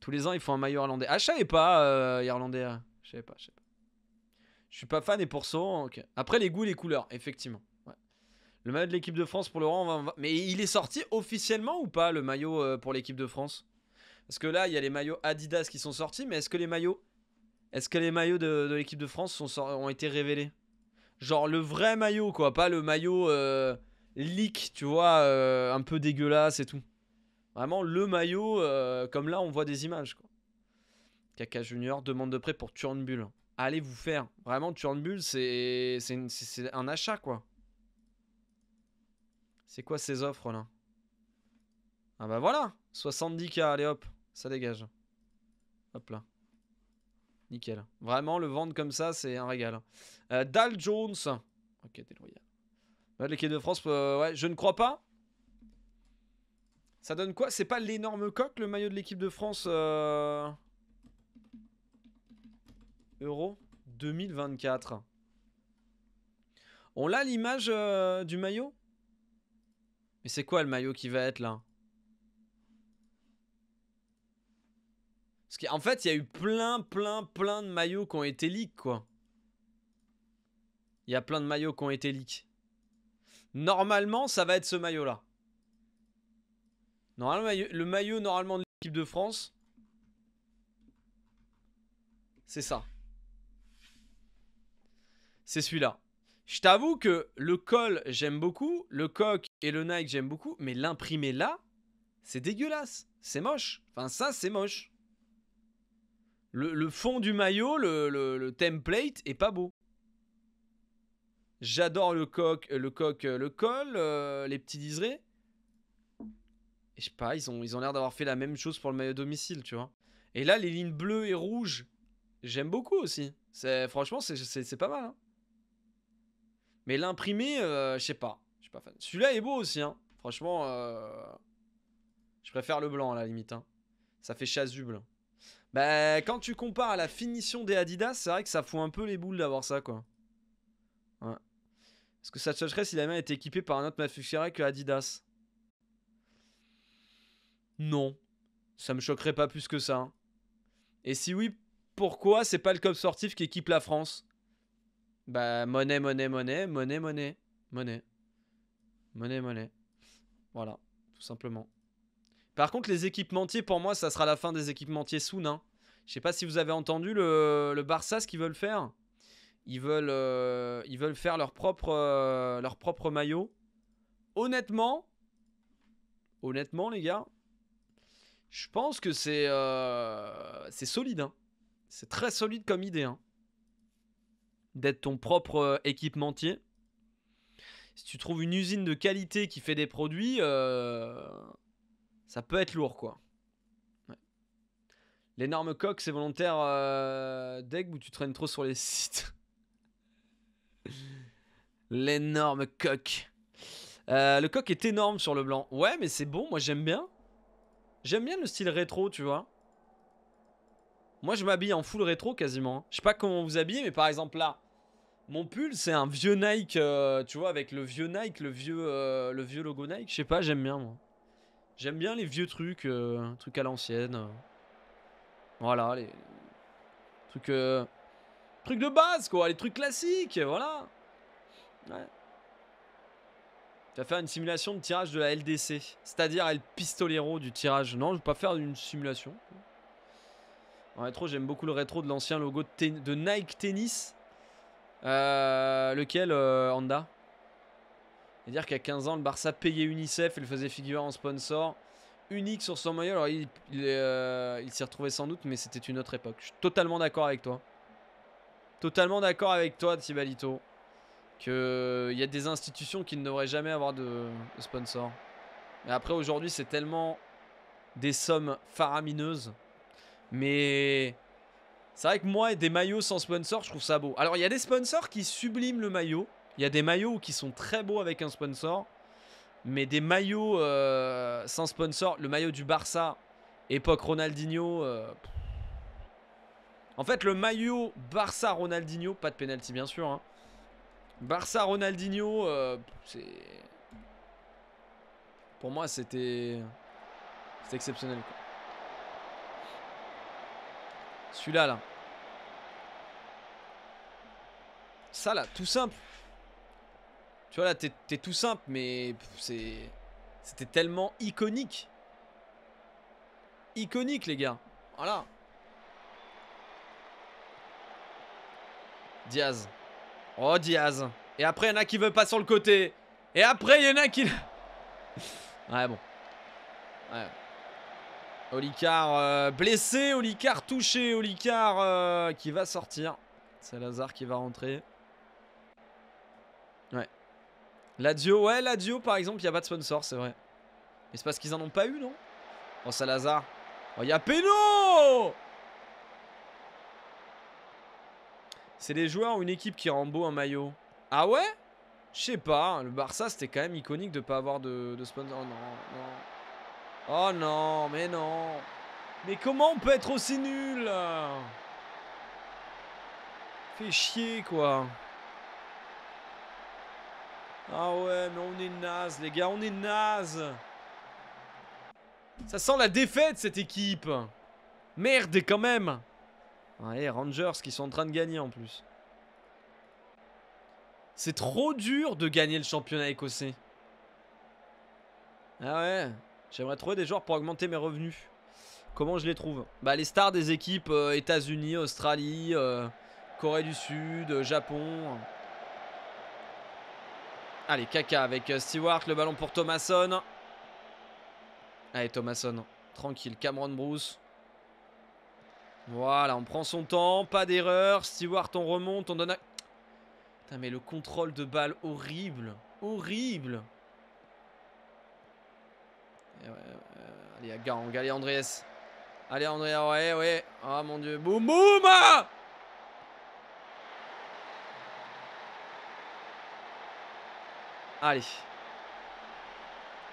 Tous les ans, ils font un maillot irlandais. Ah, je savais pas, euh, irlandais, je savais pas, je suis pas fan et pour ça, Après, les goûts, les couleurs, effectivement. Le maillot de l'équipe de France pour Laurent. Mais il est sorti officiellement ou pas le maillot euh, pour l'équipe de France Parce que là, il y a les maillots Adidas qui sont sortis, mais est-ce que les maillots, est-ce que les maillots de, l'équipe de France sont, ont été révélés Genre le vrai maillot, quoi, pas le maillot euh, leak, tu vois, euh, un peu dégueulasse et tout. Vraiment le maillot, comme là on voit des images, quoi. Kaka Junior demande de prêt pour Turnbull. Allez vous faire. Vraiment, Turnbull, c'est un achat, quoi. C'est quoi ces offres là Ah bah voilà 70k, allez hop, ça dégage. Hop là. Nickel. Vraiment, le vendre comme ça, c'est un régal. Euh, Dal Jones. Ok, L'équipe de France, euh, ouais, je ne crois pas. Ça donne quoi C'est pas l'énorme coque, le maillot de l'équipe de France euh, Euro 2024. On l'a l'image du maillot mais c'est quoi le maillot qui va être là Parce qu'en fait, il y a eu plein, plein, plein de maillots qui ont été leaks, quoi. Il y a plein de maillots qui ont été leaks. Normalement, ça va être ce maillot-là. Normalement, le maillot normalement de l'équipe de France, c'est ça. C'est celui-là. Je t'avoue que le col, j'aime beaucoup. Le coq, et le Nike, j'aime beaucoup, mais l'imprimé là, c'est dégueulasse. C'est moche. Enfin, ça, c'est moche. Le, fond du maillot, le, template est pas beau. J'adore le coq, euh, le coq, euh, le col, euh, les petits liserés. Et je sais pas, ils ont l'air ils ont d'avoir fait la même chose pour le maillot domicile, tu vois. Et là, les lignes bleues et rouges, j'aime beaucoup aussi. Franchement, c'est pas mal. Hein. Mais l'imprimé, je sais pas. Celui-là est beau aussi, hein. Franchement, euh, je préfère le blanc à la limite. Hein. Ça fait chasuble. Bah, quand tu compares à la finition des Adidas, c'est vrai que ça fout un peu les boules d'avoir ça, quoi. Est-ce que ça te choquerait si la main était équipée par un autre Mafuxera que Adidas Non. Ça me choquerait pas plus que ça. Hein. Et si oui, pourquoi c'est pas le club sortif qui équipe la France Bah, monnaie, monnaie, monnaie, monnaie, monnaie, monnaie. Monnaie, monnaie. Voilà, tout simplement. Par contre, les équipementiers, pour moi, ça sera la fin des équipementiers soon. Hein. Je sais pas si vous avez entendu le, Barça, ce qu'ils veulent faire. Ils veulent, euh, ils veulent faire euh, leur propre, maillot. Honnêtement, honnêtement, les gars, je pense que c'est euh, C'est solide. Hein. C'est très solide comme idée. Hein. D'être ton propre équipementier si tu trouves une usine de qualité qui fait des produits, euh, ça peut être lourd, quoi. L'énorme coq, c'est volontaire euh, ou tu traînes trop sur les sites L'énorme coq. Euh, le coq est énorme sur le blanc. Ouais, mais c'est bon, moi j'aime bien. J'aime bien le style rétro, tu vois. Moi, je m'habille en full rétro quasiment. Hein. Je sais pas comment vous habillez, mais par exemple là, mon pull, c'est un vieux Nike, euh, tu vois, avec le vieux Nike, le vieux, euh, le vieux logo Nike. Je sais pas, j'aime bien, moi. J'aime bien les vieux trucs, euh, trucs à l'ancienne. Voilà, les trucs, trucs de base, quoi, les trucs classiques, voilà. Ouais. Tu vas faire une simulation de tirage de la LDC, c'est-à-dire El Pistolero du tirage. Non, je vais pas faire une simulation. En rétro, j'aime beaucoup le rétro de l'ancien logo de Nike Tennis. Euh, lequel euh, Honda C'est-à-dire qu'à 15 ans, le Barça payait UNICEF et le faisait figurer en sponsor. Unique sur son maillot. Alors, euh, il, s'y retrouvait sans doute, mais c'était une autre époque. Je suis totalement d'accord avec toi. Totalement d'accord avec toi, Tibalito. Qu'il y a des institutions qui ne devraient jamais avoir de, de sponsor. Mais après, aujourd'hui, c'est tellement des sommes faramineuses. Mais c'est vrai que moi, des maillots sans sponsor, je trouve ça beau. Alors, il y a des sponsors qui subliment le maillot. Il y a des maillots qui sont très beaux avec un sponsor. Mais des maillots euh, sans sponsor, le maillot du Barça, époque Ronaldinho. Euh, en fait, le maillot Barça-Ronaldinho, pas de penalty bien sûr. Hein. Barça-Ronaldinho, euh, c'est. Pour moi, c'était. C'était exceptionnel. Celui-là, là. Ça, là, tout simple. Tu vois, là, t'es tout simple, mais C'était tellement iconique. Iconique, les gars. Voilà. Diaz. Oh, Diaz. Et après, il y en a qui veulent pas sur le côté. Et après, il y en a qui... ouais, bon. Ouais. Olicard euh, blessé, Olicard touché, Olicard euh, qui va sortir. C'est Lazare qui va rentrer. Ouais. Ladio, ouais, Ladio par exemple, il n'y a pas de sponsor, c'est vrai. Mais c'est parce qu'ils en ont pas eu, non Oh, Salazar. Oh, il y Péno C'est des joueurs ou une équipe qui rend beau un maillot Ah ouais Je sais pas, hein. le Barça c'était quand même iconique de pas avoir de, de sponsor. Oh, non, non. Oh non, mais non. Mais comment on peut être aussi nul Fait chier, quoi. Ah ouais, mais on est naze, les gars, on est naze. Ça sent la défaite, cette équipe. Merde, quand même. Ouais, ah, Rangers qui sont en train de gagner, en plus. C'est trop dur de gagner le championnat écossais. Ah ouais J'aimerais trouver des joueurs pour augmenter mes revenus. Comment je les trouve Bah les stars des équipes euh, États-Unis, Australie, euh, Corée du Sud, euh, Japon. Allez, caca avec Stewart, le ballon pour Thomason. Allez, Thomason, tranquille. Cameron Bruce. Voilà, on prend son temps, pas d'erreur. Stewart, on remonte, on donne... À... mais le contrôle de balle horrible. Horrible. Euh, allez, à Gang, allez, Andreas. Allez, André. ouais, ouais. Oh mon dieu. Boum, boum ah Allez.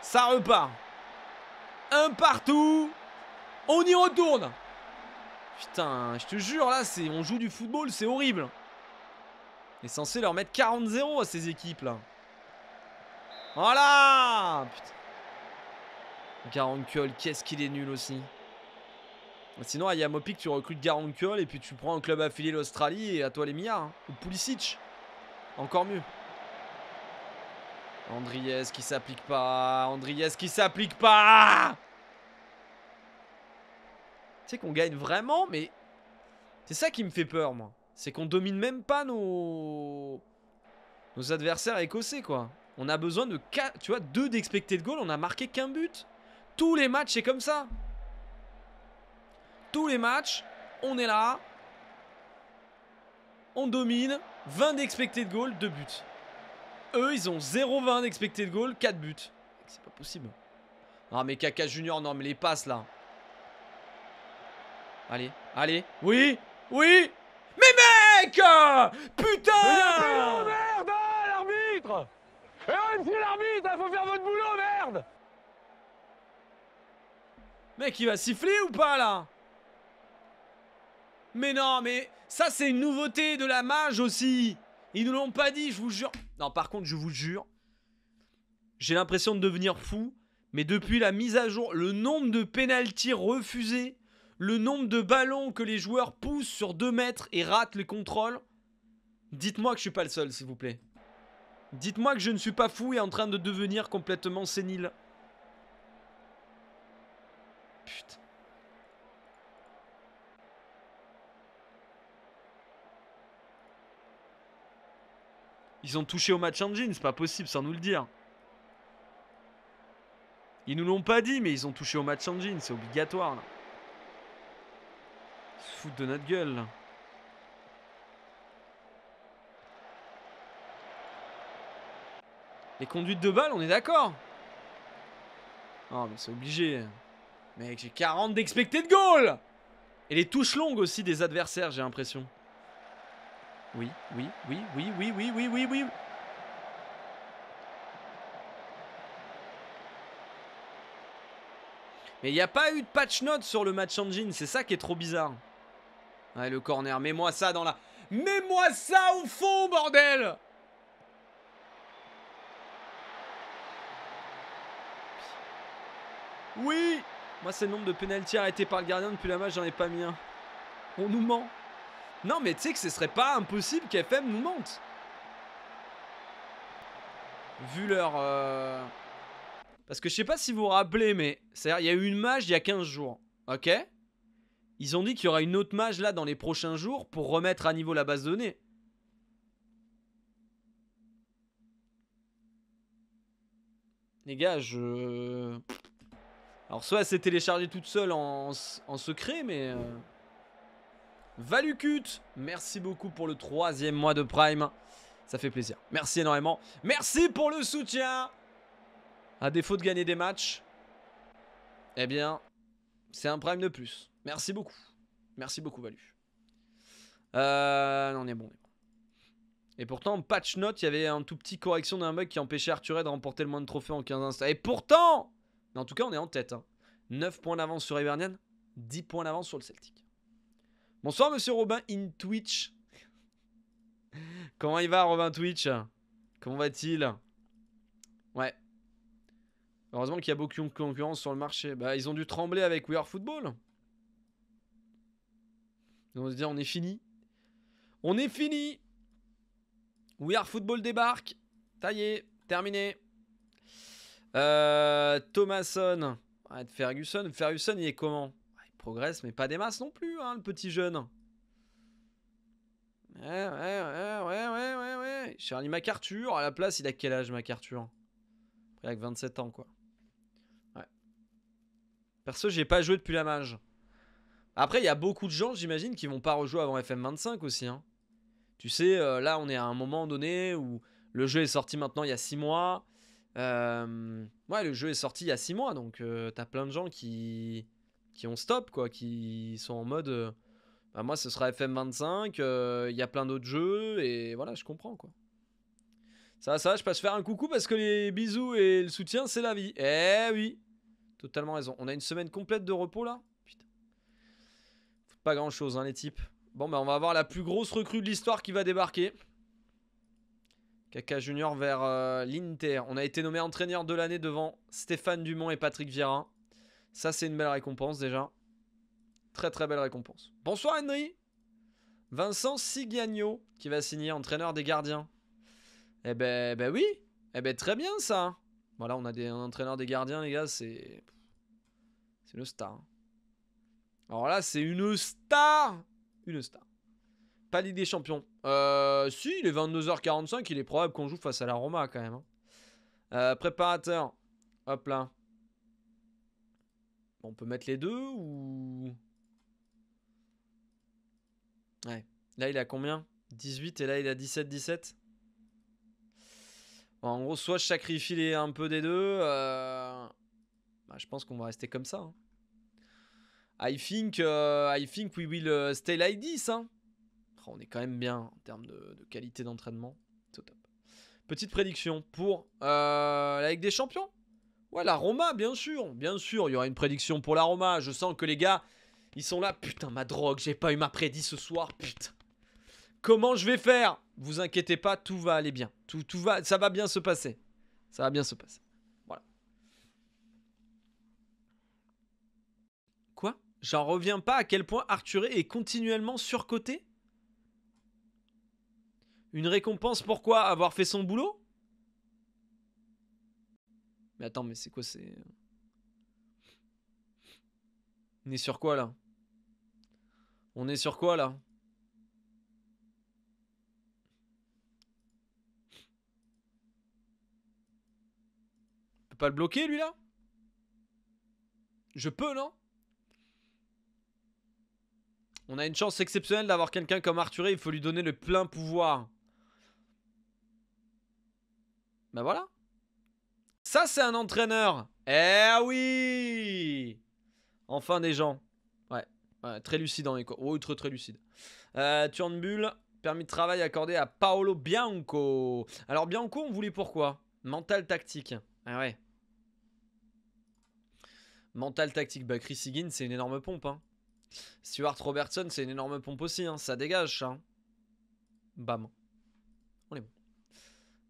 Ça repart. Un partout. On y retourne. Putain, je te jure, là, on joue du football, c'est horrible. On est censé leur mettre 40-0 à ces équipes, là. Voilà Putain. Garankul, qu'est-ce qu'il est nul aussi. Sinon, à Yamopik, tu recrutes Garankul et puis tu prends un club affilié l'Australie et à toi les milliards. Hein. Ou Pulisic. Encore mieux. Andriès qui s'applique pas. Andriès qui s'applique pas. Tu sais qu'on gagne vraiment, mais c'est ça qui me fait peur, moi. C'est qu'on domine même pas nos nos adversaires écossais, quoi. On a besoin de 4, tu vois, 2 de goal, on a marqué qu'un but. Tous les matchs, c'est comme ça. Tous les matchs, on est là. On domine. 20 de goal, 2 buts. Eux, ils ont 0-20 de goal, 4 buts. C'est pas possible. Ah, mais Kaka Junior, non, mais les passes, là. Allez, allez. Oui, oui. Mais mec euh, Putain Et on hein, eh, l'arbitre Il faut faire votre boulot, merde Mec, il va siffler ou pas, là Mais non, mais ça, c'est une nouveauté de la mage aussi Ils nous l'ont pas dit, je vous jure Non, par contre, je vous jure, j'ai l'impression de devenir fou, mais depuis la mise à jour, le nombre de pénalties refusées, le nombre de ballons que les joueurs poussent sur 2 mètres et ratent les contrôles, dites-moi que je suis pas le seul, s'il vous plaît. Dites-moi que je ne suis pas fou et en train de devenir complètement sénile. Ils ont touché au match engine, c'est pas possible sans nous le dire. Ils nous l'ont pas dit, mais ils ont touché au match engine, c'est obligatoire. Là. Ils se foutent de notre gueule. Les conduites de balle on est d'accord. Oh, mais c'est obligé. Mec, j'ai 40 de goal Et les touches longues aussi des adversaires, j'ai l'impression. Oui, oui, oui, oui, oui, oui, oui, oui, oui. Mais il n'y a pas eu de patch note sur le match engine, c'est ça qui est trop bizarre. Ouais, le corner, mets-moi ça dans la... Mets-moi ça au fond, bordel Oui moi, c'est le nombre de pénalty arrêtés par le gardien depuis la match, j'en ai pas mis un. On nous ment. Non, mais tu sais que ce serait pas impossible qu'FM nous mente. Vu leur... Euh, Parce que je sais pas si vous vous rappelez, mais... C'est-à-dire, il y a eu une mage il y a 15 jours. Ok Ils ont dit qu'il y aura une autre mage là dans les prochains jours pour remettre à niveau la base de données. Les gars, je... Alors soit c'est téléchargé toute seule en, secret, mais... Euh, Valucut, merci beaucoup pour le troisième mois de Prime. Ça fait plaisir. Merci énormément. Merci pour le soutien. À défaut de gagner des matchs, eh bien, c'est un Prime de plus. Merci beaucoup. Merci beaucoup, Valu. Euh, Non on est bon. Et pourtant, patch note, il y avait un tout petit correction d'un bug qui empêchait Arthur de remporter le moins de trophées en 15 instants. Et pourtant mais en tout cas, on est en tête. 9 hein. points d'avance sur Hibernian, 10 points d'avance sur le Celtic. Bonsoir, monsieur Robin in Twitch. Comment il va, Robin Twitch Comment va-t-il Ouais. Heureusement qu'il y a beaucoup de concurrence sur le marché. Bah, ils ont dû trembler avec We Are Football. On se dire, on est fini. On est fini We Are Football débarque. Ça y est, terminé. Euh, Thomason. Ferguson. Ferguson, il est comment ah, Il progresse, mais pas des masses non plus, hein, le petit jeune. Ouais, ouais, ouais, ouais, ouais, ouais, Charlie MacArthur, à la place, il a quel âge, MacArthur Il a que 27 ans, quoi. Ouais. Perso, j'ai pas joué depuis la mage. Après, il y a beaucoup de gens, j'imagine, qui vont pas rejouer avant FM25 aussi. Hein. Tu sais, euh, là, on est à un moment donné où le jeu est sorti maintenant il y a 6 mois. Euh, ouais, le jeu est sorti il y a 6 mois, donc euh, t'as plein de gens qui, qui ont stop, quoi, qui sont en mode euh, bah moi ce sera FM25, euh, il y a plein d'autres jeux, et voilà, je comprends quoi. Ça, ça, je passe faire un coucou parce que les bisous et le soutien, c'est la vie. Eh oui, totalement raison. On a une semaine complète de repos là Putain. pas grand chose, hein, les types. Bon, bah on va avoir la plus grosse recrue de l'histoire qui va débarquer. Kaka Junior vers euh, l'Inter. On a été nommé entraîneur de l'année devant Stéphane Dumont et Patrick Vieira. Ça, c'est une belle récompense déjà. Très très belle récompense. Bonsoir Henry Vincent Sigagno qui va signer entraîneur des gardiens. Eh ben, ben oui Eh ben très bien ça Voilà, on a un entraîneur des gardiens, les gars, c'est. C'est une star. Alors là, c'est une star Une star. Pas Ligue des Champions. Euh, si, il est 22h45, il est probable qu'on joue face à la Roma quand même. Hein. Euh, préparateur. Hop là. On peut mettre les deux ou... Ouais. Là, il a combien 18 et là, il a 17, 17 bon, En gros, soit je sacrifie un peu des deux. Euh, bah, je pense qu'on va rester comme ça. Hein. I think, I think we will stay like this. Hein on est quand même bien en termes de, qualité d'entraînement. C'est top. Petite prédiction pour euh, la Ligue des Champions. Ouais, la Roma, bien sûr. Bien sûr, il y aura une prédiction pour la Roma. Je sens que les gars, ils sont là. Putain, ma drogue, j'ai pas eu ma prédit ce soir. Putain. Comment je vais faire Vous inquiétez pas, tout va aller bien. Tout, tout va, ça va bien se passer. Ça va bien se passer. Voilà. Quoi J'en reviens pas à quel point Arthur est continuellement surcoté une récompense quoi Avoir fait son boulot Mais attends, mais c'est quoi c'est. On est sur quoi là On est sur quoi là On peut pas le bloquer lui là Je peux non On a une chance exceptionnelle d'avoir quelqu'un comme Arthur, il faut lui donner le plein pouvoir. Ben voilà. Ça, c'est un entraîneur. Eh oui Enfin des gens. Ouais, très lucide en écho. Ou très lucide. Euh, Turnbull, permis de travail accordé à Paolo Bianco. Alors Bianco, on voulait pourquoi Mental tactique. Ah ouais. Mental tactique. Bah Chris Higgins, c'est une énorme pompe. Hein. Stuart Robertson, c'est une énorme pompe aussi. Hein. Ça dégage, ça. Hein. Bam. On est bon.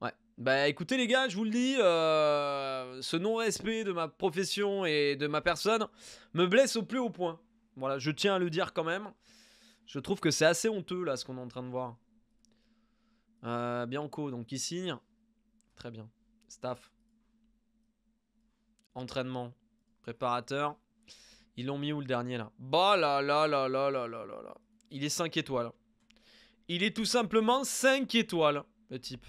Ouais. Bah écoutez les gars, je vous le dis, euh, ce non-respect de ma profession et de ma personne me blesse au plus haut point. Voilà, je tiens à le dire quand même. Je trouve que c'est assez honteux là ce qu'on est en train de voir. Euh, Bianco, donc il signe. Très bien. Staff. Entraînement. Préparateur. Ils l'ont mis où le dernier là Bah là là là là là là là là. Il est 5 étoiles. Il est tout simplement 5 étoiles, le type.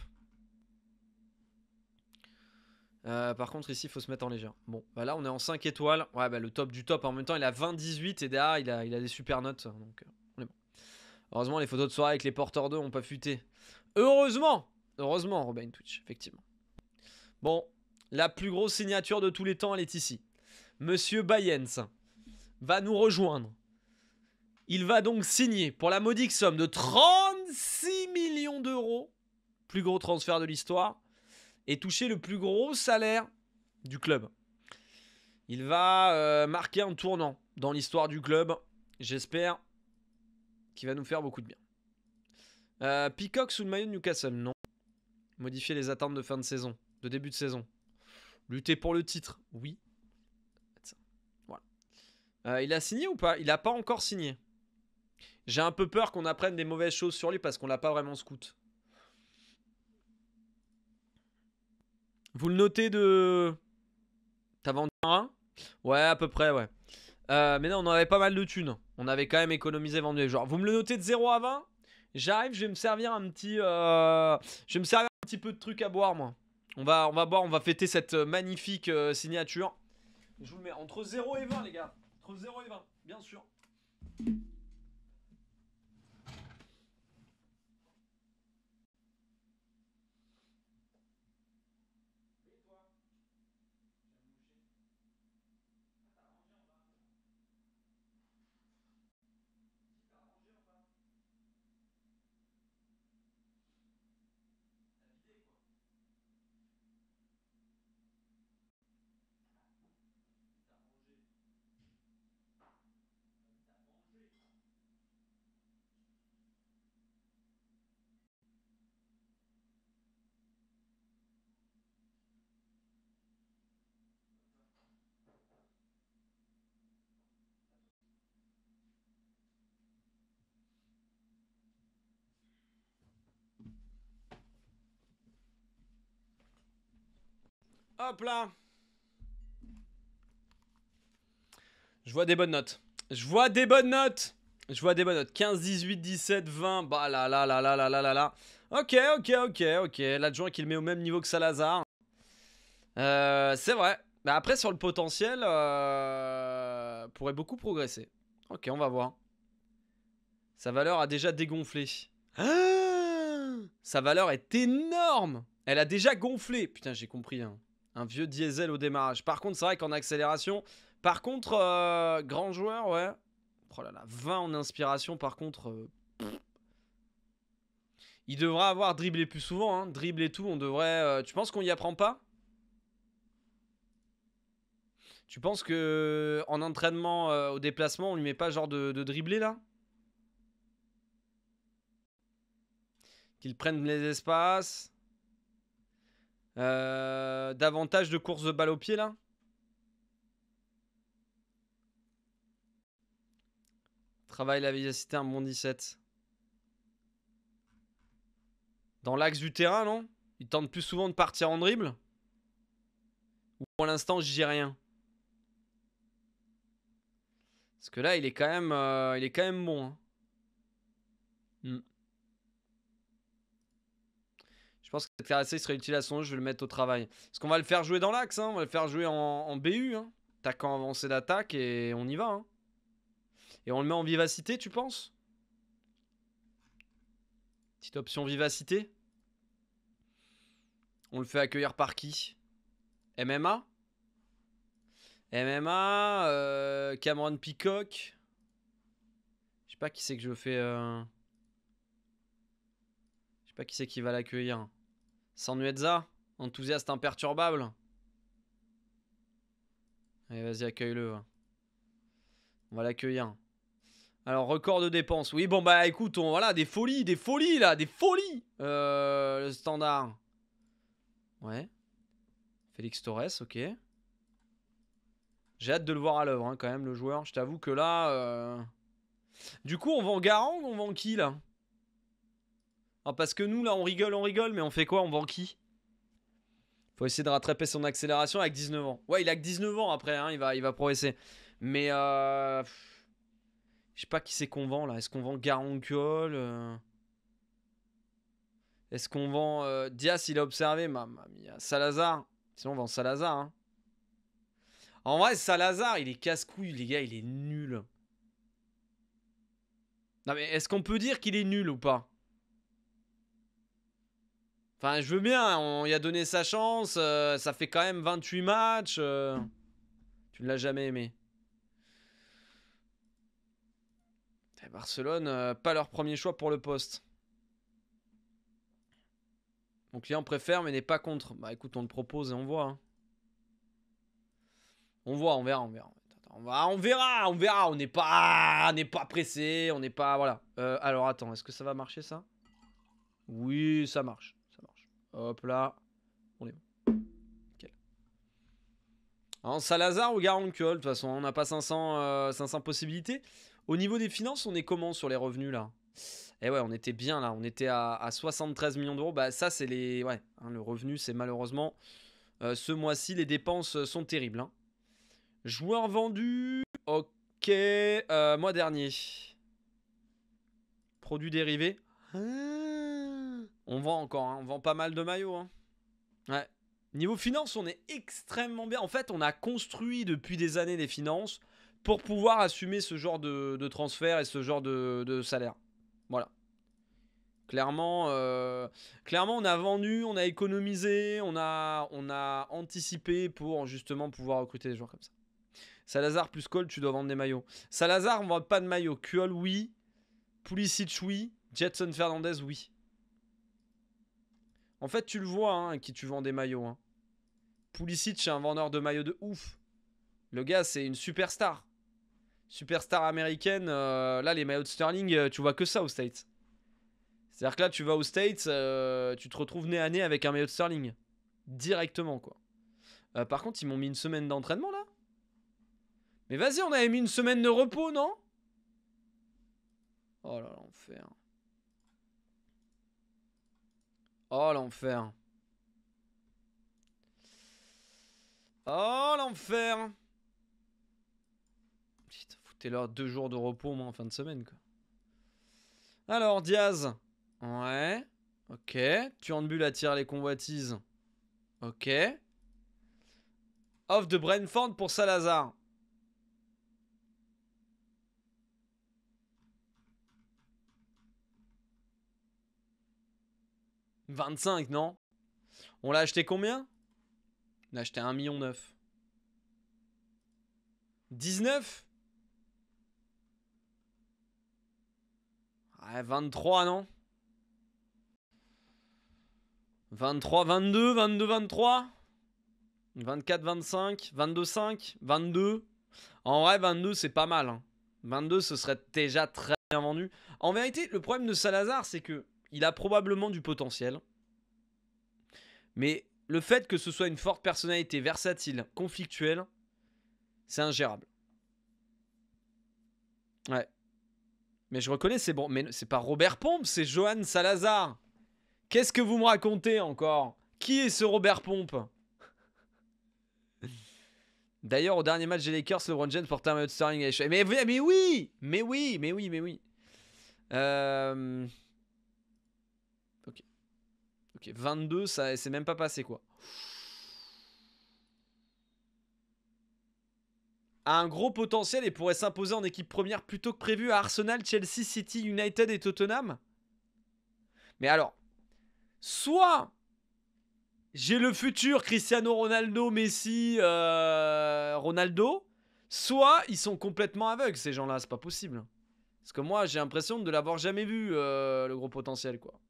Euh, par contre, ici, il faut se mettre en légère. Bon, bah là, on est en 5 étoiles. Ouais, bah, le top du top. En même temps, il a 28 et derrière, il a, il a des super notes. Donc, euh, on est bon. Heureusement, les photos de soirée avec les porteurs 2 ont pas futé. Heureusement Heureusement, Robin Twitch, effectivement. Bon, la plus grosse signature de tous les temps, elle est ici. Monsieur Bayens va nous rejoindre. Il va donc signer pour la modique somme de 36 millions d'euros, plus gros transfert de l'histoire, et toucher le plus gros salaire du club. Il va euh, marquer un tournant dans l'histoire du club. J'espère qu'il va nous faire beaucoup de bien. Euh, Peacock sous le maillot de Newcastle, non. Modifier les attentes de fin de saison, de début de saison. Lutter pour le titre, oui. Euh, il a signé ou pas Il n'a pas encore signé. J'ai un peu peur qu'on apprenne des mauvaises choses sur lui parce qu'on l'a pas vraiment scout. Vous le notez de. T'as vendu un Ouais, à peu près, ouais. Euh, mais non, on avait pas mal de thunes. On avait quand même économisé, vendu. Genre, vous me le notez de 0 à 20 J'arrive, je vais me servir un petit. Euh, je vais me servir un petit peu de truc à boire, moi. On va, on va boire, on va fêter cette euh, magnifique signature. Je vous le mets entre 0 et 20, les gars. Entre 0 et 20, bien sûr. Hop là Je vois des bonnes notes. Je vois des bonnes notes Je vois des bonnes notes. 15, 18, 17, 20. Bah là là là là là là là là. Ok, ok, ok, ok. L'adjoint qui le met au même niveau que Salazar. Euh, c'est vrai. Mais après, sur le potentiel, euh, pourrait beaucoup progresser. Ok, on va voir. Sa valeur a déjà dégonflé. Ah Sa valeur est énorme Elle a déjà gonflé Putain, j'ai compris. Hein un vieux diesel au démarrage. Par contre, c'est vrai qu'en accélération, par contre, euh, grand joueur, ouais. Oh là là, 20 en inspiration, par contre... Euh, il devrait avoir dribblé plus souvent, hein. dribble et tout, on devrait... Euh, tu penses qu'on y apprend pas Tu penses qu'en en entraînement, au déplacement, on lui met pas genre de, de dribbler là Qu'il prenne les espaces euh, davantage de courses de balle au pied là Travail la vivacité, un bon 17. Dans l'axe du terrain, non Il tente plus souvent de partir en dribble Ou pour l'instant, j'y dis rien Parce que là, il est quand même, euh, il est quand même bon. Hein. Hmm. Je pense que cette assez. serait utile à son jeu, je vais le mettre au travail. Parce qu'on va le faire jouer dans l'axe, hein. on va le faire jouer en, BU. Hein. avancé d'attaque et on y va. Hein. Et on le met en vivacité, tu penses Petite option vivacité. On le fait accueillir par qui MMA MMA, euh, Cameron Peacock. Je sais pas qui c'est que je fais... Euh, je sais pas qui c'est qui va l'accueillir. Sanuezza, enthousiaste imperturbable. Allez, vas-y, accueille-le. On va l'accueillir. Alors, record de dépenses. Oui, bon, bah écoute, on, voilà, des folies, des folies là, des folies. Euh, le standard. Ouais. Félix Torres, ok. J'ai hâte de le voir à l'œuvre, hein, quand même, le joueur. Je t'avoue que là. Euh, du coup, on vend Garang on vend qui là ah, parce que nous, là, on rigole, on rigole, mais on fait quoi On vend qui Faut essayer de rattraper son accélération avec 19 ans. Ouais, il a que 19 ans après, hein, il, va, il va progresser. Mais. Euh... Je sais pas qui c'est qu'on vend là. Est-ce qu'on vend Garoncol euh? Est-ce qu'on vend euh, Diaz, Il a observé, mamma mia. Hein. Salazar Sinon, on vend Salazar. Hein. En vrai, Salazar, il est casse-couille, les gars, il est nul. Non, mais est-ce qu'on peut dire qu'il est nul ou pas je veux bien, on y a donné sa chance, euh, ça fait quand même 28 matchs. Euh. tu ne l'as jamais aimé. Barcelone, euh, pas leur premier choix pour le poste. Mon client préfère mais n'est pas contre. Bah écoute, on le propose et on voit. Hein. On voit, on verra, on verra. On, verra, on verra, on n'est pas, n'est pas pressé, on n'est pas, voilà. alors attends, est-ce que ça va marcher ça Oui, ça marche. Hop là. On est bon. En Salazar ou Garankol. de toute façon, on n'a pas 500, euh, possibilités. Au niveau des finances, on est comment sur les revenus là Eh ouais, on était bien là, on était à, 73 millions d'euros. Bah ça, c'est les... Ouais, hein, le revenu, c'est malheureusement... Euh, ce mois-ci, les dépenses sont terribles. Hein. Joueur vendu, ok, euh, mois dernier. Produits dérivés. Hein on vend encore, hein. on vend pas mal de maillots. Hein. Ouais. Niveau finance, on est extrêmement bien. En fait, on a construit depuis des années des finances pour pouvoir assumer ce genre de, transfert et ce genre de, salaire. Voilà. Clairement, euh, clairement, on a vendu, on a économisé, on a, on a anticipé pour justement pouvoir recruter des joueurs comme ça. Salazar plus Cole, tu dois vendre des maillots. Salazar, on vend pas de maillots. Cole, oui. Pulisic, oui. Jetson Fernandez, oui. En fait, tu le vois, hein, qui tu vends des maillots. Hein. Pulisic, c'est un vendeur de maillots de ouf. Le gars, c'est une superstar. Superstar américaine. Euh, là, les maillots de Sterling, euh, tu vois que ça aux States. C'est-à-dire que là, tu vas aux States, euh, tu te retrouves nez à nez avec un maillot de Sterling. Directement, quoi. par contre, ils m'ont mis une semaine d'entraînement, là Mais vas-y, on avait mis une semaine de repos, non Oh là, un... Oh l'enfer. Oh l'enfer. Putain, foutez-leur deux jours de repos moi en fin de semaine quoi. Alors Diaz. Ouais. Ok. la tire les convoitises. Ok. Off de Brentford pour Salazar. 25, non On l'a acheté combien On l'a acheté 1,9 million. 19 Ouais, 23, non 23, 22, 22, 23 24, 25, 22, 5, 22. En vrai, 22, c'est pas mal. 22, hein. ce serait déjà très bien vendu. En vérité, le problème de Salazar, c'est que il a probablement du potentiel. Mais le fait que ce soit une forte personnalité versatile, conflictuelle, c'est ingérable. Ouais. Mais je reconnais, c'est bon. Mais c'est pas Robert Pompe, c'est Johan Salazar. Qu'est-ce que vous me racontez encore Qui est ce Robert Pompe D'ailleurs, au dernier match des Lakers, LeBron James portait un maillot de Mais, mais oui Mais oui Mais oui Mais oui euh... 22, ça c'est même pas passé quoi. a un gros potentiel et pourrait s'imposer en équipe première plutôt que prévu à Arsenal, Chelsea, City, United et Tottenham Mais alors, soit j'ai le futur Cristiano Ronaldo, Messi, euh, Ronaldo, soit ils sont complètement aveugles ces gens-là, c'est pas possible. Parce que moi j'ai l'impression de l'avoir jamais vu, euh, le gros potentiel quoi.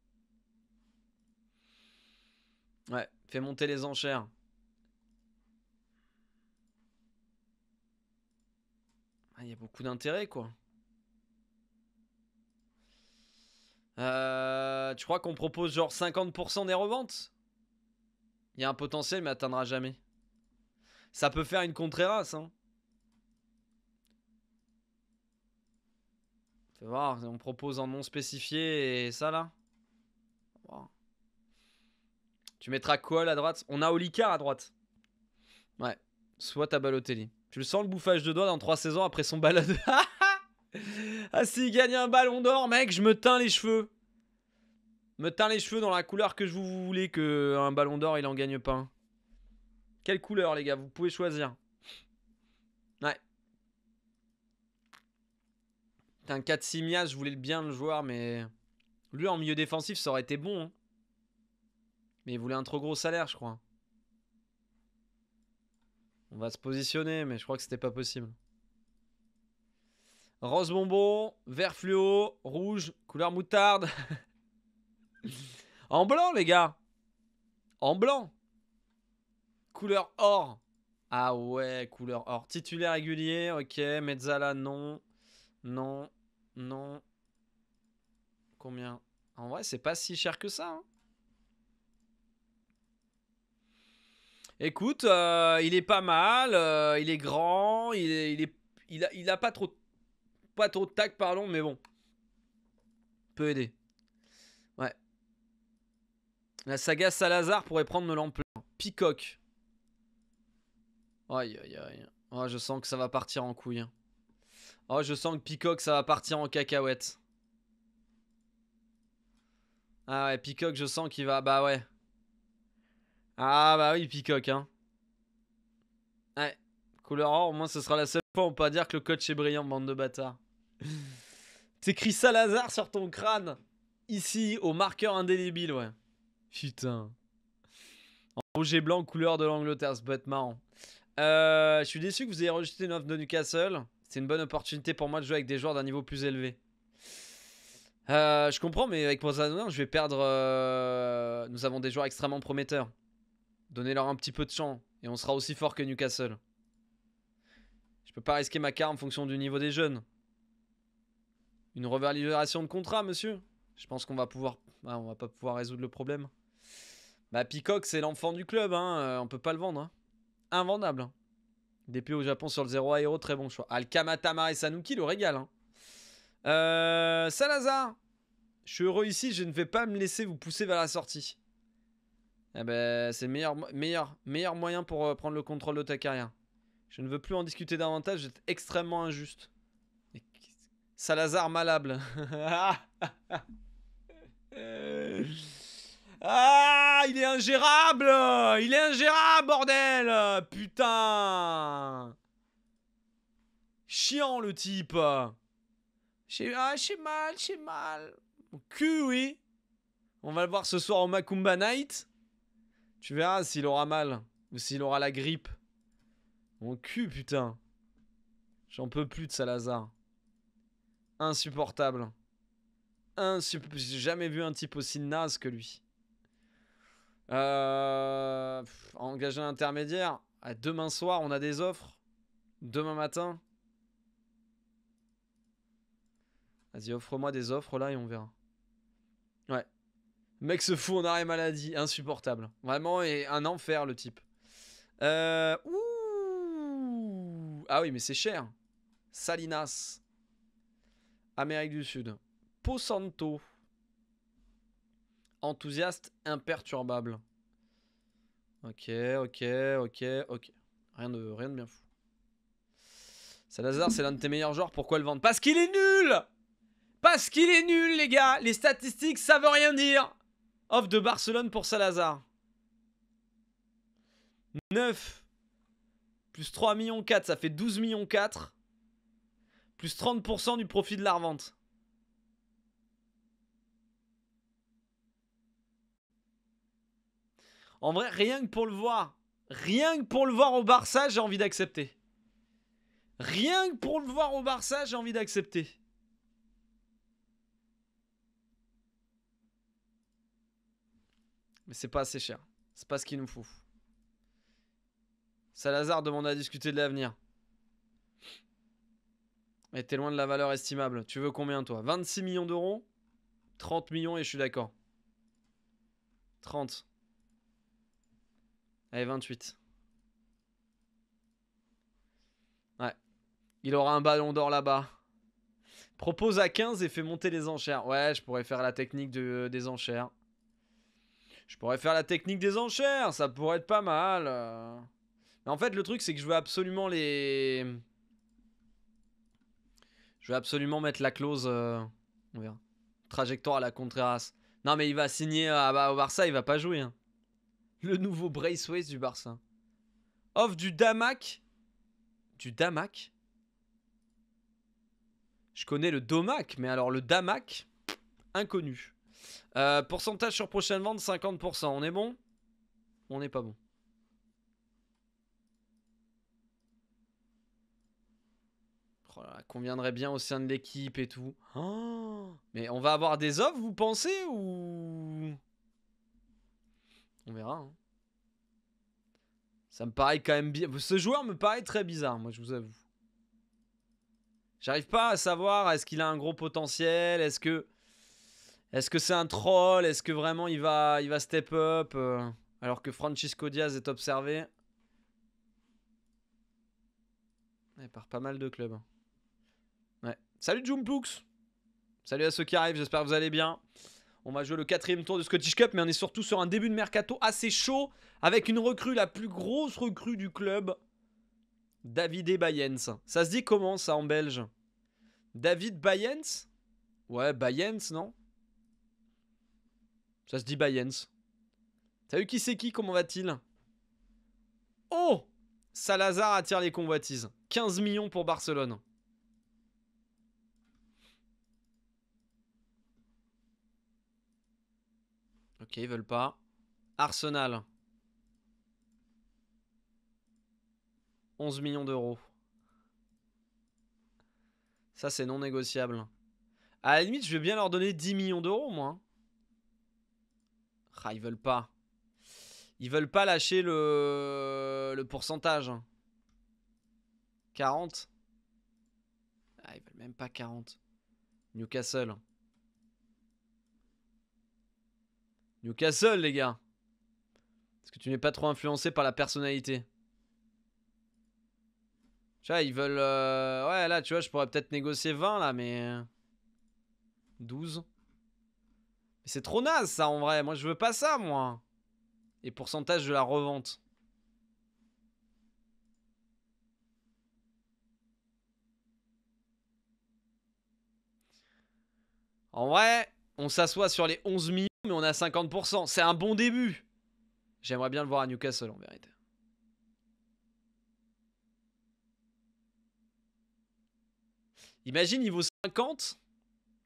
Ouais, fais monter les enchères. Ah, il y a beaucoup d'intérêt, quoi. Euh, tu crois qu'on propose genre 50% des reventes Il y a un potentiel, mais atteindra jamais. Ça peut faire une contreras, hein. Tu voir, on propose en nom spécifié et ça là. Tu mettras quoi à droite On a Olicard à droite. Ouais. Soit à Balotelli. Je le sens le bouffage de doigts dans trois saisons après son balade. Ah, ah, ah. ah s'il gagne un ballon d'or, mec, je me teins les cheveux. Me teins les cheveux dans la couleur que je vous voulez que euh, un ballon d'or, il en gagne pas Quelle couleur, les gars Vous pouvez choisir. Ouais. T'as un 4 Simia, je voulais bien le joueur, mais... Lui, en milieu défensif, ça aurait été bon. Hein. Mais il voulait un trop gros salaire, je crois. On va se positionner, mais je crois que c'était pas possible. Rose bonbon, vert fluo, rouge, couleur moutarde. en blanc, les gars. En blanc. Couleur or. Ah ouais, couleur or. Titulaire régulier, ok. Mezzala, non. Non. Non. Combien En vrai, c'est pas si cher que ça. Hein. Écoute, euh, il est pas mal, euh, il est grand, il, est, il, a, pas trop, pas trop de tac, pardon, mais bon. Peut aider. Ouais. La saga Salazar pourrait prendre de l'ampleur. Peacock. Aïe, aïe, aïe. Oh, je sens que ça va partir en couille. Hein. Oh, je sens que Peacock, ça va partir en cacahuète. Ah ouais, Peacock, je sens qu'il va... Bah ouais. Ah bah oui, Peacock. Hein. Ouais, couleur or, au moins ce sera la seule fois on peut dire que le coach est brillant, bande de bâtards. T'écris Salazar sur ton crâne. Ici, au marqueur indélébile, ouais. Putain. En rouge et blanc, couleur de l'Angleterre, ce bête marrant. Euh, je suis déçu que vous ayez rejeté une offre de Newcastle. C'est une bonne opportunité pour moi de jouer avec des joueurs d'un niveau plus élevé. Euh, je comprends, mais avec Posano, je vais perdre. Euh, nous avons des joueurs extrêmement prometteurs. Donnez-leur un petit peu de champ et on sera aussi fort que Newcastle. Je peux pas risquer ma carte en fonction du niveau des jeunes. Une revalidation de contrat, monsieur. Je pense qu'on va pouvoir... Ah, on va pas pouvoir résoudre le problème. Bah, Peacock, c'est l'enfant du club. Hein. ne euh, on peut pas le vendre. Hein. Invendable. Hein. DP au Japon sur le 0 aéro, très bon choix. Al Kamatama et Sanuki, le régal. Hein. Euh, Salazar, je suis heureux ici, je ne vais pas me laisser vous pousser vers la sortie eh ben, c'est le meilleur, meilleur, meilleur moyen pour euh, prendre le contrôle de ta carrière. Je ne veux plus en discuter davantage, c'est extrêmement injuste. Salazar malable. ah, il est ingérable Il est ingérable, bordel Putain Chiant, le type Je suis ah, mal, suis mal. Mon cul, oui On va le voir ce soir au Macumba Night. Tu verras s'il aura mal. Ou s'il aura la grippe. Mon cul, putain. J'en peux plus de Salazar. Insupportable. J'ai jamais vu un type aussi naze que lui. Euh... engager un intermédiaire. À ah, demain soir, on a des offres. Demain matin. Vas-y, offre-moi des offres là et on verra. Mec se fout en arrêt maladie, insupportable. Vraiment, et un enfer le type. Euh, ouh. Ah oui, mais c'est cher. Salinas. Amérique du Sud. Posanto. Enthousiaste imperturbable. Ok, ok, ok, ok. Rien de, rien de bien fou. Salazar, c'est l'un de tes meilleurs joueurs, pourquoi le vendre Parce qu'il est nul Parce qu'il est nul, les gars Les statistiques, ça veut rien dire Off de Barcelone pour Salazar. 9 plus 3 millions 4, ça fait 12 millions 4 plus 30% du profit de la revente. En vrai, rien que pour le voir, rien que pour le voir au Barça, j'ai envie d'accepter. Rien que pour le voir au Barça, j'ai envie d'accepter. Mais c'est pas assez cher. C'est pas ce qu'il nous faut. Salazar demande à discuter de l'avenir. Mais t'es loin de la valeur estimable. Tu veux combien, toi 26 millions d'euros 30 millions et je suis d'accord. 30. Allez, 28. Ouais. Il aura un ballon d'or là-bas. Propose à 15 et fais monter les enchères. Ouais, je pourrais faire la technique de, des enchères. Je pourrais faire la technique des enchères, ça pourrait être pas mal. Mais en fait, le truc, c'est que je veux absolument les... Je veux absolument mettre la clause... Euh, on verra. Trajectoire à la Contreras. Non, mais il va signer euh, au Barça, il va pas jouer. Hein. Le nouveau Braceways du Barça. Off du Damac. Du Damac Je connais le Domac, mais alors le Damac, inconnu. Euh, pourcentage sur prochaine vente, 50%. On est bon On n'est pas bon. Oh conviendrait bien au sein de l'équipe et tout. Oh mais on va avoir des offres, vous pensez Ou... On verra. Hein. Ça me paraît quand même bien. Ce joueur me paraît très bizarre, moi, je vous avoue. J'arrive pas à savoir, est-ce qu'il a un gros potentiel Est-ce que... Est-ce que c'est un troll Est-ce que vraiment il va, il va step up euh, alors que Francisco Diaz est observé Il par pas mal de clubs. Hein. Ouais. Salut Jumplux Salut à ceux qui arrivent, j'espère que vous allez bien. On va jouer le quatrième tour de Scottish Cup, mais on est surtout sur un début de mercato assez chaud, avec une recrue, la plus grosse recrue du club, David Bayens. Ça se dit comment ça en belge David Bayens Ouais, Bayens, non ça se dit Bayens. vu qui c'est qui, comment va-t-il Oh Salazar attire les convoitises. 15 millions pour Barcelone. Ok, ils veulent pas. Arsenal. 11 millions d'euros. Ça, c'est non négociable. À la limite, je vais bien leur donner 10 millions d'euros, moi. Hein. Ah, ils veulent pas. Ils veulent pas lâcher le, le pourcentage. 40 hein. Ah, ils veulent même pas 40. Newcastle. Newcastle, les gars. Est-ce que tu n'es pas trop influencé par la personnalité Tu vois, ils veulent... Euh, ouais, là, tu vois, je pourrais peut-être négocier 20, là, mais... 12 c'est trop naze ça en vrai. Moi je veux pas ça moi. Et pourcentage de la revente. En vrai, on s'assoit sur les 11 millions mais on a 50%. C'est un bon début. J'aimerais bien le voir à Newcastle en vérité. Imagine, niveau vaut 50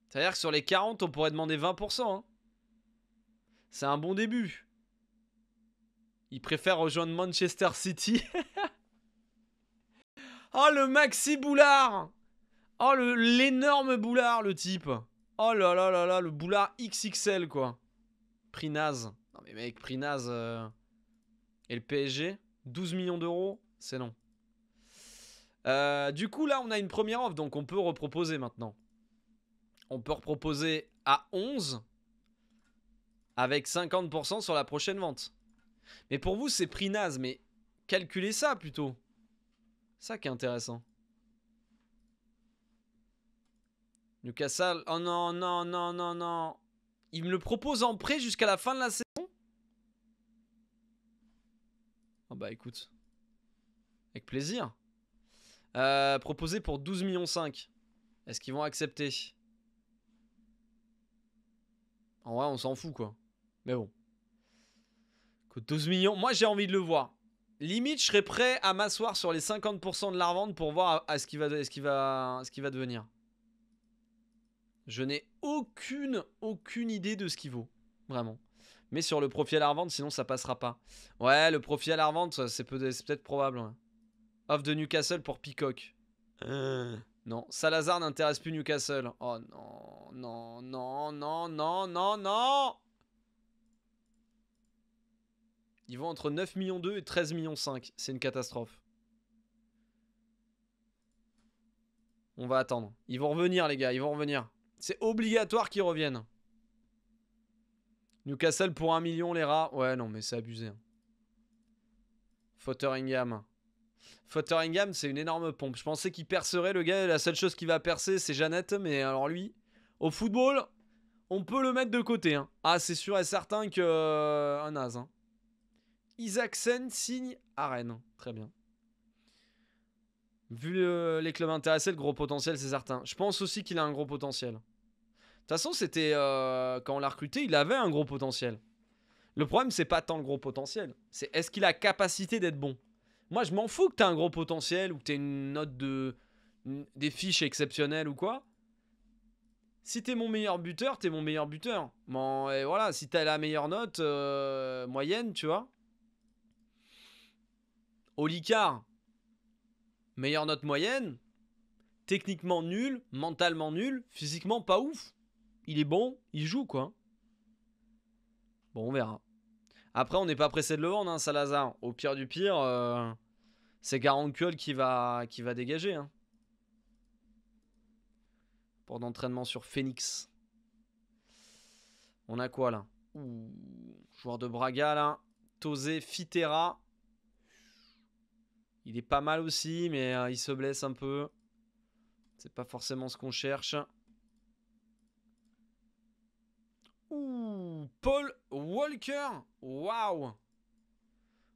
c'est-à-dire que sur les 40, on pourrait demander 20%. Hein. C'est un bon début. Il préfère rejoindre Manchester City. oh, le maxi boulard Oh, l'énorme boulard, le type Oh là là là là, le boulard XXL, quoi. Prix Non mais mec, prix euh, Et le PSG 12 millions d'euros C'est non. Euh, du coup, là, on a une première offre, donc on peut reproposer maintenant on peut reproposer à 11 avec 50% sur la prochaine vente. Mais pour vous, c'est prix naze, mais calculez ça plutôt. Ça qui est intéressant. Newcastle, oh non, non, non, non, non. Il me le propose en prêt jusqu'à la fin de la saison Oh bah écoute, avec plaisir. Proposer euh, proposé pour 12,5 millions Est-ce qu'ils vont accepter en vrai, on s'en fout, quoi. Mais bon. Que 12 millions, moi j'ai envie de le voir. Limite, je serais prêt à m'asseoir sur les 50% de la revente pour voir à, ce qu'il va, qui va, ce va devenir. Je n'ai aucune, aucune idée de ce qu'il vaut. Vraiment. Mais sur le profil à la revente, sinon ça passera pas. Ouais, le profil à la revente, c'est peut-être probable. Off de Newcastle pour Peacock. Euh... Non, Salazar n'intéresse plus Newcastle. Oh non, non, non, non, non, non, non Ils vont entre 9 millions 2 et 13 millions 5. C'est une catastrophe. On va attendre. Ils vont revenir, les gars, ils vont revenir. C'est obligatoire qu'ils reviennent. Newcastle pour 1 million, les rats. Ouais, non, mais c'est abusé. Hein. Fotheringham. Futteringham, c'est une énorme pompe. Je pensais qu'il percerait le gars. La seule chose qui va percer, c'est Jeannette. Mais alors lui, au football, on peut le mettre de côté. Hein. Ah, c'est sûr et certain que euh, un as. Hein. Isaac Sen signe à Rennes. Très bien. Vu euh, les clubs intéressés, le gros potentiel, c'est certain. Je pense aussi qu'il a un gros potentiel. De toute façon, c'était euh, quand on l'a recruté, il avait un gros potentiel. Le problème, c'est pas tant le gros potentiel, c'est est-ce qu'il a capacité d'être bon. Moi, je m'en fous que tu un gros potentiel ou que tu une note de des fiches exceptionnelles ou quoi. Si t'es mon meilleur buteur, t'es mon meilleur buteur. et voilà, si t'as la meilleure note euh, moyenne, tu vois. Olicard, meilleure note moyenne, techniquement nul, mentalement nul, physiquement pas ouf. Il est bon, il joue quoi. Bon, on verra. Après, on n'est pas pressé de le vendre, hein, Salazar. Au pire du pire, euh, c'est Garankul qui va, qui va dégager. Hein. Pour d'entraînement sur Phoenix. On a quoi là Ouh, Joueur de Braga là. Tosé Fitera. Il est pas mal aussi, mais euh, il se blesse un peu. C'est pas forcément ce qu'on cherche. Ouh, Paul Walker. Waouh.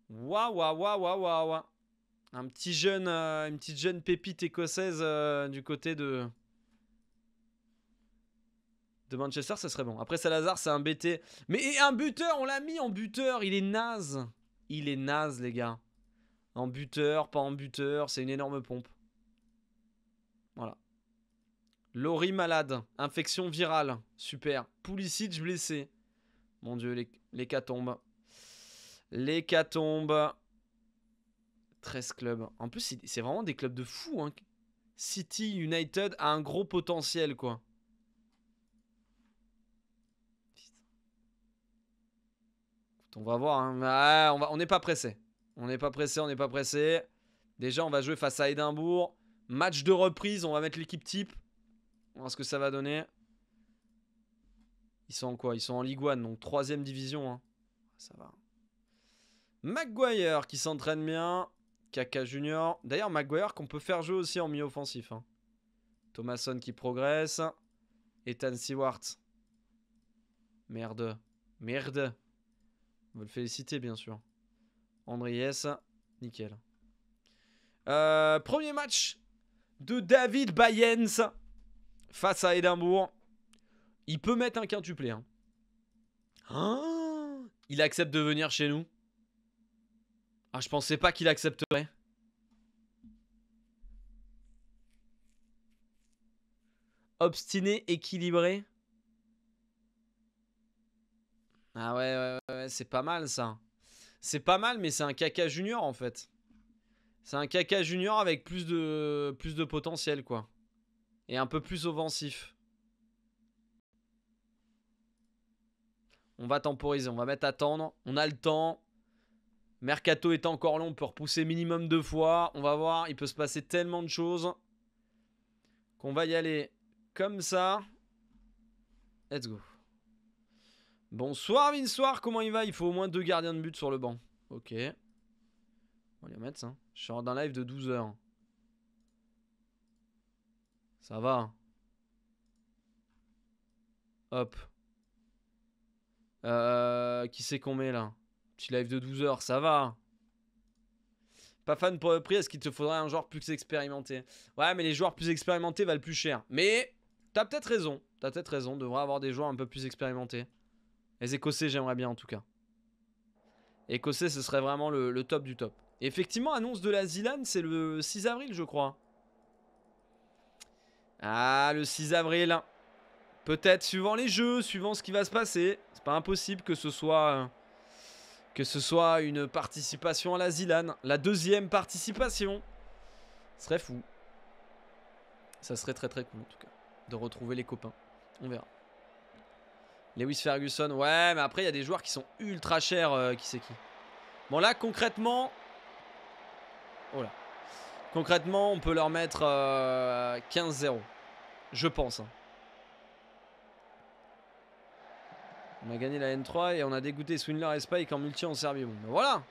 Waouh, waouh, waouh, waouh, Un petit jeune, euh, une petite jeune pépite écossaise euh, du côté de de Manchester, ça serait bon. Après Salazar, c'est un BT. Mais un buteur, on l'a mis en buteur. Il est naze. Il est naze, les gars. En buteur, pas en buteur, c'est une énorme pompe. Laurie malade. Infection virale. Super. Pulisic blessé. Mon dieu, l'hécatombe. L'hécatombe. 13 clubs. En plus, c'est vraiment des clubs de fous. Hein. City United a un gros potentiel, quoi. On va voir. Hein. on n'est pas pressé. On n'est pas pressé, on n'est pas pressé. Déjà, on va jouer face à Édimbourg. Match de reprise, on va mettre l'équipe type. On va voir ce que ça va donner. Ils sont en quoi Ils sont en Ligue 1, donc 3 division. Hein. Ça va. Maguire qui s'entraîne bien. Kaka Junior. D'ailleurs, Maguire qu'on peut faire jouer aussi en milieu offensif. Hein. Thomason qui progresse. Ethan Seward. Merde. Merde. On va le féliciter, bien sûr. Andries. Nickel. Euh, premier match de David Bayens face à Édimbourg. Il peut mettre un quintuplé. Hein. Hein il accepte de venir chez nous. Ah, je pensais pas qu'il accepterait. Obstiné, équilibré. Ah ouais, ouais, ouais, ouais c'est pas mal ça. C'est pas mal, mais c'est un caca junior en fait. C'est un caca junior avec plus de, plus de potentiel quoi et un peu plus offensif. On va temporiser, on va mettre attendre. On a le temps. Mercato est encore long, on peut repousser minimum deux fois. On va voir, il peut se passer tellement de choses qu'on va y aller comme ça. Let's go. Bonsoir Vinsoir, comment il va Il faut au moins deux gardiens de but sur le banc. Ok. On va les mettre ça. Hein. Je suis en live de 12 heures. Ça va. Hein. Hop. Euh, qui c'est qu'on met là Petit live de 12 heures, ça va. Hein. Pas fan pour le prix, est-ce qu'il te faudrait un joueur plus expérimenté Ouais, mais les joueurs plus expérimentés valent plus cher. Mais t'as peut-être raison. T'as peut-être raison, devrait avoir des joueurs un peu plus expérimentés. Les Écossais, j'aimerais bien en tout cas. Écossais, ce serait vraiment le, top du top. effectivement, annonce de la Zilan, c'est le 6 avril, je crois. Ah, le 6 avril. Peut-être, suivant les jeux, suivant ce qui va se passer. C'est pas impossible que ce soit... Euh, que ce soit une participation à la Zilane. La deuxième participation. Ce serait fou. Ça serait très très cool en tout cas. De retrouver les copains. On verra. Lewis Ferguson. Ouais, mais après, il y a des joueurs qui sont ultra chers. Euh, qui c'est qui Bon, là, concrètement. Oh là. Concrètement, on peut leur mettre 15-0. Euh, je pense. Hein. On a gagné la N3 et on a dégoûté Swindler et Spike en multi en Serbie. Bon, ben voilà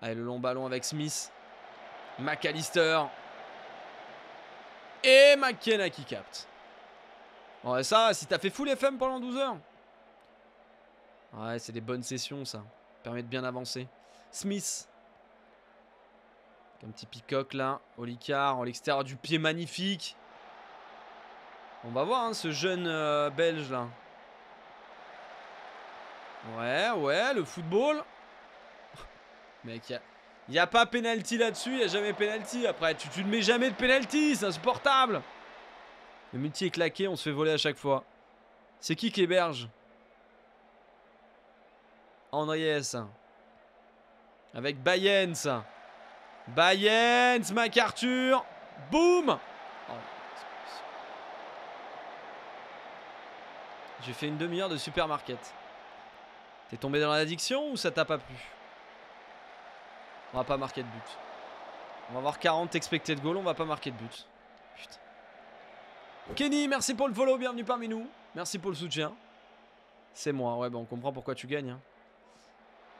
Allez, le long ballon avec Smith. McAllister. Et McKenna qui capte. Ouais, ça, si t'as fait full FM pendant 12 heures. Ouais, c'est des bonnes sessions, ça. Permet de bien avancer. Smith. Un petit picoque là, Olicard en l'extérieur du pied magnifique. On va voir hein, ce jeune euh, belge là. Ouais, ouais, le football. Mec, il n'y a, pas pénalty là-dessus, il n'y a jamais pénalty. Après, tu, ne mets jamais de pénalty, c'est insupportable. Le multi est claqué, on se fait voler à chaque fois. C'est qui qui héberge Andriès Avec Bayens. Bayens, MacArthur. Boum oh. J'ai fait une demi-heure de supermarket. T'es tombé dans l'addiction ou ça t'a pas plu On va pas marquer de but. On va avoir 40 expectés de goal, on va pas marquer de but. Kenny, merci pour le follow, bienvenue parmi nous. Merci pour le soutien. C'est moi, ouais, bah on comprend pourquoi tu gagnes. Hein.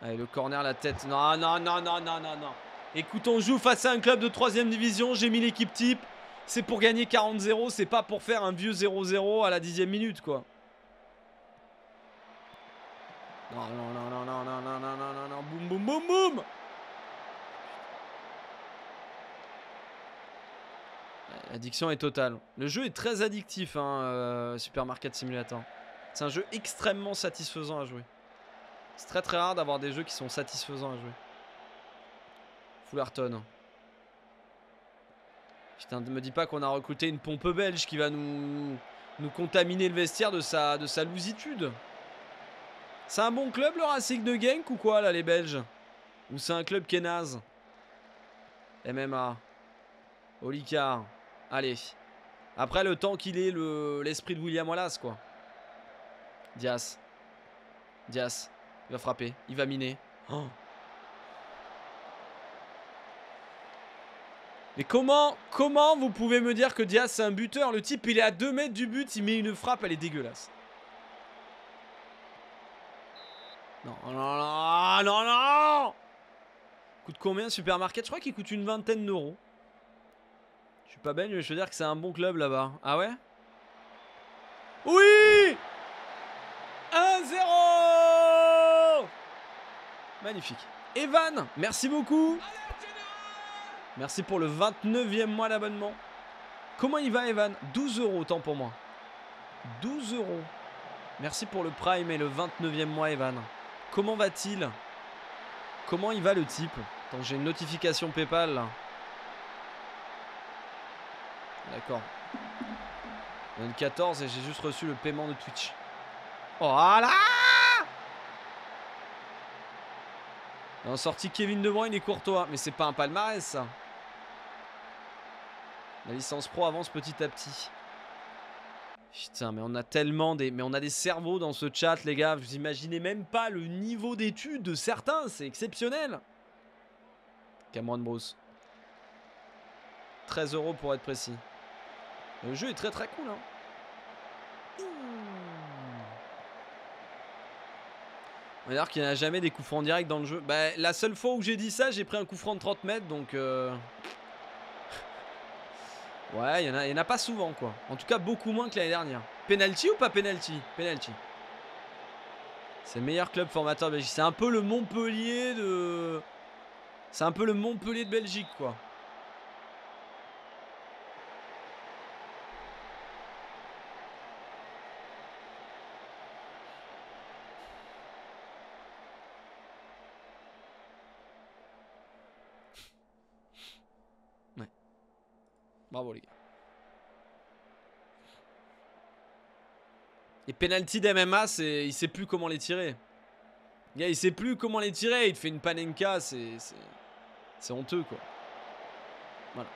Allez, le corner, la tête. Non, non, non, non, non, non, non. Écoute, on joue face à un club de 3 division. J'ai mis l'équipe type. C'est pour gagner 40-0. C'est pas pour faire un vieux 0-0 à la dixième minute, quoi. Non, non, non, non, non, non, non, non, Boum, boum, boum, L'addiction est totale. Le jeu est très addictif, hein, euh, Supermarket Simulator. C'est un jeu extrêmement satisfaisant à jouer. C'est très très rare d'avoir des jeux qui sont satisfaisants à jouer. Fullerton. Hein. Putain, ne me dis pas qu'on a recruté une pompe belge qui va nous, nous contaminer le vestiaire de sa, de sa lousitude. C'est un bon club le Racing de Genk ou quoi là les Belges Ou c'est un club qui est naze MMA. Olicard. Allez. Après le temps qu'il est l'esprit de William Wallace quoi. Dias. Dias. Il va frapper. Il va miner. Oh. Mais comment, comment vous pouvez me dire que Diaz c'est un buteur Le type il est à 2 mètres du but, il met une frappe, elle est dégueulasse. Non, non, ah, non, non, Coûte combien Supermarket Je crois qu'il coûte une vingtaine d'euros. Je suis pas baigne, mais je veux dire que c'est un bon club là-bas. Ah ouais Oui 1-0 Magnifique. Evan, merci beaucoup. Merci pour le 29e mois d'abonnement. Comment il va, Evan 12 euros, tant pour moi. 12 euros. Merci pour le Prime et le 29e mois, Evan. Comment va-t-il Comment il va, le type Attends, j'ai une notification PayPal, D'accord. 2014 et j'ai juste reçu le paiement de Twitch. Oh là On a sorti Kevin devant Il est Courtois. Mais c'est pas un palmarès, ça. La licence pro avance petit à petit. Putain, mais on a tellement des... Mais on a des cerveaux dans ce chat, les gars. Vous imaginez même pas le niveau d'études de certains. C'est exceptionnel. Cameron Bruce. 13 euros pour être précis. Le jeu est très très cool. Hein. On va dire qu'il n'y a jamais des coups francs directs dans le jeu. Bah, la seule fois où j'ai dit ça, j'ai pris un coup franc de 30 mètres, donc... Euh, Ouais, il y en, a pas souvent, quoi. En tout cas, beaucoup moins que l'année dernière. Penalty ou pas penalty Penalty. C'est le meilleur club formateur Belgique. C'est un peu le Montpellier de... C'est un peu le Montpellier de Belgique, quoi. Bravo les gars. Les c'est il sait plus comment les tirer. il sait plus comment les tirer. Il te fait une panenka, c'est... C'est honteux, quoi. Voilà.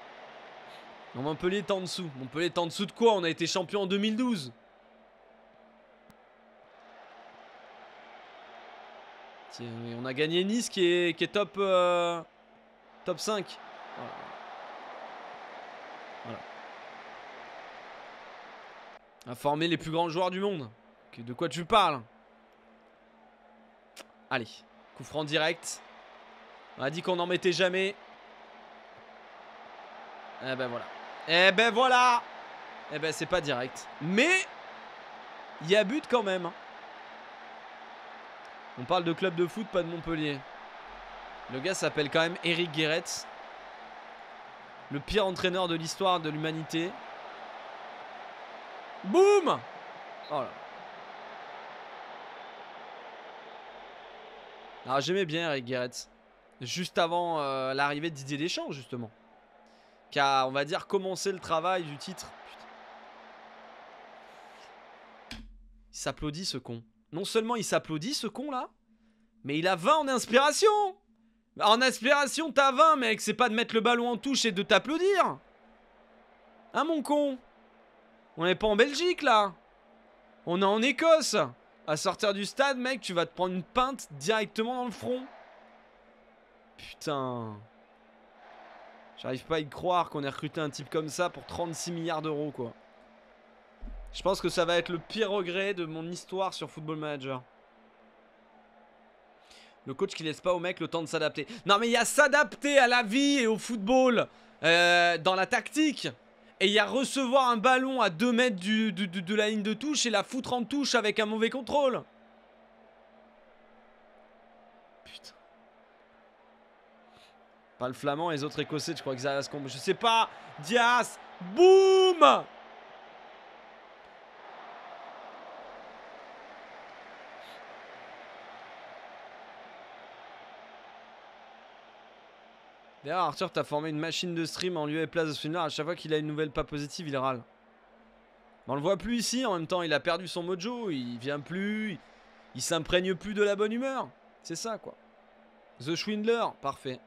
Non, Montpellier est en dessous. peut les en dessous de quoi On a été champion en 2012. Tiens, on a gagné Nice qui est, top, euh, top 5. Voilà. Informer les plus grands joueurs du monde. De quoi tu parles Allez, coup franc direct. On a dit qu'on n'en mettait jamais. Eh ben voilà. Eh ben voilà Eh ben c'est pas direct. Mais il y a but quand même. Hein. On parle de club de foot, pas de Montpellier. Le gars s'appelle quand même Eric Guéret. Le pire entraîneur de l'histoire de l'humanité. Boum Oh Alors ah, j'aimais bien Eric Guéret Juste avant euh, l'arrivée de Didier Deschamps, justement. Qui a, on va dire, commencé le travail du titre. Il s'applaudit ce con. Non seulement il s'applaudit ce con là, mais il a 20 en inspiration En inspiration, t'as 20, mec, c'est pas de mettre le ballon en touche et de t'applaudir Hein, mon con on n'est pas en Belgique, là On est en Écosse À sortir du stade, mec, tu vas te prendre une pinte directement dans le front. Putain... J'arrive pas à y croire qu'on ait recruté un type comme ça pour 36 milliards d'euros, quoi. Je pense que ça va être le pire regret de mon histoire sur Football Manager. Le coach qui laisse pas au mec le temps de s'adapter. Non mais il y a s'adapter à la vie et au football. Euh, dans la tactique et il y a recevoir un ballon à 2 mètres de la ligne de touche et la foutre en touche avec un mauvais contrôle. Putain. Pas le flamand, les autres écossais, je crois que ça Je sais pas. Dias. Boum D'ailleurs, Arthur, t'as formé une machine de stream en lieu et place de Swindler À chaque fois qu'il a une nouvelle pas positive, il râle. on le voit plus ici. En même temps, il a perdu son mojo. Il vient plus. Il s'imprègne plus de la bonne humeur. C'est ça, quoi. The Schwindler. Parfait.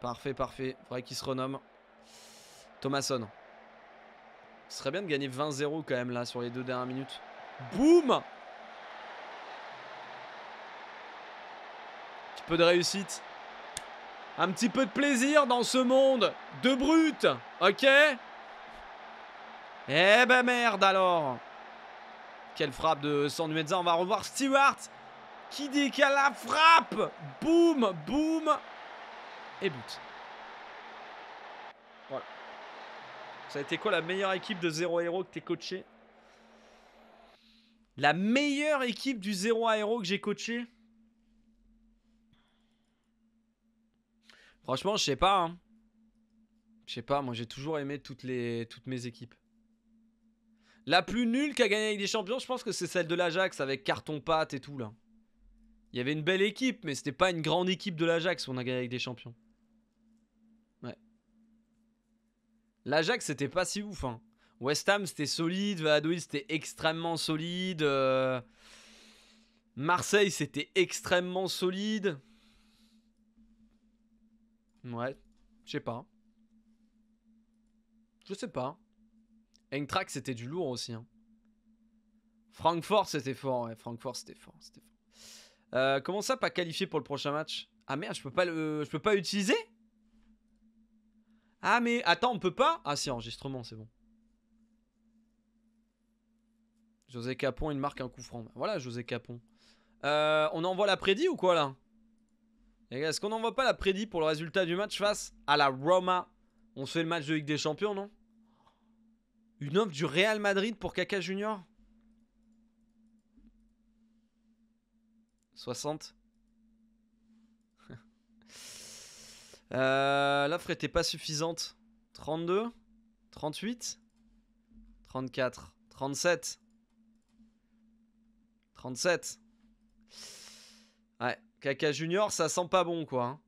Parfait, parfait. Vrai qu'il se renomme. Thomason. Ce serait bien de gagner 20-0 quand même, là, sur les deux dernières minutes. Boum Petit peu de réussite. Un petit peu de plaisir dans ce monde de brut ok Eh ben merde alors Quelle frappe de Sanuezza, on va revoir Stewart qui décale la frappe Boum, boum Et but. Voilà. Ça a été quoi la meilleure équipe de zéro héros que t'es coaché La meilleure équipe du 0 héros que j'ai coaché Franchement, je sais pas. Hein. Je sais pas, moi j'ai toujours aimé toutes, les, toutes mes équipes. La plus nulle qui a gagné avec des champions, je pense que c'est celle de l'Ajax avec carton pâte et tout là. Il y avait une belle équipe, mais c'était pas une grande équipe de l'Ajax où on a gagné avec des champions. Ouais. L'Ajax c'était pas si ouf. Hein. West Ham c'était solide, Valladolid c'était extrêmement solide, euh, Marseille c'était extrêmement solide. Ouais, je sais pas. Je sais pas. Engtrack, c'était du lourd aussi. Hein. Francfort, c'était fort. Ouais, Francfort, c'était fort. Euh, comment ça, pas qualifié pour le prochain match Ah merde, je peux pas le, je peux pas utiliser Ah mais attends, on peut pas Ah si, enregistrement, c'est bon. José Capon, il marque un coup franc. Voilà, José Capon. Euh, on envoie la prédit ou quoi là est-ce qu'on n'envoie pas la prédit pour le résultat du match face à la Roma On se fait le match de Ligue des Champions, non Une offre du Real Madrid pour Kaka Junior 60 euh, L'offre n'était pas suffisante. 32 38 34 37 37 Ouais. Kaka Junior, ça sent pas bon, quoi. Hein.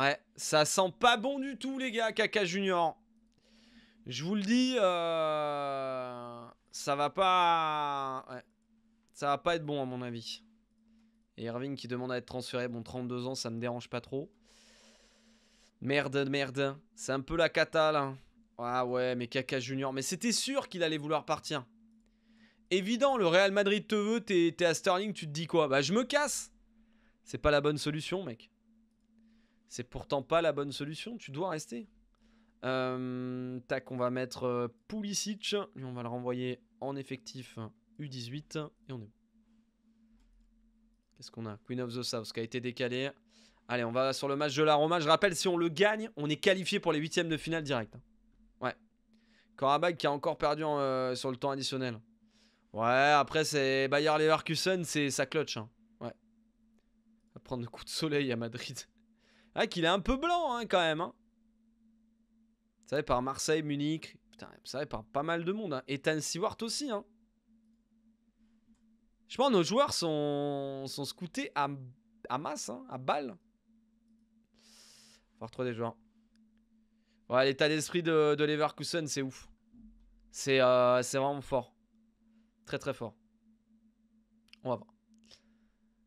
Ouais, ça sent pas bon du tout, les gars, Kaka Junior. Je vous le dis, euh, ça va pas... Ouais. Ça va pas être bon, à mon avis. Et Irving qui demande à être transféré. Bon, 32 ans, ça me dérange pas trop. Merde, merde. C'est un peu la cata, là. Ah ouais, mais Kaka Junior. Mais c'était sûr qu'il allait vouloir partir. Évident, le Real Madrid te veut, t'es à Sterling, tu te dis quoi Bah, je me casse c'est pas la bonne solution, mec. C'est pourtant pas la bonne solution. Tu dois rester. Euh, tac, on va mettre euh, Pulisic. Et on va le renvoyer en effectif U18. Et on est bon. Qu'est-ce qu'on a Queen of the South qui a été décalé. Allez, on va sur le match de la Roma. Je rappelle, si on le gagne, on est qualifié pour les huitièmes de finale direct. Ouais. Korabag qui a encore perdu euh, sur le temps additionnel. Ouais, après, c'est Bayer Leverkusen, c'est sa clutch. Hein prendre le coup de soleil à Madrid. Ah, qu'il est un peu blanc hein, quand même. Hein. Vous savez, par Marseille, Munich, putain, vous savez, par pas mal de monde. Hein. Et Tan aussi. Hein. Je pense que nos joueurs sont, sont scoutés à, à masse, à balle. Voir des joueurs. Ouais, l'état d'esprit de, Leverkusen, c'est ouf. Euh, c'est vraiment fort. Très très fort. On va voir.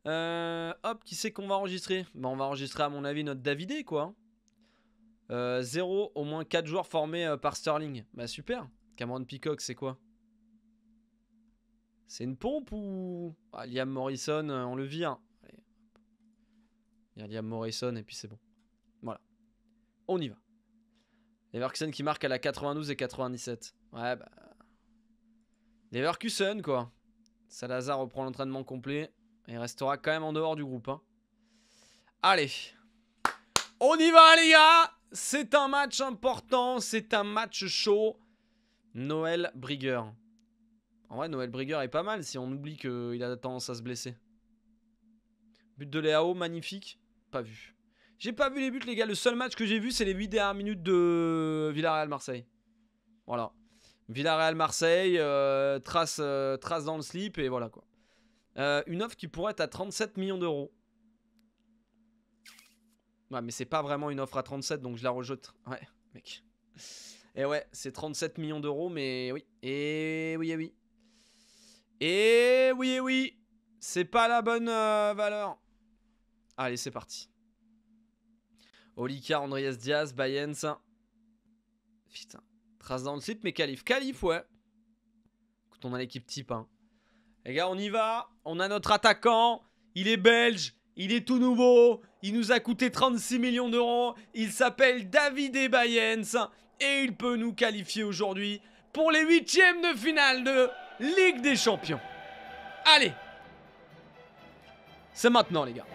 Euh, hop, qui c'est qu'on va enregistrer ben, On va enregistrer, à mon avis, notre Davidé, quoi. 0, euh, au moins 4 joueurs formés euh, par Sterling. Bah, super. Cameron Peacock, c'est quoi C'est une pompe ou. Ah, Liam Morrison, on le vit Il y a Liam Morrison, et puis c'est bon. Voilà. On y va. Leverkusen qui marque à la 92 et 97. Ouais, bah. Leverkusen, quoi. Salazar reprend l'entraînement complet il restera quand même en dehors du groupe. Hein. Allez. On y va, les gars C'est un match important. C'est un match chaud. Noël Brigger. En vrai, Noël Brigger est pas mal si on oublie qu'il a tendance à se blesser. But de Léao, magnifique. Pas vu. J'ai pas vu les buts, les gars. Le seul match que j'ai vu, c'est les 8 dernières minutes de Villarreal-Marseille. Voilà. Villarreal-Marseille, euh, trace, euh, trace dans le slip et voilà quoi. Euh, une offre qui pourrait être à 37 millions d'euros. Ouais, mais c'est pas vraiment une offre à 37, donc je la rejette. Ouais, mec. Et eh ouais, c'est 37 millions d'euros, mais oui. Et eh oui, et eh oui. Et oui, et oui. C'est pas la bonne euh, valeur. Allez, c'est parti. Olika, Andreas Diaz, Bayens. Putain. Trace dans le site mais Calif. Calif, ouais. Quand on a l'équipe type, hein. Les gars, on y va. On a notre attaquant. Il est belge. Il est tout nouveau. Il nous a coûté 36 millions d'euros. Il s'appelle David Bayens Et il peut nous qualifier aujourd'hui pour les huitièmes de finale de Ligue des Champions. Allez C'est maintenant, les gars.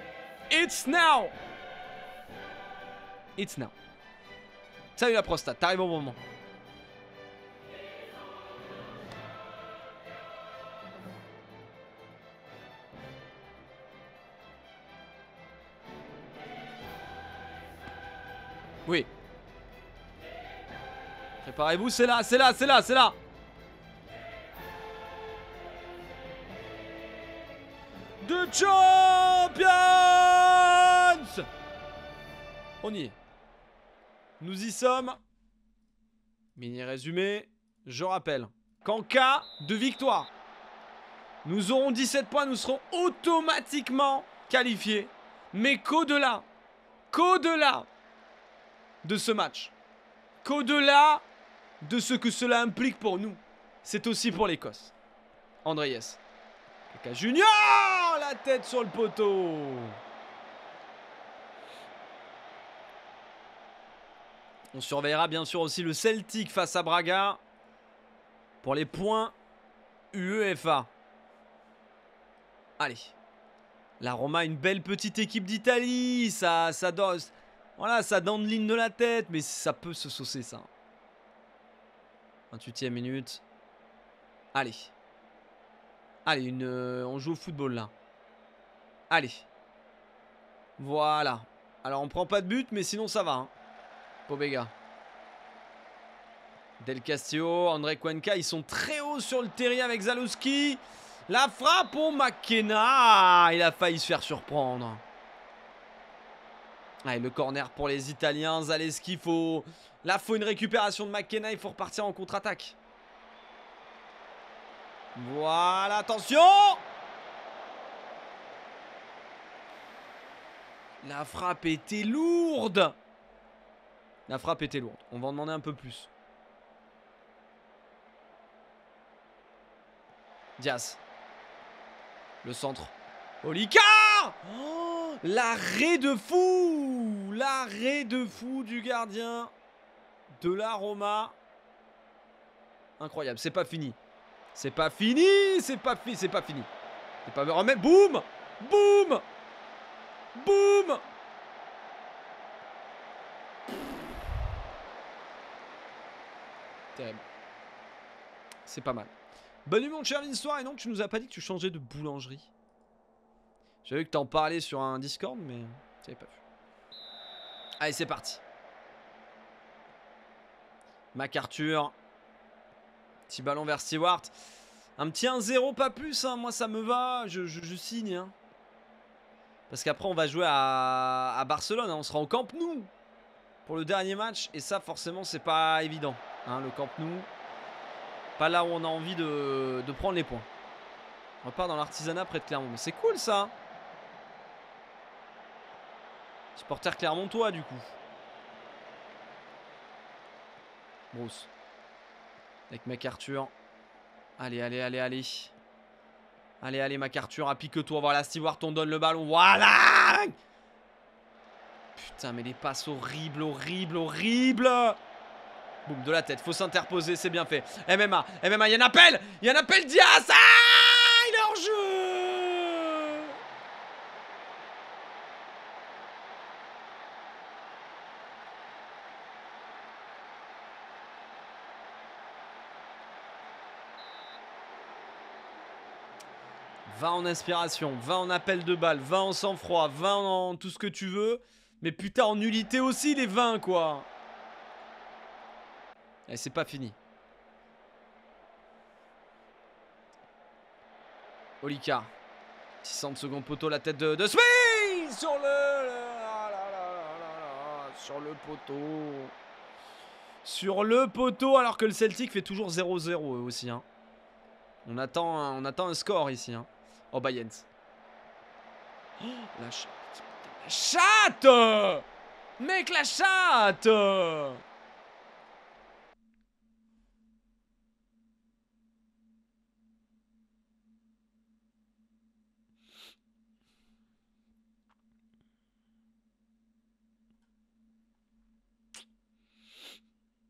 It's now It's now. Salut la prostate, t'arrives au moment. Oui. Préparez-vous, c'est là, c'est là, c'est là, c'est là. De Champions On y est. Nous y sommes. Mini résumé, je rappelle qu'en cas de victoire, nous aurons 17 points, nous serons automatiquement qualifiés. Mais qu'au-delà, qu'au-delà de ce match. Qu'au-delà de ce que cela implique pour nous, c'est aussi pour l'Écosse. Andreas. Kaka Junior La tête sur le poteau On surveillera bien sûr aussi le Celtic face à Braga pour les points UEFA. Allez. La Roma, une belle petite équipe d'Italie. Ça, ça, voilà, ça donne ligne de la tête, mais ça peut se saucer, ça. 28ème minute. Allez. Allez, euh, on joue au football, là. Allez. Voilà. Alors, on prend pas de but, mais sinon, ça va. Hein. Pobega. Del Castillo, André Cuenca, ils sont très hauts sur le terrain avec Zalowski. La frappe au McKenna Il a failli se faire surprendre. Allez, le corner pour les Italiens. Zaleski, faut... Là, faut une récupération de McKenna. Il faut repartir en contre-attaque. Voilà, attention La frappe était lourde La frappe était lourde. On va en demander un peu plus. Dias. Le centre. Olicard oh L'arrêt de fou L'arrêt de fou du gardien de l'aroma Incroyable, c'est pas fini. C'est pas fini, c'est pas fini, c'est pas fini. C'est pas oh, mais boum Boum Boum Terrible. C'est pas mal. Bonne nuit mon cher l'histoire. Et non, tu nous as pas dit que tu changeais de boulangerie. J'avais vu que t'en parlais sur un Discord, mais t'avais pas vu. Allez, c'est parti. MacArthur. Petit ballon vers Stewart. Un petit 1-0, pas plus. Hein. Moi, ça me va. Je, signe. Hein. Parce qu'après, on va jouer à, Barcelone. Hein. On sera au Camp Nou pour le dernier match. Et ça, forcément, c'est pas évident. le Camp Nou. Pas là où on a envie de, de prendre les points. On part dans l'artisanat près de Clermont. Mais c'est cool, ça. Supporter Clermontois du coup. Bruce. Avec MacArthur. Allez, allez, allez, allez. Allez, allez, MacArthur, applique-toi. Voilà, Stewart, on donne le ballon. Voilà Putain, mais les passes horribles, horribles, horribles Boum, de la tête, faut s'interposer, c'est bien fait. MMA, MMA, il y a un appel Il y a un appel Diaz ah 20 en inspiration, 20 en appel de balle, 20 en sang-froid, 20 en tout ce que tu veux. Mais putain, en nullité aussi, les 20, quoi. Et eh, c'est pas fini. Olika. 600 secondes poteau, la tête de, de Smith sur le, sur le poteau. Sur le poteau, alors que le Celtic fait toujours 0-0 aussi. Hein. On, attend, on attend un score ici. Hein. Oh, bah la chatte. La chatte Mec, la chatte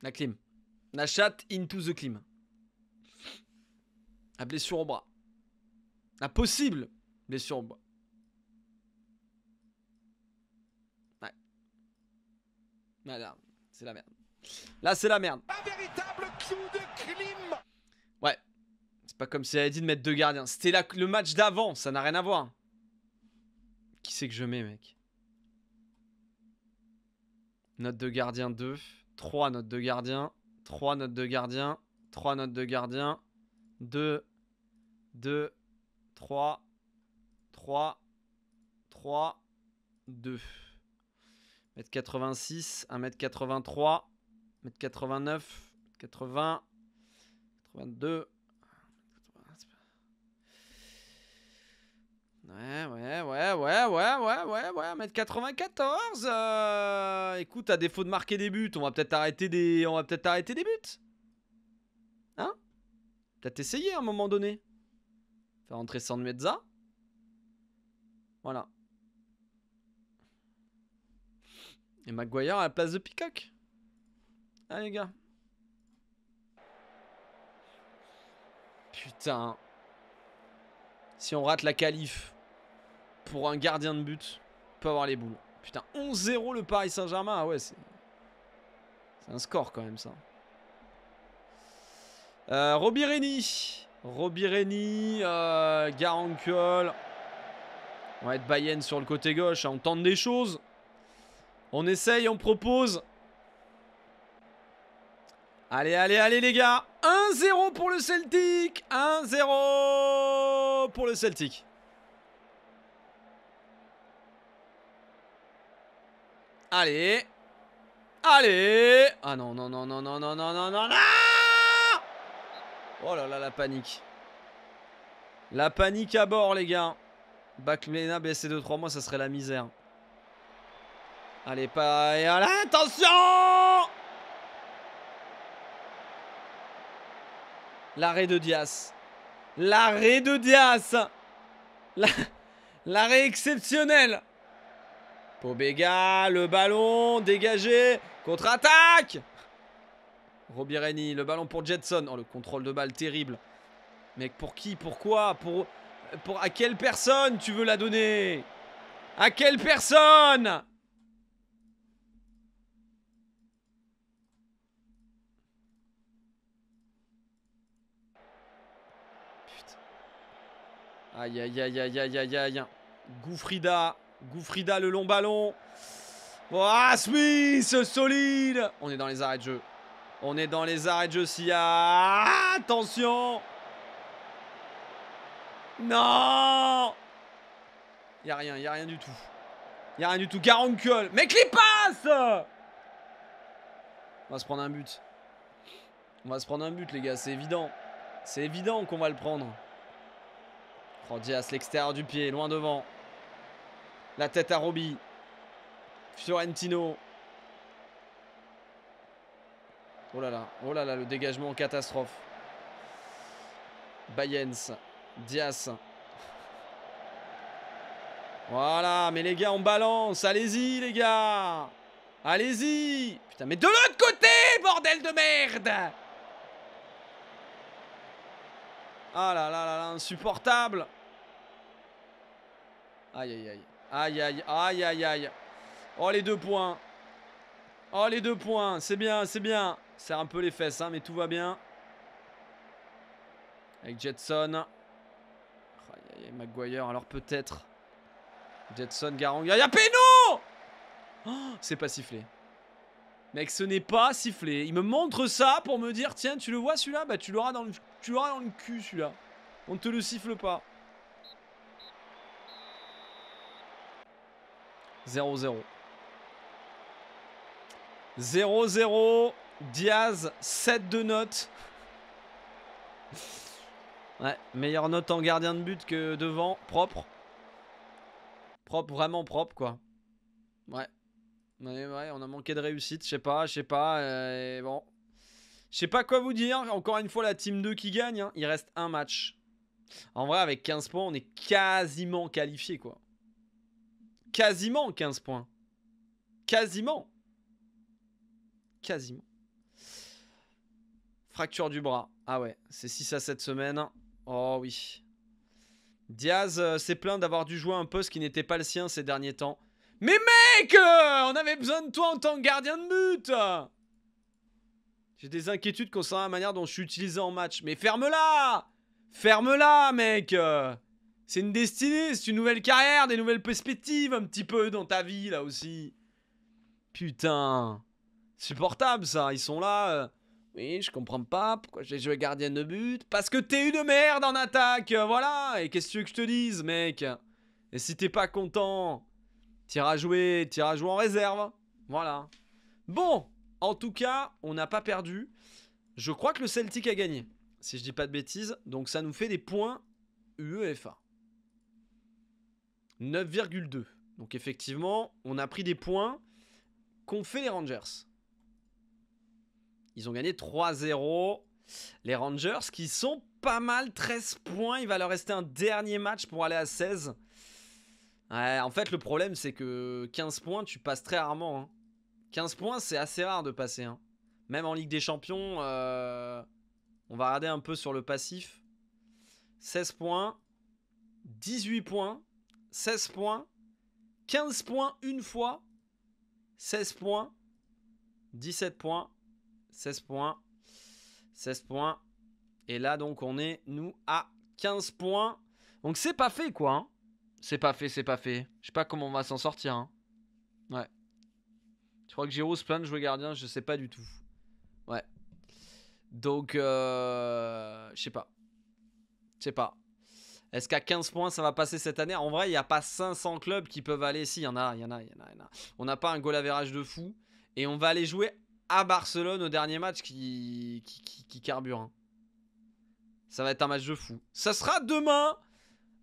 La clim. La chatte into the clim. La blessure au bras. Impossible ah, possible blessure au Ouais. c'est la merde. Là, c'est la merde. Ouais. C'est pas comme si elle avait dit de mettre deux gardiens. C'était le match d'avant, ça n'a rien à voir. Qui c'est que je mets, mec Note de gardien 2. 3 notes de gardien. 3 notes de gardien. 3 notes de gardien. 2. 2. 3, 3, 3, 2. 1m86, 1m83, 1m89, 80, 82. Ouais, ouais, ouais, ouais, ouais, ouais, ouais, 1m94. Euh, écoute, à défaut de marquer des buts, on va peut-être arrêter des, on va peut-être arrêter des buts. Hein Peut-être essayer à un moment donné va rentrer sans Mezza. Voilà. Et Maguire à la place de Peacock. Allez, ah, les gars. Putain. Si on rate la qualif pour un gardien de but, on peut avoir les boules. Putain, 11-0 le Paris Saint-Germain. Ah ouais, c'est... C'est un score quand même ça. Euh, Roby Reni, euh, On va être Bayern sur le côté gauche. Hein, on tente des choses. On essaye, on propose. Allez, allez, allez les gars. 1-0 pour le Celtic. 1-0 pour le Celtic. Allez Allez Ah non, non, non, non, non, non, non, non, non, non Oh là là, la panique. La panique à bord, les gars. Baclena, baissé de 3 mois, ça serait la misère. Allez, pas... Et attention L'arrêt de Dias. L'arrêt de Dias. L'arrêt exceptionnel. Pobega, le ballon, dégagé, contre-attaque Rennie, le ballon pour Jetson. Oh, le contrôle de balle terrible. Mec, pour qui Pourquoi pour, pour à quelle personne tu veux la donner À quelle personne Putain. Aïe, aïe, aïe, aïe, aïe, aïe, aïe. Goufrida. Goufrida, le long ballon. oh, Smith, solide On est dans les arrêts de jeu. On est dans les arrêts de Attention Non Il a rien, il n'y a rien du tout. Il n'y a rien du tout. Garunkel. Mais qui passe On va se prendre un but. On va se prendre un but, les gars, c'est évident. C'est évident qu'on va le prendre. Rodias. l'extérieur du pied, loin devant. La tête à Roby. Fiorentino. Oh là là, oh là là, le dégagement en catastrophe. Bayens, Dias. Voilà, mais les gars, on balance. Allez-y, les gars. Allez-y. Putain, mais de l'autre côté, bordel de merde. Ah là là là là, insupportable. Aïe aïe aïe. Aïe aïe aïe aïe aïe. Oh les deux points. Oh les deux points, c'est bien, c'est bien serre un peu les fesses, hein, mais tout va bien. Avec Jetson. Aïe, Maguire, alors peut-être. Jetson, Garang. Y'a Péno oh, C'est pas sifflé. Mec, ce n'est pas sifflé. Il me montre ça pour me dire tiens, tu le vois celui-là Bah, tu l'auras dans, le... dans le cul celui-là. On te le siffle pas. 0-0. 0-0. Diaz, 7 de note. Ouais, meilleure note en gardien de but que devant, propre. Propre, vraiment propre, quoi. Ouais. Ouais, ouais, on a manqué de réussite, je sais pas, je sais pas, euh, bon. Je sais pas quoi vous dire, encore une fois la team 2 qui gagne, hein. il reste un match. En vrai, avec 15 points, on est quasiment qualifié, quoi. Quasiment 15 points. Quasiment. Quasiment. Fracture du bras. Ah ouais, c'est 6 à 7 semaines. Oh oui. Diaz s'est euh, plaint d'avoir dû jouer un poste qui n'était pas le sien ces derniers temps. Mais mec euh, On avait besoin de toi en tant que gardien de but J'ai des inquiétudes concernant la manière dont je suis utilisé en match. Mais ferme-la Ferme-la, mec C'est une destinée, c'est une nouvelle carrière, des nouvelles perspectives un petit peu dans ta vie, là aussi. Putain Supportable, ça. Ils sont là... Euh. Oui, je comprends pas pourquoi j'ai joué gardien de but. Parce que t'es une merde en attaque, voilà. Et qu'est-ce que tu veux que je te dise, mec Et si t'es pas content, t'iras jouer, t'iras jouer en réserve. Voilà. Bon, en tout cas, on n'a pas perdu. Je crois que le Celtic a gagné, si je dis pas de bêtises. Donc ça nous fait des points UEFA. 9,2. Donc effectivement, on a pris des points qu'ont fait les Rangers. Ils ont gagné 3-0. Les Rangers qui sont pas mal, 13 points. Il va leur rester un dernier match pour aller à 16. en fait, le problème, c'est que 15 points, tu passes très rarement. 15 hein. points, c'est assez rare de passer. Hein. Même en Ligue des Champions, euh, on va regarder un peu sur le passif. 16 points, 18 points, 16 points, 15 points une fois, 16 points, 17 points, 16 points. 16 points. Et là, donc, on est, nous, à 15 points. Donc, c'est pas fait, quoi. Hein. C'est pas fait, c'est pas fait. Je sais pas comment on va s'en sortir. Hein. Ouais. Je crois que j'ai se plein de jouer gardien, je sais pas du tout. Ouais. Donc, euh, je sais pas. Je sais pas. Est-ce qu'à 15 points, ça va passer cette année En vrai, il n'y a pas 500 clubs qui peuvent aller. Si, il y en a, il y en a, il y en a. On n'a pas un goal average de fou. Et on va aller jouer Barcelone au dernier match qui, qui, qui, carbure. Hein. Ça va être un match de fou. Ça sera demain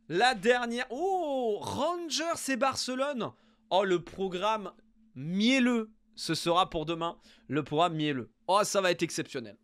la dernière. Oh, Rangers et Barcelone. Oh, le programme mielleux. Ce sera pour demain le programme mielleux. Oh, ça va être exceptionnel.